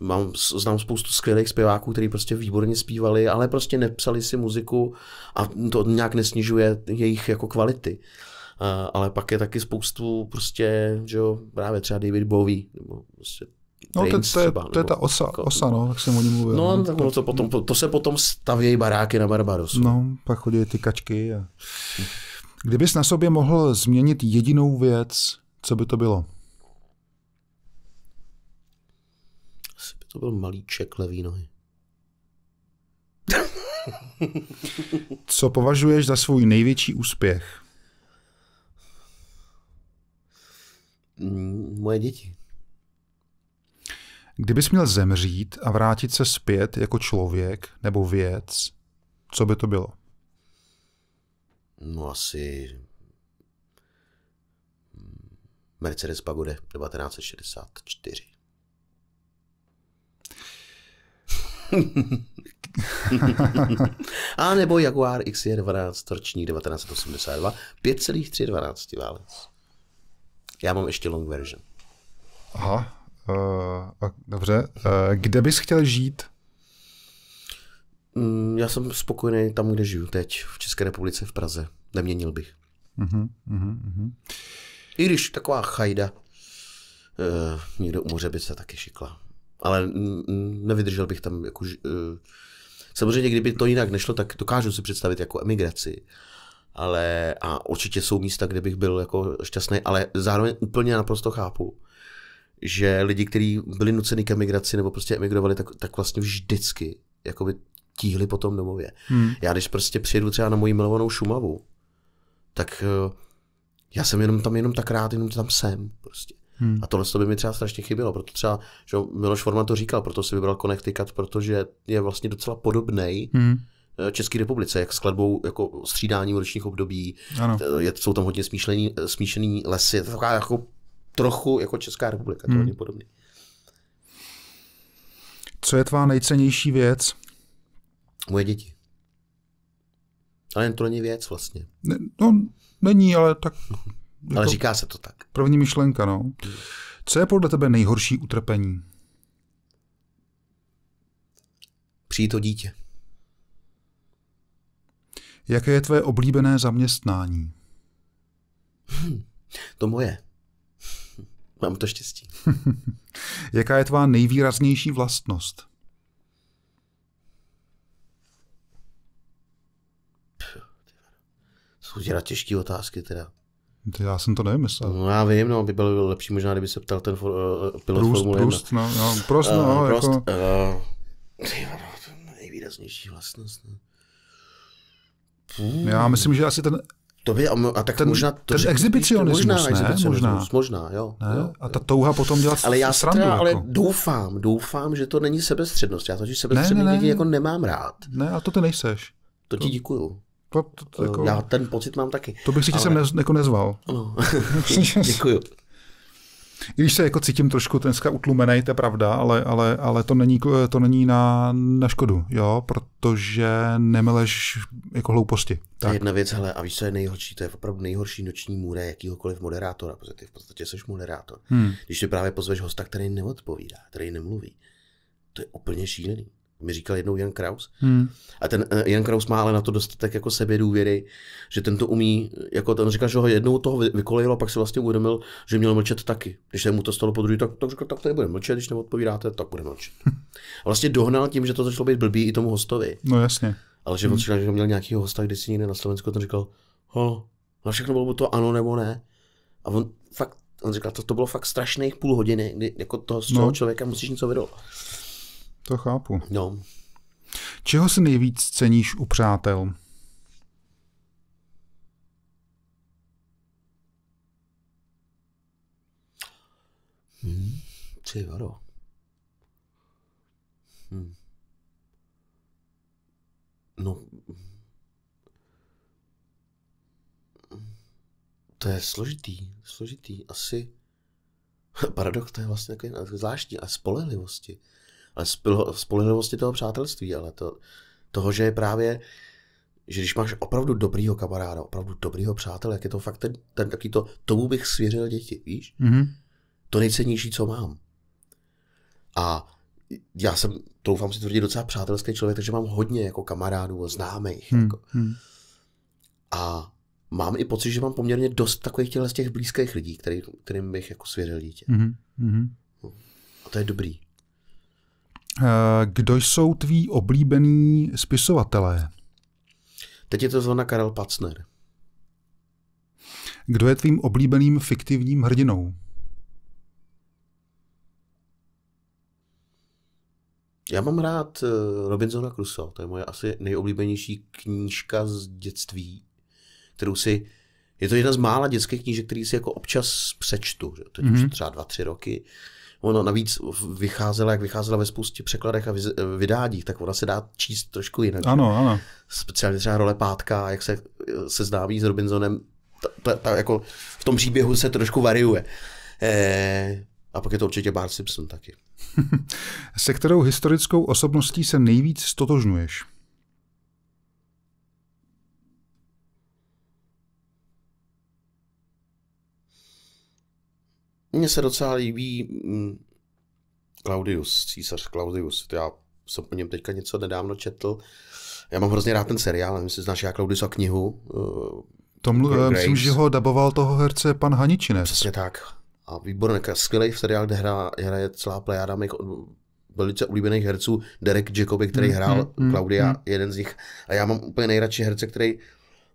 mám, znám spoustu skvělých zpěváků, kteří prostě výborně zpívali, ale prostě nepsali si muziku a to nějak nesnižuje jejich jako kvality. Uh, ale pak je taky spoustu prostě, že jo, právě třeba David Bowie, nebo prostě No, to, to, je, to je ta osa, jako- osa no, jak jsem o ní mluvil. No, tak to, potom, to se potom stavějí baráky na Barbarosu. No, pak chodí ty kačky. A... Kdybys na sobě mohl změnit jedinou věc, co by to bylo? Asi by to byl malíček levý nohy. co považuješ za svůj největší úspěch? Mm, moje děti. Kdybys měl zemřít a vrátit se zpět jako člověk nebo věc, co by to bylo? No asi Mercedes Pagode 1964. (laughs) a nebo Jaguar XJ12 ročník 1982, 5,3 válec. Já mám ještě long version. Aha, Uh, dobře. Uh, kde bys chtěl žít? Mm, já jsem spokojený tam, kde žiju teď, v České republice, v Praze. Neměnil bych. Uh-huh, uh-huh, I když taková chajda uh, eh, někdo u moře by se taky šikla. Ale nevydržel bych tam jako... Uh, samozřejmě, kdyby to jinak nešlo, tak dokážu si představit jako emigraci ale a určitě jsou místa, kde bych byl jako šťastný, ale zároveň úplně naprosto chápu, že lidi, kteří byli nuceni k emigraci nebo prostě emigrovali, tak, tak vlastně vždycky jakoby tíhli po tom domově. Hmm. Já když prostě přijedu třeba na moji milovanou Šumavu, tak eh, já jsem jenom tam jenom tak rád, jenom tam jsem prostě. Hmm. A tohle to by mi třeba strašně chybělo, proto třeba, že Miloš Forman to říkal, proto si vybral Connecticut, protože je vlastně docela podobný hmm. Eh, České republice, jak skladbou, jako střídání ročních období, ano. Eh, je, jsou tam hodně smíšlený, smíšený lesy, je to taková jako trochu jako Česká republika, to hmm. podobný. Co je tvá nejcennější věc? Moje děti. Ale jen to není věc vlastně. Ne, no, není, ale tak... (laughs) ale jako říká se to tak. První myšlenka, no. Co je podle tebe nejhorší utrpení? Přijít to dítě. Jaké je tvoje oblíbené zaměstnání? Hmm, to moje. Mám to štěstí. (laughs) Jaká je tvá nejvýraznější vlastnost? Jsou dělat těžké otázky teda. Já jsem to nevymyslel. No já vím, no, by bylo lepší možná, kdyby se ptal ten for, uh, pilot Proust, Formule Proust, no, no, prost, uh, no, eh, jako- prost, jako... Uh, ty, no, to nejvýraznější vlastnost. No. Já myslím, že asi ten to by, a tak ten, možná... To, ten že, exhibicionismus, možná, ne? Exhibicionismus, možná. možná jo, ne? jo. A ta touha potom dělat Ale já srandu, teda, jako. ale doufám, doufám, že to není sebestřednost. Já to, že sebestředný ne, ne, ne, jako nemám rád. Ne, a to ty nejseš. To to ti děkuju. To, to, to, jako, já ten pocit mám taky. To bych si tě ale... sem ne, jako nezval. No. (laughs) Děkuju i Když se jako cítím trošku dneska utlumený, to je pravda, ale, ale, ale to není, to není na, na škodu, jo, protože nemileš jako hlouposti. je jedna věc, hele, a víš, co je nejhorší? To je opravdu nejhorší noční můra jakýhokoliv moderátora, protože ty v podstatě jsi moderátor. Hmm. Když ty právě pozveš hosta, který neodpovídá, který nemluví, to je úplně šílený mi říkal jednou Jan Kraus. Hmm. A ten eh, Jan Kraus má ale na to dostatek jako sebe důvěry, že ten to umí, jako ten říkal, že ho jednou toho vykolejil a pak si vlastně uvědomil, že měl mlčet taky. Když se mu to stalo po druhý, tak, tak říkal, tak to nebude mlčet, když neodpovídáte, tak bude mlčet. (laughs) A vlastně dohnal tím, že to začalo být blbý i tomu hostovi. No jasně. Ale že on hmm. říkal, že měl nějakýho hosta, když si někde na Slovensku, ten říkal, ho, na všechno bylo to ano nebo ne. A on fakt, on říkal, to, to bylo fakt strašných půl hodiny, kdy jako toho, z no. člověka musíš něco vydat. To chápu. No. Čeho si nejvíc ceníš u přátel? Hmm, ty Hmm. No, to je složitý, složitý. Asi (laughs) paradox to je vlastně takový zvláštní a spolehlivosti ale spolehlivosti toho přátelství, ale to, toho, že je právě, že když máš opravdu dobrýho kamaráda, opravdu dobrýho přátele, jak je to fakt ten, ten taký to, tomu bych svěřil děti, víš? Mm-hmm. To nejcennější, co mám. A já jsem, doufám si tvrdit, docela přátelský člověk, takže mám hodně jako kamarádů a známých. Hmm. Jako. Hmm. A mám i pocit, že mám poměrně dost takových těch, těch blízkých lidí, který, kterým bych jako svěřil dítě. Hmm. Hmm. A to je dobrý. Eh, kdo jsou tví oblíbení spisovatelé? Teď je to zvona Karel Pacner. Kdo je tvým oblíbeným fiktivním hrdinou? Já mám rád eh, Robinsona Crusoe, to je moje asi nejoblíbenější knížka z dětství, kterou si, je to jedna z mála dětských knížek, který si jako občas přečtu, že? teď mm-hmm. už mhm. třeba dva, tři roky, uh, ona navíc vycházela, jak vycházela ve spoustě překladech a vydádích, tak ona se dá číst trošku jinak. Ano, ano. Speciálně třeba role Pátka, jak se seznámí s Robinsonem, ta, ta, ta, jako v tom příběhu se trošku variuje. E, a pak je to určitě Bart Simpson taky. (laughs) se kterou historickou osobností se nejvíc stotožňuješ? Mně se docela líbí mm, Claudius, císař Claudius. já jsem o něm teďka něco nedávno četl. Já mám hrozně rád ten seriál, nevím, jestli znáš já a knihu. Uh, to mluv, eh, myslím, že ho daboval toho herce pan Haničinec. Přesně tak. A výborný, skvělý v seriál, kde hra, celá plejáda mých velice oblíbených herců, Derek Jacobi, který mm, hrál mm, mm, Claudia, mm. jeden z nich. A já mám úplně nejradši herce, který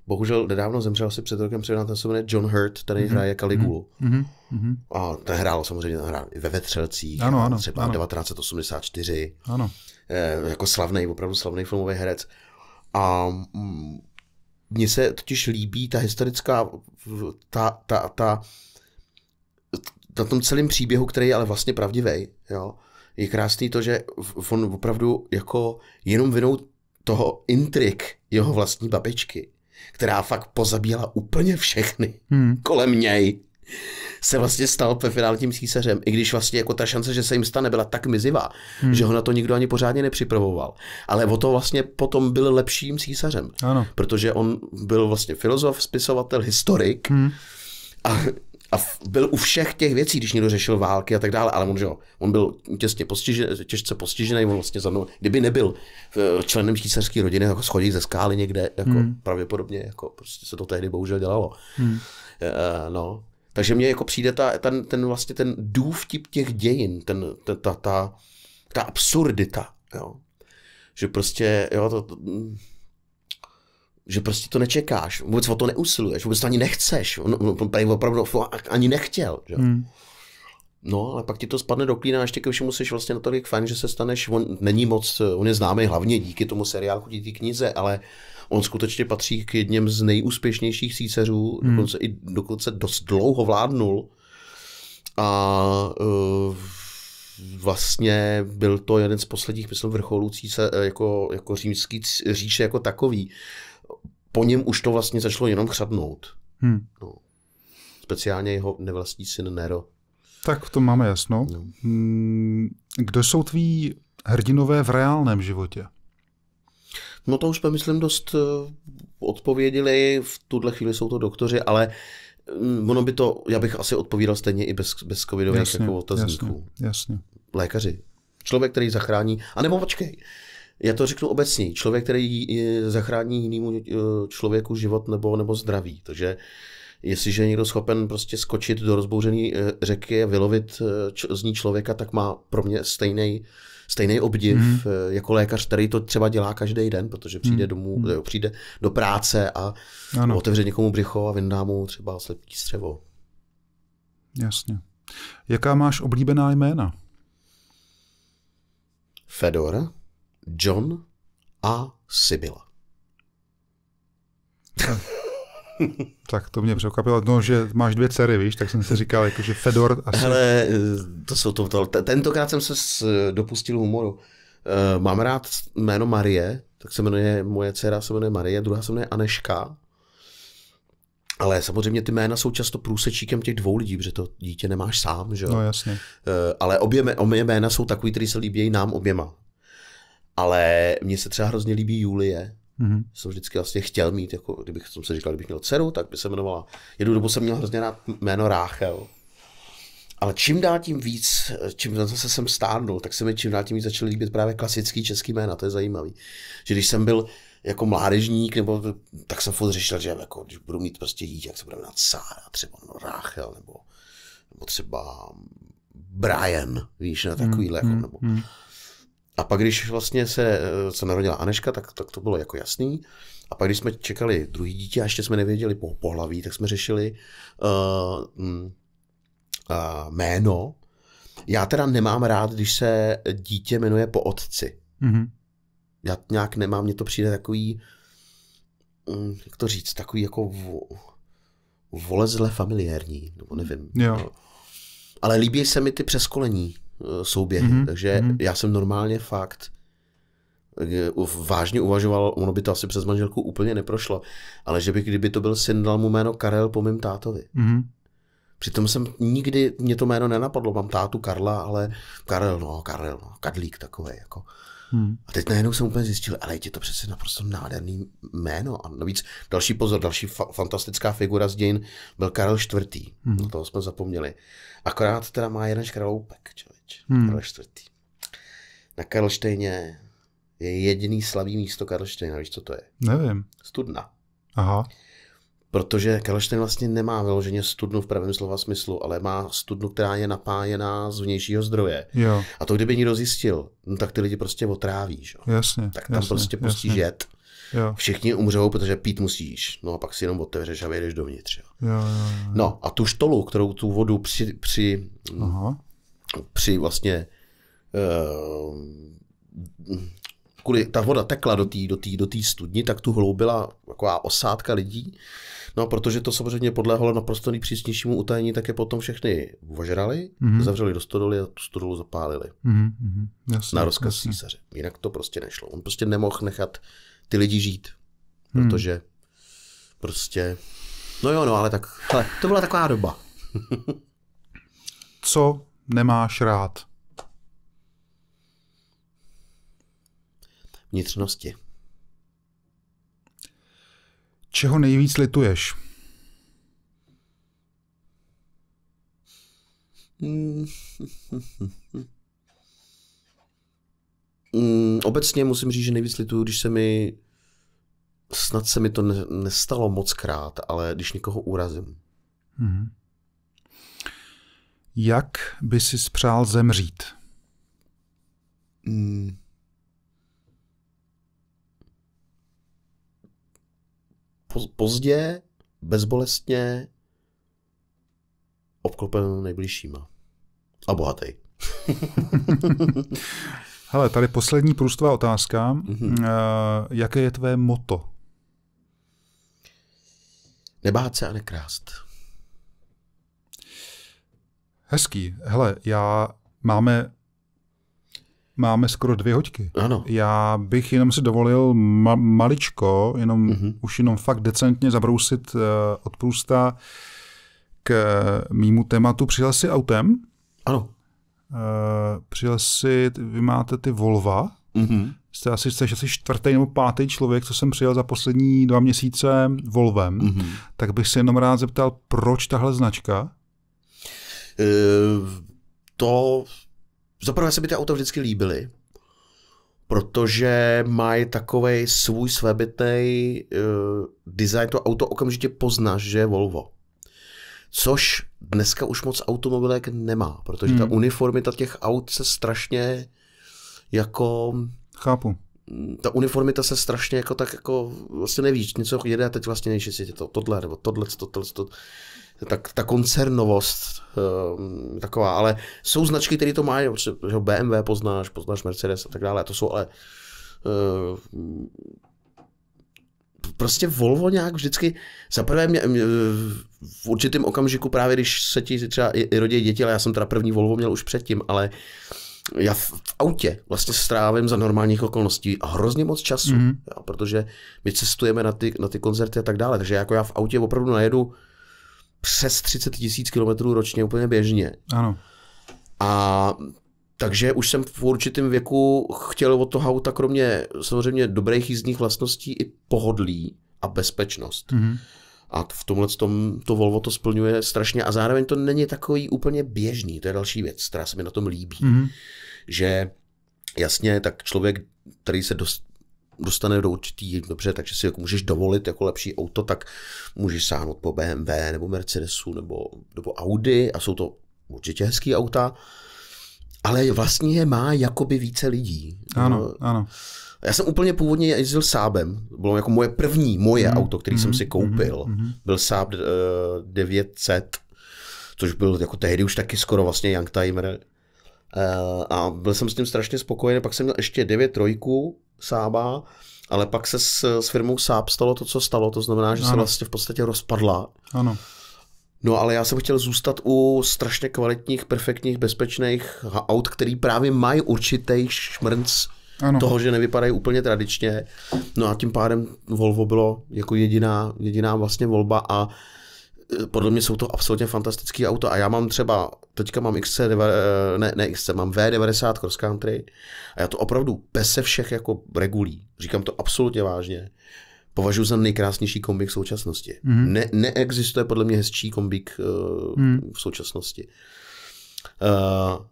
bohužel nedávno zemřel asi před rokem před ten se jmenuje John Hurt, který mm-hmm. hraje Caligulu. Mm-hmm. A ten hrál samozřejmě ten hrál ve Vetřelcích, ano, ano, třeba ano. 1984. Ano. E, jako slavný, opravdu slavný filmový herec. A mm, mně se totiž líbí ta historická, ta, ta, ta, na tom celém příběhu, který je ale vlastně pravdivý, jo, je krásný to, že on opravdu jako jenom vinou toho intrik jeho vlastní babičky, která fakt pozabíjela úplně všechny hmm. kolem něj, se vlastně stal ve finále tím císařem, i když vlastně jako ta šance, že se jim stane, byla tak mizivá, hmm. že ho na to nikdo ani pořádně nepřipravoval. Ale o to vlastně potom byl lepším císařem, ano. protože on byl vlastně filozof, spisovatel, historik hmm. a a byl u všech těch věcí, když někdo řešil války a tak dále, ale on, že jo, on byl těsně postižen, těžce postižený, on vlastně za mnou, kdyby nebyl eh, členem císařské rodiny, jako schodit ze skály někde, jako hmm. pravděpodobně, jako prostě se to tehdy bohužel dělalo. Hmm. Uh, no. Takže mně jako přijde ta, ten, ten vlastně ten důvtip těch dějin, ten, ta, ta, ta, ta absurdita, jo. Že prostě, jo, to, to mm, že prostě to nečekáš, vůbec o to neusiluješ, vůbec to ani nechceš, on, on, on opravdu ani nechtěl. Že? Hmm. No, ale pak ti to spadne do klína a ještě ke všemu jsi vlastně natolik fajn, že se staneš, on není moc, on je známý hlavně díky tomu seriálu, díky té knize, ale on skutečně patří k jedním z nejúspěšnějších císařů, hmm. dokonce, i, dokonce dost dlouho vládnul a uh, vlastně byl to jeden z posledních, myslím, vrcholů císař, e, jako, jako římský říše jako takový. Uh, po něm už to vlastně začalo jenom chřadnout. Hmm. No. Speciálně jeho nevlastní syn Nero. Tak to máme jasno. No. Hmm, kdo jsou tví hrdinové v reálném životě? No to už jsme, myslím, dost eh, odpověděli. V tuhle chvíli jsou to doktoři, ale mm, ono by to, já bych asi odpovídal stejně i bez, bez covidových jasně, jako otazníků. Jasně, jasně. Lékaři. Člověk, který zachrání, A nebo počkej, já to řeknu obecně, člověk, který eh, zachrání jinému eh, člověku život nebo, nebo zdraví. Takže jestliže je někdo schopen prostě skočit do rozbouřené eh, řeky a vylovit z ní člověka, tak má pro mě stejný stejný obdiv mm. jako lékař, který to třeba dělá každý den, protože přijde mm. domů, mm. přijde do práce a ano. otevře někomu břicho a vyndá mu třeba slepý střevo. Jasně. Jaká máš oblíbená jména? Fedor. John a Sybilla. tak to mě překvapilo, no, že máš dvě dcery, víš, tak jsem si říkal, jako, že Fedor asi... Hele, to jsou to, to, tentokrát jsem se dopustil humoru. Eh, mám rád jméno Marie, tak se jmenuje, moje dcera se jmenuje Marie, druhá se jmenuje Aneška. Ale samozřejmě ty jména jsou často průsečíkem těch dvou lidí, protože to dítě nemáš sám, že jo? No jasně. Eh, ale obě, obě jména jsou takový, který se líbí nám oběma. Ale mně se třeba hrozně líbí Julie. Mm-hmm. Jsem vždycky vlastně chtěl mít, jako kdybych jsem se říkal, kdybych měl dceru, tak by se jmenovala. Jednu dobu jsem měl hrozně rád jméno Ráchel. Ale čím dál tím víc, čím zase jsem stárnul, tak se mi čím dál tím víc začaly líbit právě klasický český jména, to je zajímavý. Že když jsem byl jako mládežník, nebo tak jsem furt řešil, že jako, když budu mít prostě dítě, jak se bude jmenovat Sára, třeba no, Ráchel, nebo, nebo třeba Brian, víš, na takovýhle, mm, jako, mhm, nebo, mm. A pak, když vlastně se, eh, se narodila Aneška, tak, tak to bylo jako jasný. A pak, když jsme čekali druhý dítě a ještě jsme nevěděli po pohlaví, tak jsme řešili uh, uh, jméno. Já teda nemám rád, když se dítě jmenuje po otci. Mm-hmm. Já nějak nemám, mně to přijde takový, um, jak to říct, takový jako vo, volezle familiární, nebo nevím. Jo. Ale líbí se mi ty přeskolení. Eh, souběhy. Mm-hmm. Takže mm-hmm. já jsem normálně fakt eh, vážně uvažoval, ono by to asi přes manželku úplně neprošlo, ale že bych, kdyby to byl syn, dal mu jméno Karel po mém tátovi. Mm-hmm. Přitom jsem nikdy, mě to jméno nenapadlo, mám tátu Karla, ale Karel, no, Karel, no, Kadlík takový, jako. Hmm. A teď najednou jsem úplně zjistil, ale je to přece naprosto nádherný jméno. A navíc další pozor, další fa- fantastická figura z dějin byl Karel IV. Hmm. No toho jsme zapomněli. Akorát teda má jeden škraloupek, člověk. Karlovač, hmm. Karel IV. Na Karlštejně je jediný slavý místo Karlštejna, víš, co to je? Nevím. Studna. Aha. Protože Karlštejn vlastně nemá vyloženě studnu v pravém slova smyslu, ale má studnu, která je napájená z vnějšího zdroje. Jo. A to kdyby někdo zjistil, no tak ty lidi prostě otráví, že? Jasně, Tak tam jasně, prostě pustíš žet. Jo. Všichni umřou, protože pít musíš. No a pak si jenom otevřeš a vyjdeš dovnitř. Jo. Jo, jo, jo. No a tu štolu, kterou tu vodu při, při Aha při vlastně eh, kvůli ta voda tekla do té do tý, do tý studni, tak tu hloubila taková osádka lidí. No, protože to samozřejmě podléhalo naprosto nejpřísnějšímu utajení, tak je potom všechny ožrali, mm-hmm. zavřeli do stodoly a tu stodolu zapálili. Mm-hmm. Jasně, na rozkaz jasně. císaře. Jinak to prostě nešlo. On prostě nemohl nechat ty lidi žít, mm. protože prostě... No jo, no, ale tak... Hele, to byla taková doba. Co nemáš rád? Vnitřnosti. Čeho nejvíc lituješ? Mm, obecně musím říct, že nejvíc lituju, když se mi snad se mi to nestalo moc krát, ale když někoho urazím. Mm. Jak by si spřál zemřít? Mm. Pozdě, bezbolestně, obklopen nejbližšíma. A bohatý. (laughs) Hele, tady poslední průstová otázka. Mm-hmm. Jaké je tvé moto? Nebát se a nekrást. Hezký. Hele, já máme máme skoro dvě hoďky. Ano. Já bych jenom si dovolil ma- maličko, jenom, mm-hmm. už jenom fakt decentně zabrousit uh, od průsta k eh, mýmu tématu. Přijel jsi autem? Ano. Uh, přijel jsi, vy máte ty Volva. Mm-hmm. Jste asi, jste, asi čtvrtý nebo pátý člověk, co jsem přijel za poslední dva měsíce Volvem. Mm-hmm. Tak bych se jenom rád zeptal, proč tahle značka? Eh, to, zaprvé se mi ty auta vždycky líbily, protože mají takový svůj svébytný eh, design, to auto okamžitě poznáš, že je Volvo. Což dneska už moc automobilek nemá, protože hmm. ta uniformita těch aut se strašně jako... Chápu. Ta uniformita se strašně jako tak jako vlastně nevíš, něco jede a teď vlastně nevíš, jestli je to tohle nebo tohle, to, tohle, to, tak ta koncernovost ehm, taková, ale jsou značky, které to mají, že BMW poznáš, poznáš Mercedes a tak dále, a to jsou ale ehm, prostě Volvo nějak vždycky, zaprvé mě, mě, v určitém okamžiku právě, když se ti třeba i, i rodí děti, ale já jsem teda první Volvo měl už předtím, ale já v, v autě vlastně strávím za normálních okolností hrozně moc času, mm. Mm-hmm. jo, protože my cestujeme na ty, na ty koncerty a tak dále, takže jako já v autě opravdu najedu přes 30 tisíc kilometrů ročně úplně běžně. Ano. A takže už jsem v určitém věku chtěl od toho auta, kromě samozřejmě dobrých jízdních vlastností, i pohodlí a bezpečnost. Mm-hmm. A v tomhle tom to Volvo to splňuje strašně a zároveň to není takový úplně běžný, to je další věc, která se mi na tom líbí. Mm-hmm. Že jasně, tak člověk, který se dost, dostane do určitý, dobře, takže si jako můžeš dovolit jako lepší auto, tak můžeš sáhnout po BMW nebo Mercedesu nebo, nebo Audi a jsou to určitě hezký auta, ale vlastně je má jakoby více lidí. Ano, no. ano. Já jsem úplně původně jezdil Sábem. Bylo jako moje první, moje mm, auto, který mm, jsem si mhm, koupil. Mm, Byl Sáb uh, 900, což byl jako tehdy už taky skoro vlastně Youngtimer. Uh, a byl jsem s tím strašně spokojený. Pak jsem měl ještě 9 trojku, Sába, ale pak se s, s firmou Sáb stalo to, co stalo, to znamená, že ano. se vlastně v podstatě rozpadla. Ano. No ale já jsem chtěl zůstat u strašně kvalitních, perfektních, bezpečných aut, který právě mají určitý šmrnc ano. toho, že nevypadají úplně tradičně. No a tím pádem Volvo bylo jako jediná, jediná vlastně volba a Eh, podle mě jsou to absolutně fantastické auto a já mám třeba, teďka mám XC, eh, ne, ne XC, mám V90 Cross Country a já to opravdu se všech jako regulí, říkám to absolutně vážně, považuji za nejkrásnější kombik v současnosti. Mm-hmm. Ne, neexistuje podle mě hezčí kombik uh, eh, mm. v současnosti. Uh,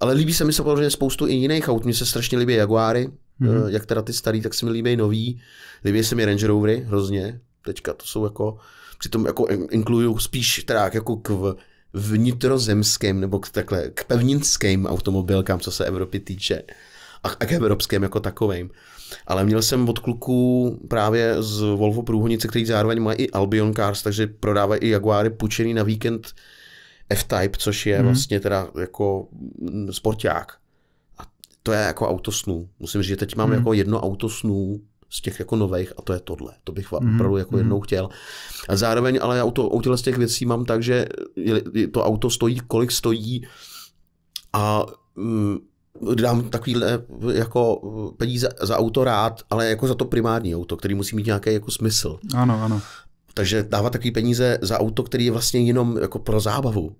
ale líbí se mi samozřejmě spoustu i jiných aut. Mně se strašně líbí Jaguary, mm-hmm. uh, jak teda ty starý, tak se mi líbí nový. Líbí se mi Range Rovery hrozně. Teďka to jsou jako přitom jako inkluju spíš teda jako k vnitrozemským nebo k, takhle k pevninským automobilkám, co se Evropy týče a, a k evropským jako takovým. Ale měl jsem od kluků právě z Volvo průhonice, který zároveň má i Albion Cars, takže prodávají i Jaguary půjčený na víkend F-Type, což je hmm. vlastně teda jako sporták. A to je jako autosnů. Musím říct, že teď mám hmm. jako jedno autosnů z těch jako nových a to je tohle. To bych vám mm-hmm. opravdu jako mm-hmm. jednou chtěl. A zároveň ale já auto, u z těch věcí mám tak, že to auto stojí, kolik stojí a mm, dám takovýhle jako peníze za auto rád, ale jako za to primární auto, který musí mít nějaký jako smysl. Ano, ano. Takže dávat takový peníze za auto, který je vlastně jenom jako pro zábavu,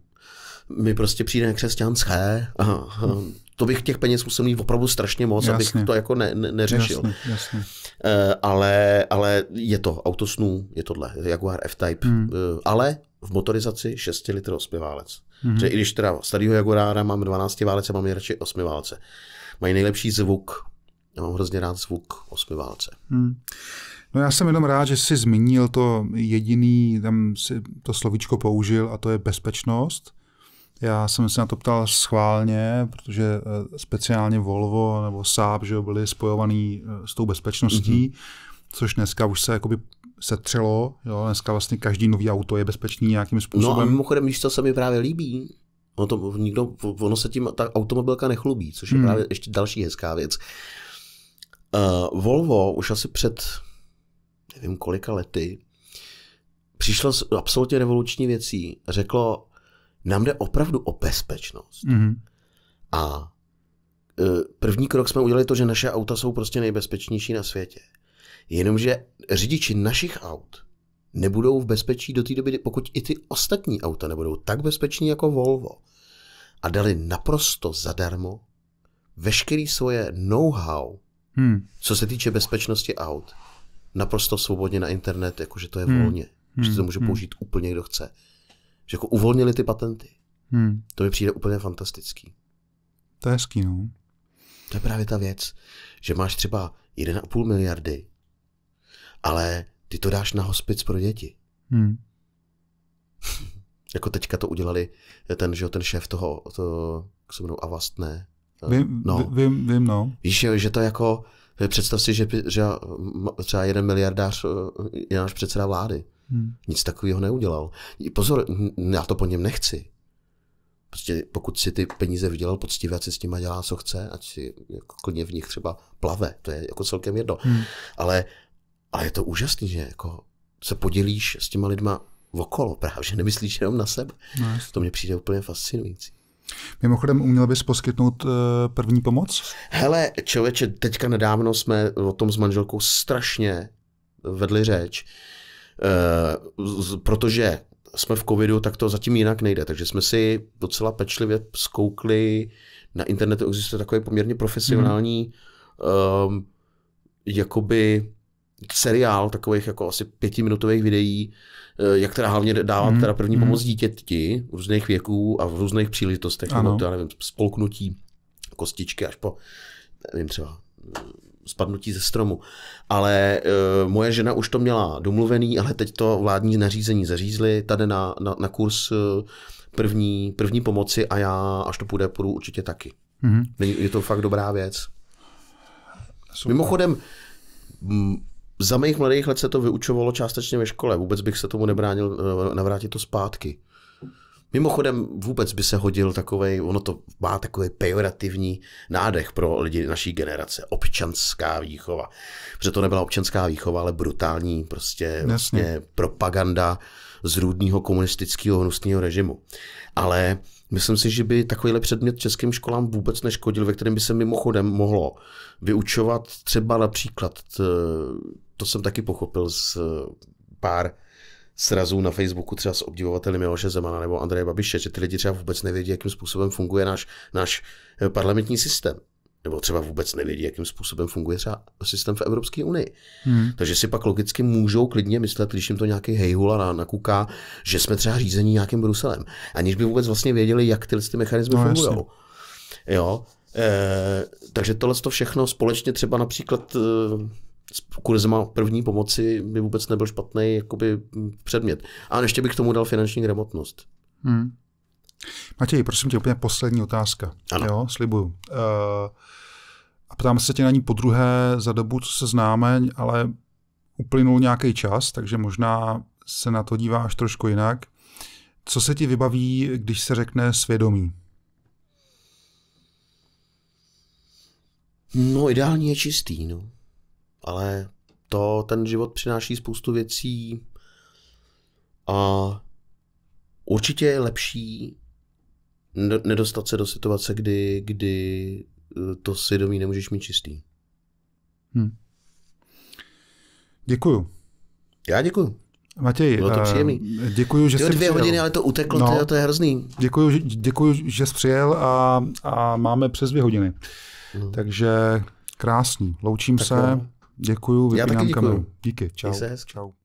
mi prostě přijde nekřesťanské. Aha, aha. Hm. To bych těch peněz musel mít opravdu strašně moc, jasně. abych to jako ne, ne, neřešil. Jasně, jasně. Eh, ale, ale je to auto snů, je tohle, Jaguar F-Type, hmm. Eh, ale v motorizaci 6 litr 8 válec. Hmm. Protože i když teda starýho Jaguara mám 12 válce, mám je radši 8 válce. Mají nejlepší zvuk, já mám hrozně rád zvuk 8 válce. Hmm. No já jsem jenom rád, že jsi zmínil to jediný, tam si to slovíčko použil a to je bezpečnost. Já jsem se na to ptal schválně, protože eh, speciálně Volvo nebo Saab že byly spojovaný eh, s tou bezpečností, mm-hmm. což dneska už se jakoby setřelo. Jo? Dneska vlastně každý nový auto je bezpečný nějakým způsobem. No a mimochodem, když to se mi právě líbí? Ono, to, nikdo, ono se tím, ta automobilka nechlubí, což je mm. právě ještě další hezká věc. Uh, Volvo už asi před nevím kolika lety přišlo s absolutně revoluční věcí. Řeklo, nám jde opravdu o bezpečnost. Mm-hmm. A e, první krok jsme udělali to, že naše auta jsou prostě nejbezpečnější na světě. Jenomže řidiči našich aut nebudou v bezpečí do té doby, pokud i ty ostatní auta nebudou tak bezpeční jako Volvo. A dali naprosto zadarmo veškerý svoje know-how, hmm. co se týče bezpečnosti aut, naprosto svobodně na internet, jakože to je hmm. volně, hmm. že to může hmm. použít hmm. úplně kdo chce. Že jako uvolnili ty patenty. Hmm. To mi přijde úplně fantastický. To je skinu. No. To je právě ta věc, že máš třeba 1,5 miliardy, ale ty to dáš na hospic pro děti. Hmm. (laughs) jako teďka to udělali ten, že ten šéf toho, to, jak se mnou Avast, ne? Vím, no. vím, vím, no. Víš, že to jako, představ si, že, že třeba jeden miliardář eh, je náš předseda vlády. Hmm. Nic takového neudělal. Pozor, já to po něm nechci. Prostě pokud si ty peníze vydělal poctivě, ať si s nima dělá, co chce, ať si jako klidně v nich třeba plave, to je jako celkem jedno. Hmm. Ale, ale je to úžasný, že jako se podělíš s těma lidma okolo, právě, že nemyslíš jenom na sebe. No, to mě přijde úplně fascinující. Mimochodem, uměl bys poskytnout uh, první pomoc? Hele, člověče, teďka nedávno jsme o tom s manželkou strašně vedli řeč. Uh, Eh, protože jsme v covidu, tak to zatím jinak nejde. Takže jsme si docela pečlivě zkoukli, na internetu existuje takový poměrně profesionální mm. um, jakoby seriál takových jako asi pětiminutových videí, eh, jak teda hlavně dávat mm. teda první mm. pomoc dítěti v různých věků a v různých příležitostech, ano. Nebo, já nevím, spolknutí kostičky až po, nevím, třeba spadnutí ze stromu. Ale e, moje žena už to měla domluvený, ale teď to vládní nařízení zařízli tady na, na, na kurz e, první, první pomoci a já, až to půjde, půjdu určitě taky. Mm-hmm. Je to fakt dobrá věc. Super. Mimochodem, za mých mladých let se to vyučovalo částečně ve škole. Vůbec bych se tomu nebránil e, navrátit to zpátky. Mimochodem vůbec by se hodil takový, ono to má takový pejorativní nádech pro lidi naší generace, občanská výchova. Protože to nebyla občanská výchova, ale brutální prostě vlastně propaganda z růdního komunistického hnusného režimu. Ale myslím si, že by takovýhle předmět českým školám vůbec neškodil, ve kterém by se mimochodem mohlo vyučovat třeba například, to jsem taky pochopil z pár srazů na Facebooku třeba s obdivovateli Miloše Zemana nebo Andreje Babiše, že ty lidi třeba vůbec nevědí, jakým způsobem funguje náš, náš eh, parlamentní systém. Nebo třeba vůbec nevědí, jakým způsobem funguje třeba systém v Evropské unii. Hmm. Takže si pak logicky můžou klidně myslet, když jim to nějaký hejhula kuka, že jsme třeba řízení nějakým Bruselem, aniž by vůbec vlastně věděli, jak tyhle ty mechanismy no, fungují. Jo, e, takže tohle to všechno společně třeba například e, s kurzema první pomoci by vůbec nebyl špatný jakoby mm, předmět. A ještě bych k tomu dal finanční gramotnost. Hmm. Matěj, prosím tě, úplně poslední otázka. Ano. Jo, slibuju. Uh, a ptám se tě na ní po druhé za dobu, co se známe, ale uplynul nějaký čas, takže možná se na to díváš trošku jinak. Co se ti vybaví, když se řekne svědomí? No, ideálně je čistý, no ale to ten život přináší spoustu věcí a určitě je lepší nedostat se do situace, kdy, kdy eh, to svědomí nemůžeš mít čistý. Hmm. Děkuju. Já děkuju. Matěj, Bylo to eh, příjemný. děkuju, že jsi dvě přijel. hodiny, ale to uteklo, no, to je hrozný. Děkuju, děkuju že jsi přijel a, a máme přes dvě hodiny. Hmm. Takže krásný. Loučím tak se. Jo. Děkuji, vypínám Já taky děkuju. kameru. Díky, čau. Čau.